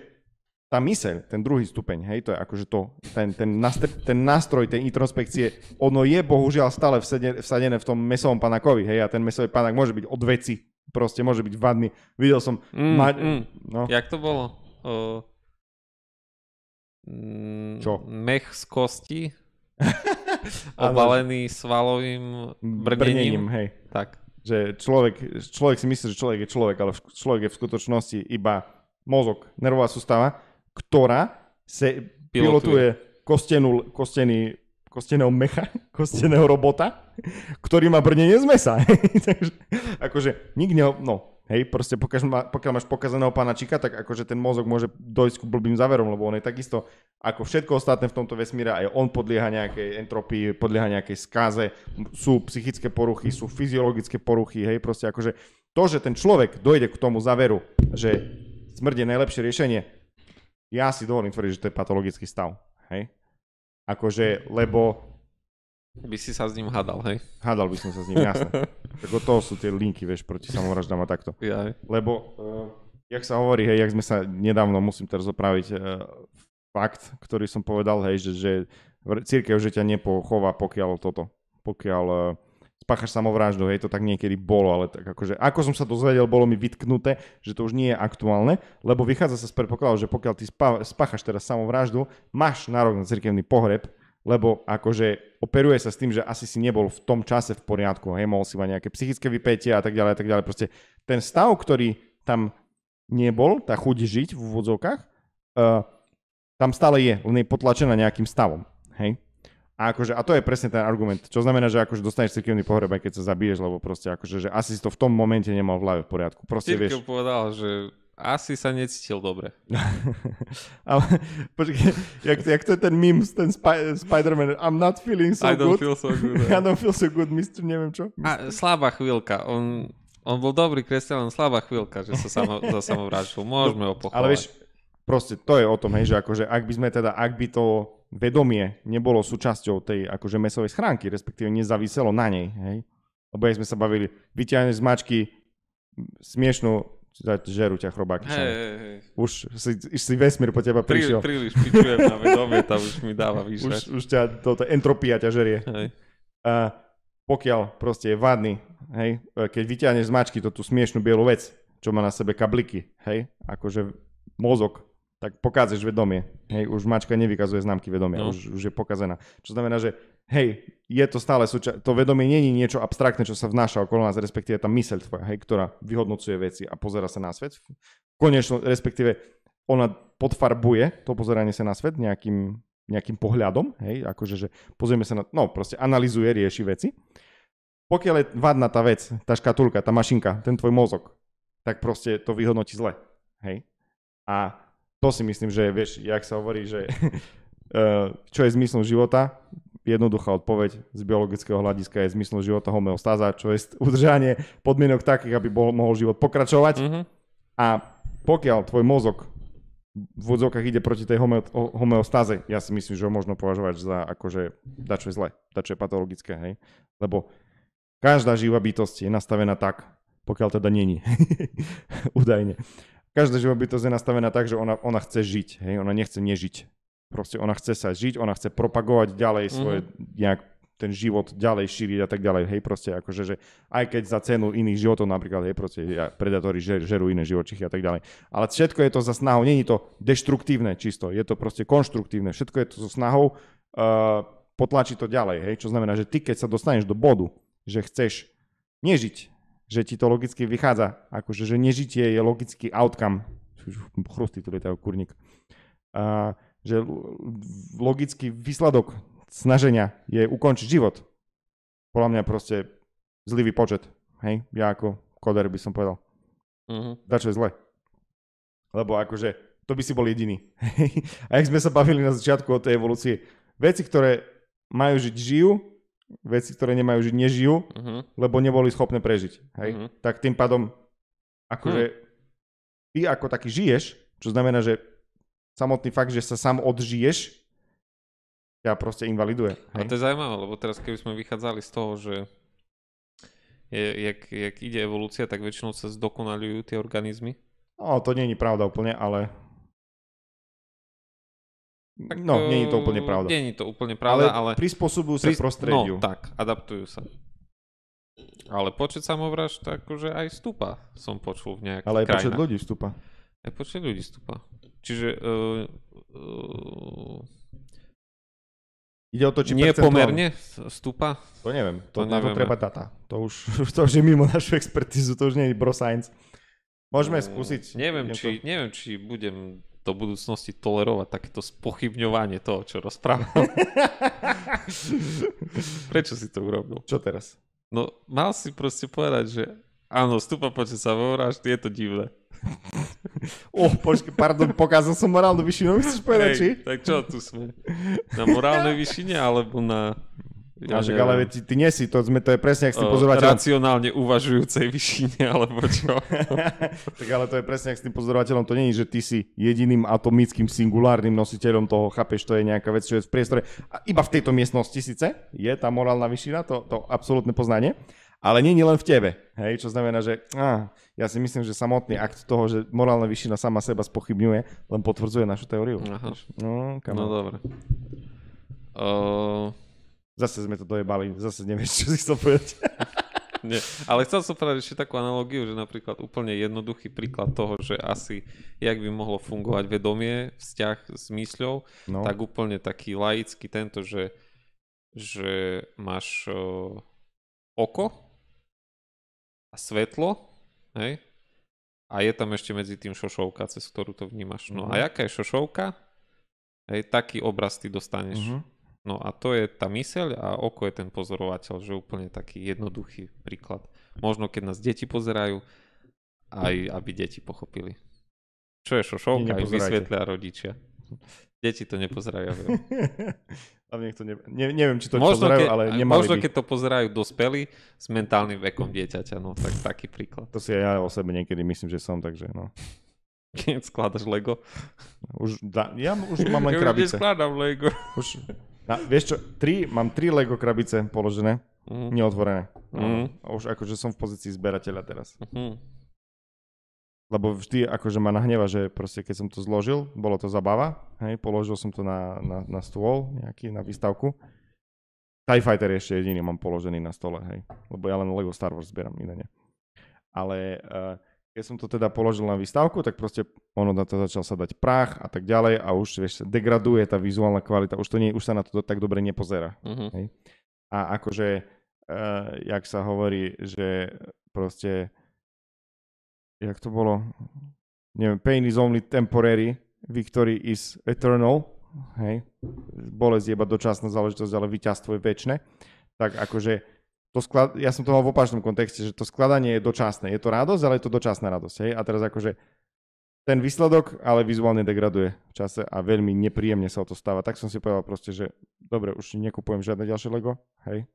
tá myseľ, ten druhý stupeň, hej, to je akože to, ten, ten, nastr- ten nástroj tej introspekcie, ono je bohužiaľ stále vsadené v tom mesovom panakovi, hej, a ten mesový panak môže byť od veci, proste môže byť vadný. Videl som... Mm, ma- mm. No. Jak to bolo? Uh, mm, Čo? Mech z kosti obalený svalovým brnením. brnením hej. Tak. Že človek, človek si myslí, že človek je človek, ale človek je v skutočnosti iba mozog, nervová sústava, ktorá se pilotuje, pilotuje kostenú, kostený kosteného mecha, kosteného robota, ktorý má brnenie z mesa. Takže, akože nikde, no, hej, proste pokiaľ, má, pokiaľ máš pokazeného čika, tak akože ten mozog môže dojsť ku blbým záverom, lebo on je takisto ako všetko ostatné v tomto vesmíre, aj on podlieha nejakej entropii, podlieha nejakej skáze, sú psychické poruchy, sú fyziologické poruchy, hej, proste akože to, že ten človek dojde k tomu záveru, že smrť je najlepšie riešenie, ja si dovolím tvrdiť, že to je patologický stav. Hej? Akože, lebo... By si sa s ním hádal, hej? Hádal by som sa s ním, jasne. tak od toho sú tie linky, vieš, proti samovraždám a takto. Ja. Lebo, uh, jak sa hovorí, hej, jak sme sa nedávno, musím teraz opraviť, uh, fakt, ktorý som povedal, hej, že, že církev, že ťa nepochová, pokiaľ toto, pokiaľ uh, spáchaš samovraždu, hej, to tak niekedy bolo, ale tak akože, ako som sa dozvedel, bolo mi vytknuté, že to už nie je aktuálne, lebo vychádza sa z predpokladu, že pokiaľ ty spáchaš teraz samovraždu, máš nárok na cirkevný pohreb, lebo akože operuje sa s tým, že asi si nebol v tom čase v poriadku, hej, mohol si mať nejaké psychické vypätie a tak ďalej a tak ďalej. Proste ten stav, ktorý tam nebol, tá chuť žiť v úvodzovkách, uh, tam stále je, len je potlačená nejakým stavom, hej. A, akože, a to je presne ten argument, čo znamená, že akože dostaneš cirkevný pohreb, aj keď sa zabiješ, lebo proste akože, že asi si to v tom momente nemal v hlave v poriadku. Proste vieš... povedal, že asi sa necítil dobre. Ale počkaj, jak, jak to je ten meme, ten spy, Spider-Man, I'm not feeling so I good. I eh. don't feel so good. I don't feel so good, Mr. neviem čo. A, slabá chvíľka, on, on bol dobrý kresťan, slabá chvíľka, že sa samo, za samovráčil. Môžeme ho pochovať. No, ale vieš, proste to je o tom, hej, že akože ak by sme teda, ak by to vedomie nebolo súčasťou tej akože mesovej schránky, respektíve nezáviselo na nej. Hej? Lebo aj sme sa bavili, vyťahne z mačky smiešnú žeru ťa chrobáky. Hey, hey, hey. Už si, si vesmír po teba prišiel. Príliš, príliš pičujem na vedomie, tam už mi dáva vyššie. Už, už ťa, toto entropia ťa žerie. Hey. A pokiaľ proste je vadný, hej, e, keď vyťahneš z mačky to tú smiešnú bielu vec, čo má na sebe kabliky, hej, akože mozog tak pokážeš vedomie. Hej, už mačka nevykazuje známky vedomia, no. už, už je pokazená. Čo znamená, že hej, je to stále súča- to vedomie nie je niečo abstraktné, čo sa vnáša okolo nás, respektíve tá myseľ tvoja, hej, ktorá vyhodnocuje veci a pozera sa na svet. Konečno, respektíve ona podfarbuje to pozeranie sa na svet nejakým, nejakým pohľadom, hej, akože, že pozrieme sa na, no proste analizuje, rieši veci. Pokiaľ je vadná tá vec, tá škatulka, tá mašinka, ten tvoj mozog, tak proste to vyhodnotí zle, hej. A to si myslím, že vieš, jak sa hovorí, že eh, čo je zmyslom života? Jednoduchá odpoveď z biologického hľadiska je zmyslom života homeostáza, čo je udržanie podmienok takých, aby bol, mohol život pokračovať. Mm-hmm. A pokiaľ tvoj mozog v vodzovkách ide proti tej home, homeostáze, ja si myslím, že ho možno považovať za akože dačo je zle, dačo je patologické, hej? Lebo každá živá bytosť je nastavená tak, pokiaľ teda není, údajne každá živobytosť je nastavená tak, že ona, ona chce žiť, hej, ona nechce nežiť. Proste ona chce sa žiť, ona chce propagovať ďalej mhm. svoje, mm-hmm. nejak ten život ďalej šíriť a tak ďalej, hej, proste akože, že aj keď za cenu iných životov napríklad, hej, proste predátori žer, žerú iné živočichy a tak ďalej. Ale všetko je to za snahou, není to deštruktívne čisto, je to proste konštruktívne, všetko je to so snahou uh, potlačiť to ďalej, hej, čo znamená, že ty keď sa dostaneš do bodu, že chceš nežiť, že ti to logicky vychádza. Akože, že nežitie je logický outcome. Chrusty tu lietajú, kurník. A, že logický výsledok snaženia je ukončiť život. Podľa mňa proste zlý výpočet. Hej? Ja ako koder by som povedal. Uh-huh. Mhm. Dačo je zle. Lebo akože to by si bol jediný. a jak sme sa bavili na začiatku o tej evolúcii, veci, ktoré majú žiť, žijú, veci, ktoré nemajú žiť, nežijú, uh-huh. lebo neboli schopné prežiť. Hej? Uh-huh. Tak tým pádom, akože uh-huh. ty ako taký žiješ, čo znamená, že samotný fakt, že sa sám odžiješ, ťa proste invaliduje. Hej? A to je zaujímavé, lebo teraz keby sme vychádzali z toho, že je, jak, jak ide evolúcia, tak väčšinou sa zdokonalujú tie organizmy. No, to nie je pravda úplne, ale tak, no, eh, nie je to úplne pravda. Nie je to úplne pravda, ale... ale prispôsobujú sa pris... prostrediu. No, tak, adaptujú sa. Ale počet tak, akože aj stúpa, som počul v nejakých Ale aj krajinách. počet ľudí stúpa. Aj počet ľudí stúpa. Čiže... Uh, uh, Ide o to, či Nie pomerne stúpa? To neviem, to, to na to treba data. To už, to už je mimo našu expertizu, to už nie je bro science. Môžeme mm, skúsiť. Neviem, či, to... neviem, či budem do budúcnosti tolerovať takéto spochybňovanie toho, čo rozprával. Prečo si to urobil? Čo teraz? No, mal si proste povedať, že áno, stúpa počet sa vo je to divné. oh, počkej, pardon, pokázal som morálnu vyššinu, no chceš povedať, Hej, či? Tak čo tu sme? Na morálnej vyššine, alebo na ja, že, ale ty, ty nie si, to, sme, to je presne, ak s tým pozorovateľom... Racionálne uvažujúcej vyšine alebo čo? tak ale to je presne, ak s tým pozorovateľom, to není, že ty si jediným atomickým singulárnym nositeľom toho, chápeš, to je nejaká vec, čo je v priestore. A iba v tejto miestnosti síce je tá morálna vyšina, to, to absolútne poznanie, ale nie je len v tebe. Hej, čo znamená, že á, ja si myslím, že samotný akt toho, že morálna vyšina sama seba spochybňuje, len potvrdzuje našu teóriu. Aha. No, No, dobre. Uh... Zase sme to dojebali, zase nevieš, čo si chcel povedať. Nie. Ale chcel som povedať ešte takú analogiu, že napríklad úplne jednoduchý príklad toho, že asi jak by mohlo fungovať vedomie, vzťah s mysľou, no. tak úplne taký laický tento, že, že máš uh, oko a svetlo, hej? A je tam ešte medzi tým šošovka, cez ktorú to vnímaš. No mm-hmm. a mhm. jaká je šošovka? Hej, taký obraz ty dostaneš. Mm-hmm. No a to je tá myseľ a oko je ten pozorovateľ, že úplne taký jednoduchý príklad. Možno keď nás deti pozerajú, aj aby deti pochopili. Čo je šošovka, aj vysvetlia rodičia. Deti to nepozerajú. Hlavne niekto ne, ne, neviem, či to možno pozerajú, ke, ale nemali Možno by. keď to pozerajú dospelí s mentálnym vekom dieťaťa, no tak taký príklad. To si ja o sebe niekedy myslím, že som, takže no. Keď skladaš Lego. Už, da, ja už mám len krabice. Keď skladám Lego. Už, na, vieš čo, tri, mám tri Lego krabice položené, mm. neotvorené. Mm. A už akože som v pozícii zberateľa teraz. Mm. Lebo vždy akože ma nahneva, že proste keď som to zložil, bolo to zabava, hej, položil som to na, na, na stôl nejaký, na výstavku. TIE Fighter ešte jediný mám položený na stole, hej. Lebo ja len Lego Star Wars zbieram, iné nie. Ale uh, keď som to teda položil na výstavku, tak proste ono na to začal sa dať prach a tak ďalej a už vieš, degraduje tá vizuálna kvalita, už, to nie, už sa na to tak dobre nepozerá. Uh-huh. Hej? A akože, uh, jak sa hovorí, že proste, jak to bolo, neviem, pain is only temporary, victory is eternal, hej, bolesť je iba dočasná záležitosť, ale víťazstvo je väčšie. Tak akože to sklad, ja som to mal v opačnom kontexte, že to skladanie je dočasné. Je to radosť, ale je to dočasná radosť. Hej? A teraz akože ten výsledok ale vizuálne degraduje v čase a veľmi nepríjemne sa o to stáva. Tak som si povedal proste, že dobre, už nekupujem žiadne ďalšie Lego, hej.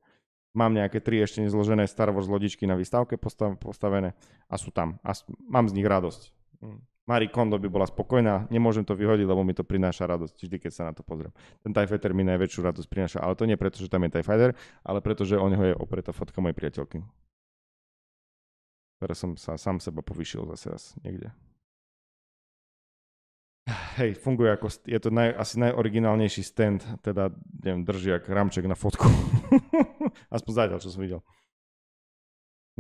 Mám nejaké tri ešte nezložené Star Wars lodičky na výstavke postavené a sú tam. A mám z nich radosť. Mm. Marie Kondo by bola spokojná, nemôžem to vyhodiť, lebo mi to prináša radosť, vždy keď sa na to pozriem. Ten TIE Fighter mi najväčšiu radosť prináša, ale to nie preto, že tam je TIE Fighter, ale preto, že o neho je opretá fotka mojej priateľky. Teraz som sa sám seba povyšil zase raz niekde. Hej, funguje ako, je to naj, asi najoriginálnejší stand, teda, neviem, drží ak ramček na fotku. Aspoň zatiaľ, čo som videl.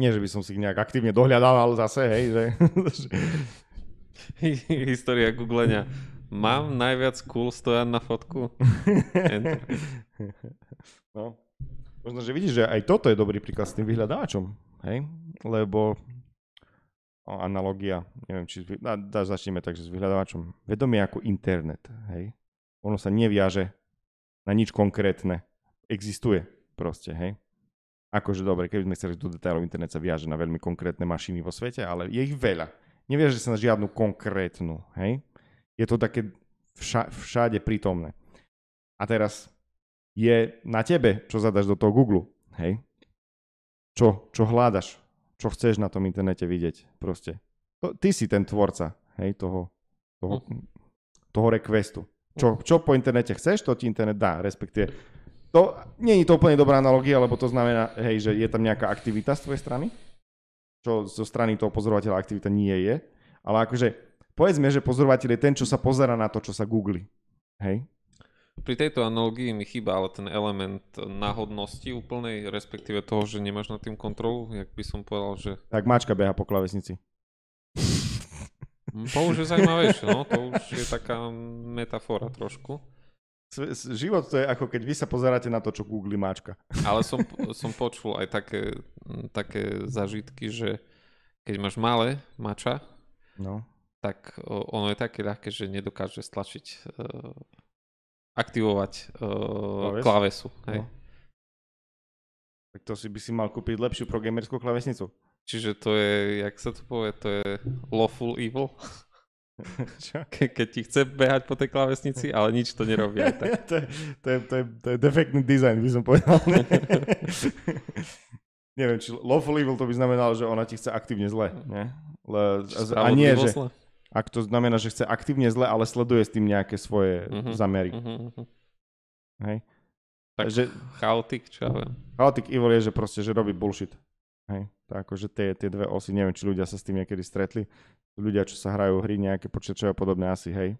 Nie, že by som si ich nejak aktívne dohľadal, ale zase, hej, že, História googlenia. Mám najviac cool stojan na fotku? No. Možno, že vidíš, že aj toto je dobrý príklad s tým vyhľadáčom, hej? Lebo o, analogia, neviem, či zvy... da, začneme tak, že s vyhľadávačom. Vedomie ako internet, hej? Ono sa neviaže na nič konkrétne. Existuje proste, hej? Akože dobre, keby sme chceli do detailov, internet sa viaže na veľmi konkrétne mašiny vo svete, ale je ich veľa neviaže sa na žiadnu konkrétnu, hej? Je to také vša, všade prítomné. A teraz je na tebe, čo zadaš do toho Google, hej? Čo, čo hľadaš, čo chceš na tom internete vidieť, proste. To, ty si ten tvorca, hej, toho, toho, mhm. toho requestu. Čo, mhm. čo po internete chceš, to ti internet dá, respektíve to, nie je to úplne dobrá analogia, lebo to znamená, hej, že je tam nejaká aktivita z tvojej strany, čo zo strany toho pozorovateľa aktivita nie je. Ale akože povedzme, že pozorovateľ je ten, čo sa pozera na to, čo sa googli. Hej? Pri tejto analogii mi chýba ale ten element náhodnosti úplnej, respektíve toho, že nemáš nad tým kontrolu, jak by som povedal, že... Tak mačka beha po klavesnici. Hm, to už je zaujímavejšie, no, to už je taká metafora trošku. Život to je ako keď vy sa pozeráte na to, čo Google máčka. Ale som, som počul aj také, také zažitky, že keď máš malé mača, no. tak ono je také ľahké, že nedokáže stlačiť, uh, aktivovať uh, e, Klaves? klávesu. No. Hej. No. Tak to si by si mal kúpiť lepšiu pro gamerskú klavesnicu. Čiže to je, jak sa to povie, to je lawful evil? Čo? Ke, keď ti chce behať po tej klávesnici, ale nič to nerobí. Tak. to, je, to, je, to, je, to je defektný dizajn, by som povedal. Neviem, či lawful evil to by znamenalo, že ona ti chce aktívne zle. Nie? Le, a nie, že, ak to znamená, že chce aktívne zle, ale sleduje s tým nejaké svoje uh-huh, mhm, zamery. Uh-huh, mhm, mhm, uh-huh. Hej? Tak že, chaotic, čo ja viem. Chaotic evil je, že proste, že robí bullshit. Hej, tak akože tie, tie dve osy, neviem, či ľudia sa s tým niekedy stretli. Ľudia, čo sa hrajú hry nejaké počítačové podobné asi, hej.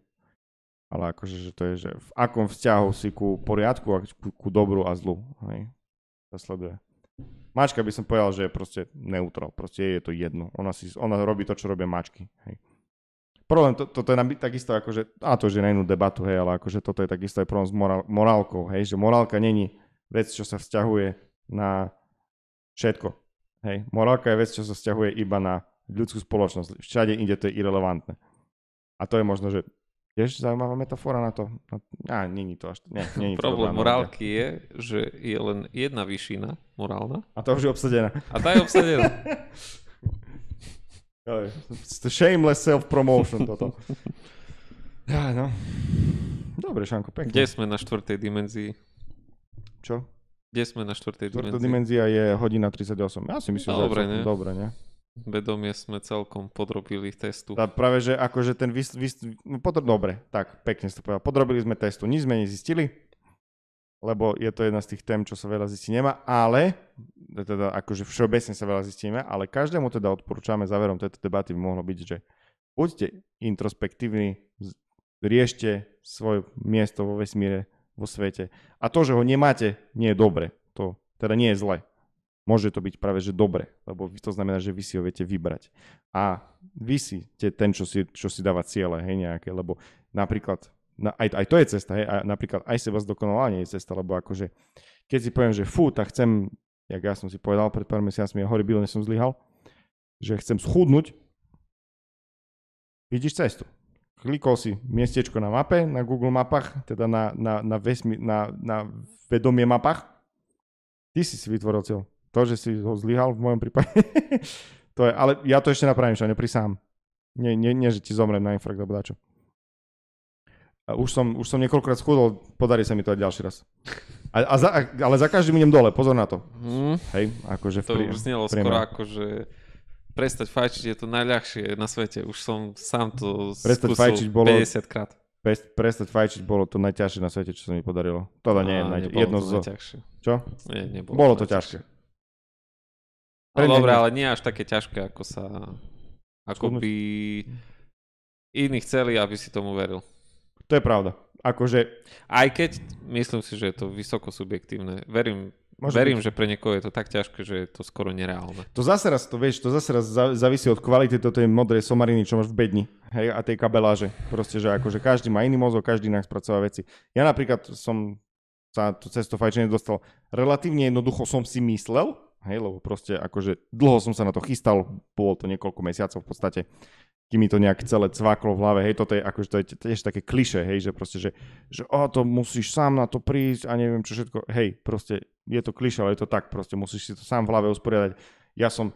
Ale akože, že to je, že v akom vzťahu si ku poriadku a ku, ku dobru a zlu, hej. sa sleduje. Mačka by som povedal, že je proste neutro, proste je to jedno. Ona, si, ona robí to, čo robia mačky, hej. Problém, to, toto je takisto že akože, a to už je na inú debatu, hej, ale akože toto je takisto aj problém s morál, morálkou, hej, že morálka není vec, čo sa vzťahuje na všetko Hej. Morálka je vec, čo sa vzťahuje iba na ľudskú spoločnosť. Všade inde to je irrelevantné. A to je možno, že tiež zaujímavá metafora na to. A no, není to až... Nie, není Problém to morálky je, že je len jedna vyšina morálna. A to už je obsadená. A tá je obsadená. Shameless self-promotion toto. Ja, no. Dobre, Šanko, pekne. Kde sme na štvrtej dimenzii? Čo? Kde sme na štvrtej dimenzii? Štvrtá dimenzia je hodina 38. Ja si myslím, no, že dobre, nie? dobre, nie? Vedomie sme celkom podrobili testu. A práve, že akože ten vys... vys no, podro, dobre, tak, pekne si to povedal. Podrobili sme testu, nič sme nezistili, lebo je to jedna z tých tém, čo sa veľa zistí nemá, ale, teda akože všeobecne sa veľa zistí nemá, ale každému teda odporúčame záverom tejto debaty by mohlo byť, že buďte introspektívni, riešte svoje miesto vo vesmíre, vo svete. A to, že ho nemáte, nie je dobre. To teda nie je zle. Môže to byť práve, že dobre, lebo to znamená, že vy si ho viete vybrať. A vy si te, ten, čo si, čo si dáva cieľe, hej, nejaké, lebo napríklad, na, aj, aj to je cesta, hej, a napríklad aj seba zdokonalovanie je cesta, lebo akože, keď si poviem, že fú, tak chcem, jak ja som si povedal pred pár mesiacmi, ja horibilne som zlyhal, že chcem schudnúť, vidíš cestu klikol si miestečko na mape, na Google mapách, teda na, na, na, vesmi, na, na vedomie mapách. Ty si si vytvoril cieľ. To, že si ho zlyhal v mojom prípade, to je, ale ja to ešte napravím, čo neprisám. Nie, nie, nie, že ti zomrem na infarkt alebo dačo. Už som, už som niekoľkokrát schudol, podarí sa mi to aj ďalší raz. A, a za, ale za každým idem dole, pozor na to. Mm. Hej, akože v prí, To už znelo skoro ako, prestať fajčiť je to najľahšie na svete. Už som sám to prestať skúsil bolo, 50 krát. Prestať fajčiť bolo to najťažšie na svete, čo sa mi podarilo. Teda to nie, Á, jedno to zo... Najťažšie. Čo? Nie, nebolo bolo to najťažšie. ťažké. Ale dobre, ale nie až také ťažké, ako sa... Ako by iní chceli, aby si tomu veril. To je pravda. Akože... Aj keď myslím si, že je to vysoko subjektívne. Verím Môže Verím, byť. že pre niekoho je to tak ťažké, že je to skoro nereálne. To zase raz, to vieš, to zase raz závisí od kvality toto je modrej somariny, čo máš v bedni hej, a tej kabeláže. Proste, že akože každý má iný mozog, každý inak spracová veci. Ja napríklad som sa to cesto fajčenie dostal relatívne jednoducho som si myslel, hej, lebo proste akože dlho som sa na to chystal, bolo to niekoľko mesiacov v podstate kým mi to nejak celé cvaklo v hlave, hej, toto je akože to je tiež také kliše, hej, že proste, že, že o, to musíš sám na to prísť a neviem čo všetko, hej, proste je to kliše, ale je to tak, proste musíš si to sám v hlave usporiadať. Ja som,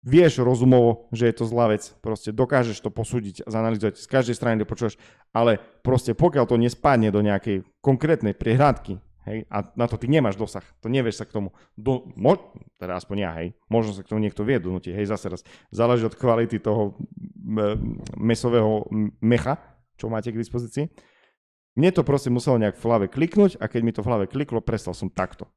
vieš rozumovo, že je to zlá vec, proste dokážeš to posúdiť, a zanalizovať z každej strany, kde počúvaš, ale proste pokiaľ to nespadne do nejakej konkrétnej prehradky. Hej, a na to ty nemáš dosah, to nevieš sa k tomu, do, mo, teda aspoň ja, hej, možno sa k tomu niekto vie donútiť, hej, zase raz, záleží od kvality toho mesového mecha, čo máte k dispozícii. Mne to proste muselo nejak v hlave kliknúť a keď mi to v hlave kliklo, prestal som takto.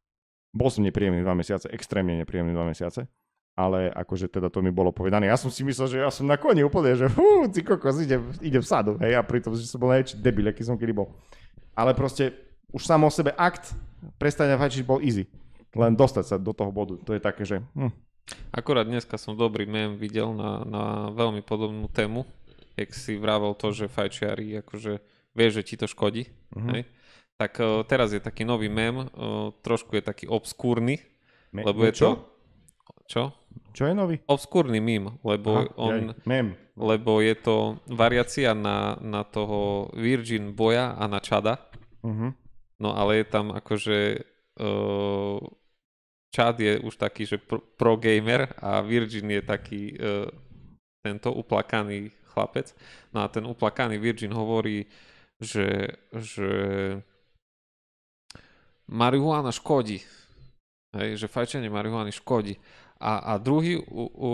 Bol som nepríjemný dva mesiace, extrémne nepríjemný dva mesiace, ale akože teda to mi bolo povedané. Ja som si myslel, že ja som na koni úplne, že hú, ty kokos, ide v sadu, hej, a pritom, že som bol najväčší debil, aký som kedy bol. Ale proste už samo o sebe akt prestania fajčiť bol easy. Len dostať sa do toho bodu. To je také, že... Hm. Akurát dneska som dobrý mem videl na, na veľmi podobnú tému, jak si vravel to, že fajčiari akože vie, že ti to škodí. Mm-hmm. Hej? Tak uh, teraz je taký nový mem, uh, e, trošku je taký obskúrny, Me- lebo je čo? to... Čo? Čo je nový? Obskúrny mím, lebo Aha, on... Jaj, mem. Lebo je to variácia na, na toho Virgin Boja a na Čada. Uh-huh. Mhm. No ale je tam akože... Uh, Chad je už taký, že pro-gamer pro a Virgin je taký uh, tento uplakaný chlapec. No a ten uplakaný Virgin hovorí, že, že marihuana škodí. Hej, že fajčenie marihuany škodí. A, a druhý u, u,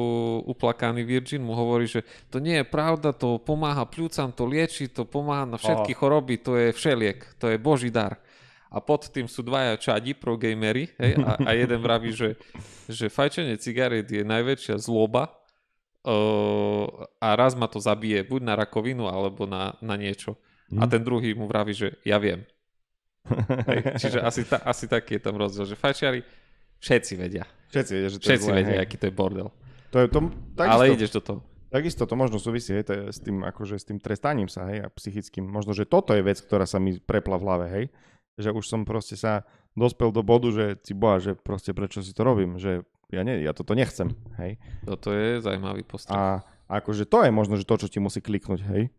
uplakaný Virgin mu hovorí, že to nie je pravda, to pomáha pľúcam, to lieči, to pomáha na všetky Aha. choroby, to je všeliek, to je boží dar a pod tým sú dvaja čadi pro gamery hej, a, a jeden vraví, že, že fajčenie cigaret je najväčšia zloba uh, a raz ma to zabije buď na rakovinu alebo na, na niečo. A mhm. ten druhý mu vraví, že ja viem. hej, čiže asi, ta, asi taký je tam rozdiel, že fajčiari všetci vedia. Všetci vedia, že to všetci je zlé, vedia, hej. aký to je bordel. To je, to, takisto, Ale ideš do toho. Takisto to možno súvisí hej, to s, tým, akože, s tým trestaním sa hej, a psychickým. Možno, že toto je vec, ktorá sa mi prepla v hlave. Hej že už som proste sa dospel do bodu, že si boha, že proste prečo si to robím, že ja, nie, ja toto nechcem, hej. Toto je zaujímavý postup. A akože to je možno, že to, čo ti musí kliknúť, hej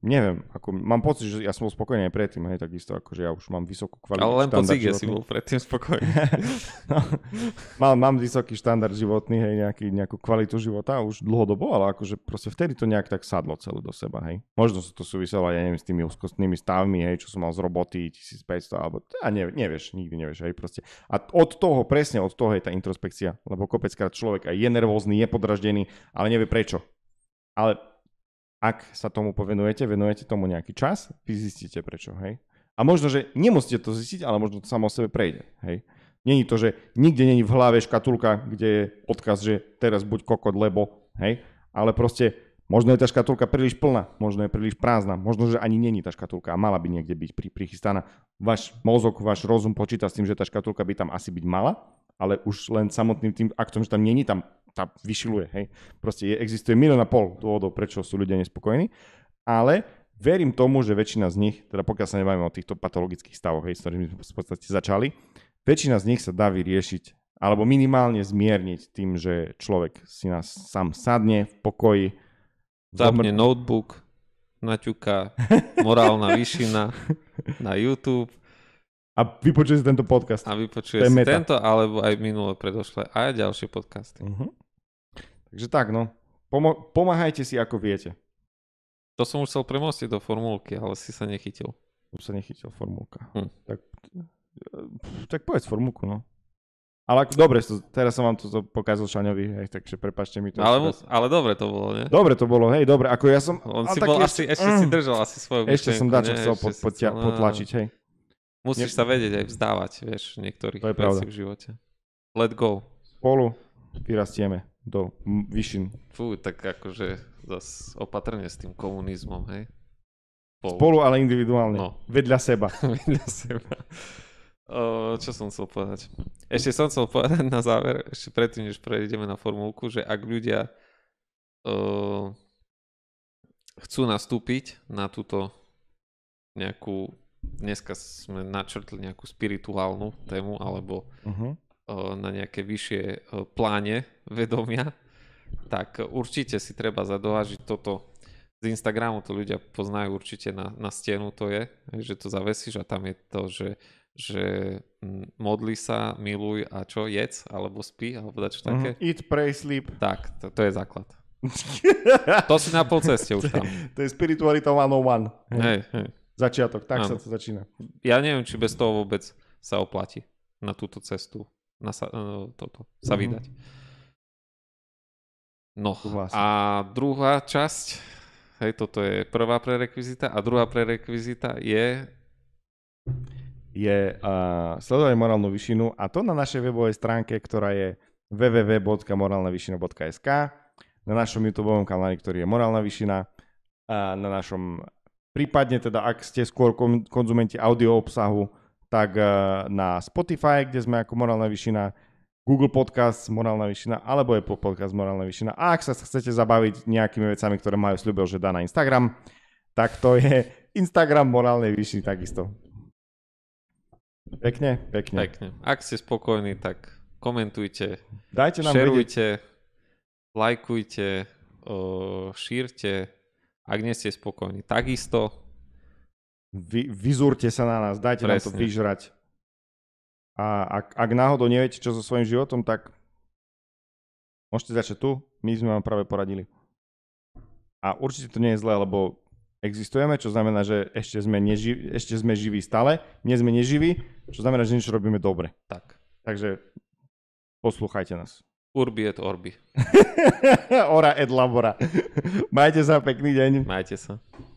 neviem, ako mám pocit, že ja som bol spokojný aj predtým, hej, takisto, akože ja už mám vysokú kvalitu. Ale len pocit, že si bol predtým spokojný. no, mám, mám vysoký štandard životný, hej, nejaký, nejakú kvalitu života už dlhodobo, ale akože proste vtedy to nejak tak sadlo celé do seba, hej. Možno sa to súviselo, ja neviem, s tými úzkostnými stavmi, hej, čo som mal z roboty, 1500, alebo, a ne, nevieš, nikdy nevieš, hej, proste. A od toho, presne od toho je tá introspekcia, lebo kopeckrát človek aj je nervózny, je podraždený, ale nevie prečo. Ale ak sa tomu povenujete, venujete tomu nejaký čas, vy zistíte prečo, hej. A možno, že nemusíte to zistiť, ale možno to samo o sebe prejde, hej. Není to, že nikde není v hlave škatulka, kde je odkaz, že teraz buď kokot, lebo, hej. Ale proste možno je tá škatulka príliš plná, možno je príliš prázdna, možno, že ani není tá škatulka a mala by niekde byť pri, prichystaná. Váš mozog, váš rozum počíta s tým, že tá škatulka by tam asi byť mala, ale už len samotným tým aktom, že tam není, tam tá vyšiluje. Hej. Proste je, existuje milión a pol dôvodov, prečo sú ľudia nespokojní, ale verím tomu, že väčšina z nich, teda pokiaľ sa nebavíme o týchto patologických stavoch, hej, s ktorými sme v podstate začali, väčšina z nich sa dá vyriešiť alebo minimálne zmierniť tým, že človek si nás sám sadne v pokoji. Zapne dobr... notebook, naťuká morálna vyšina na YouTube a vypočuje si tento podcast. A vypočuje si meta. tento, alebo aj minulé predošlé, aj ďalšie podcasty. Uh-huh. Takže tak, no. Pomo- pomáhajte si, ako viete. To som už chcel premostiť do formulky, ale si sa nechytil. Už sa nechytil formulka. Hm. Tak, e, tak povedz formulku, no. Ale ako, dobre, to, teraz som vám to pokázal Šaňovi, hej, takže prepačte mi to. Ale, ale dobre to bolo, nie? Dobre to bolo, hej, dobre, ako ja som... On si bol ešte, asi, ešte mm, si držal asi svoju Ešte som dačo chcel potlačiť, hej. Musíš ne... sa vedieť aj vzdávať, vieš, niektorých to vecí v živote. Let go. Spolu vyrastieme do vyšin. Fú, tak akože zase opatrne s tým komunizmom, hej? Spolu, Spolu ale individuálne. No. Vedľa seba. Vedľa seba. O, čo som chcel povedať? Ešte som chcel povedať na záver, ešte predtým, než prejdeme na formulku, že ak ľudia o, chcú nastúpiť na túto nejakú dneska sme načrtli nejakú spirituálnu tému alebo uh-huh. na nejaké vyššie e, pláne vedomia, tak určite si treba zadovážiť toto. Z Instagramu to ľudia poznajú určite na, na stenu to je, že to zavesíš a tam je to, že, že modli sa, miluj a čo, jedz alebo spí alebo dačo mhm. také. Uh-huh. Eat, pray, sleep. Tak, to, to je základ. to si na pol ceste už tam. To je, to je spiritualita oh one Hej, hej. Začiatok, tak ano. sa to začína. Ja neviem, či bez toho vôbec sa oplatí na túto cestu na sa, no, toto, sa mm-hmm. vydať. No vlastne. a druhá časť, hej, toto je prvá prerekvizita a druhá prerekvizita je je uh, sledovať morálnu vyšinu a to na našej webovej stránke, ktorá je www.moralnavyšina.sk na našom YouTube kanáli, ktorý je Morálna vyšina, na našom Prípadne teda, ak ste skôr konzumenti audio obsahu, tak eh, na Spotify, kde sme ako Morálna vyšina, Google Podcast Morálna vyšina, alebo Apple Podcast Morálna vyšina. A ak sa chcete zabaviť nejakými vecami, ktoré majú slúbil, že dá na Instagram, tak to je Instagram Morálnej vyšiny takisto. Pekne, pekne. Pekne. Ak ste spokojní, tak komentujte, Dajte nám šerujte, vidieť. lajkujte, eh, šírte, ak nie ste spokojní. Takisto. Vy, vyzúrte sa na nás, dajte Presne. nám to vyžrať. A ak, ak náhodou neviete, čo so svojím životom, tak môžete začať tu, my sme vám práve poradili. A určite to nie je zlé, lebo existujeme, čo znamená, že ešte sme, neži- ešte sme živí stále, nie sme neživí, čo znamená, že niečo robíme dobre. Tak. Takže poslúchajte nás. Urbi et Orbi. Ora et labora. Majte sa, pekný deň. Majte sa.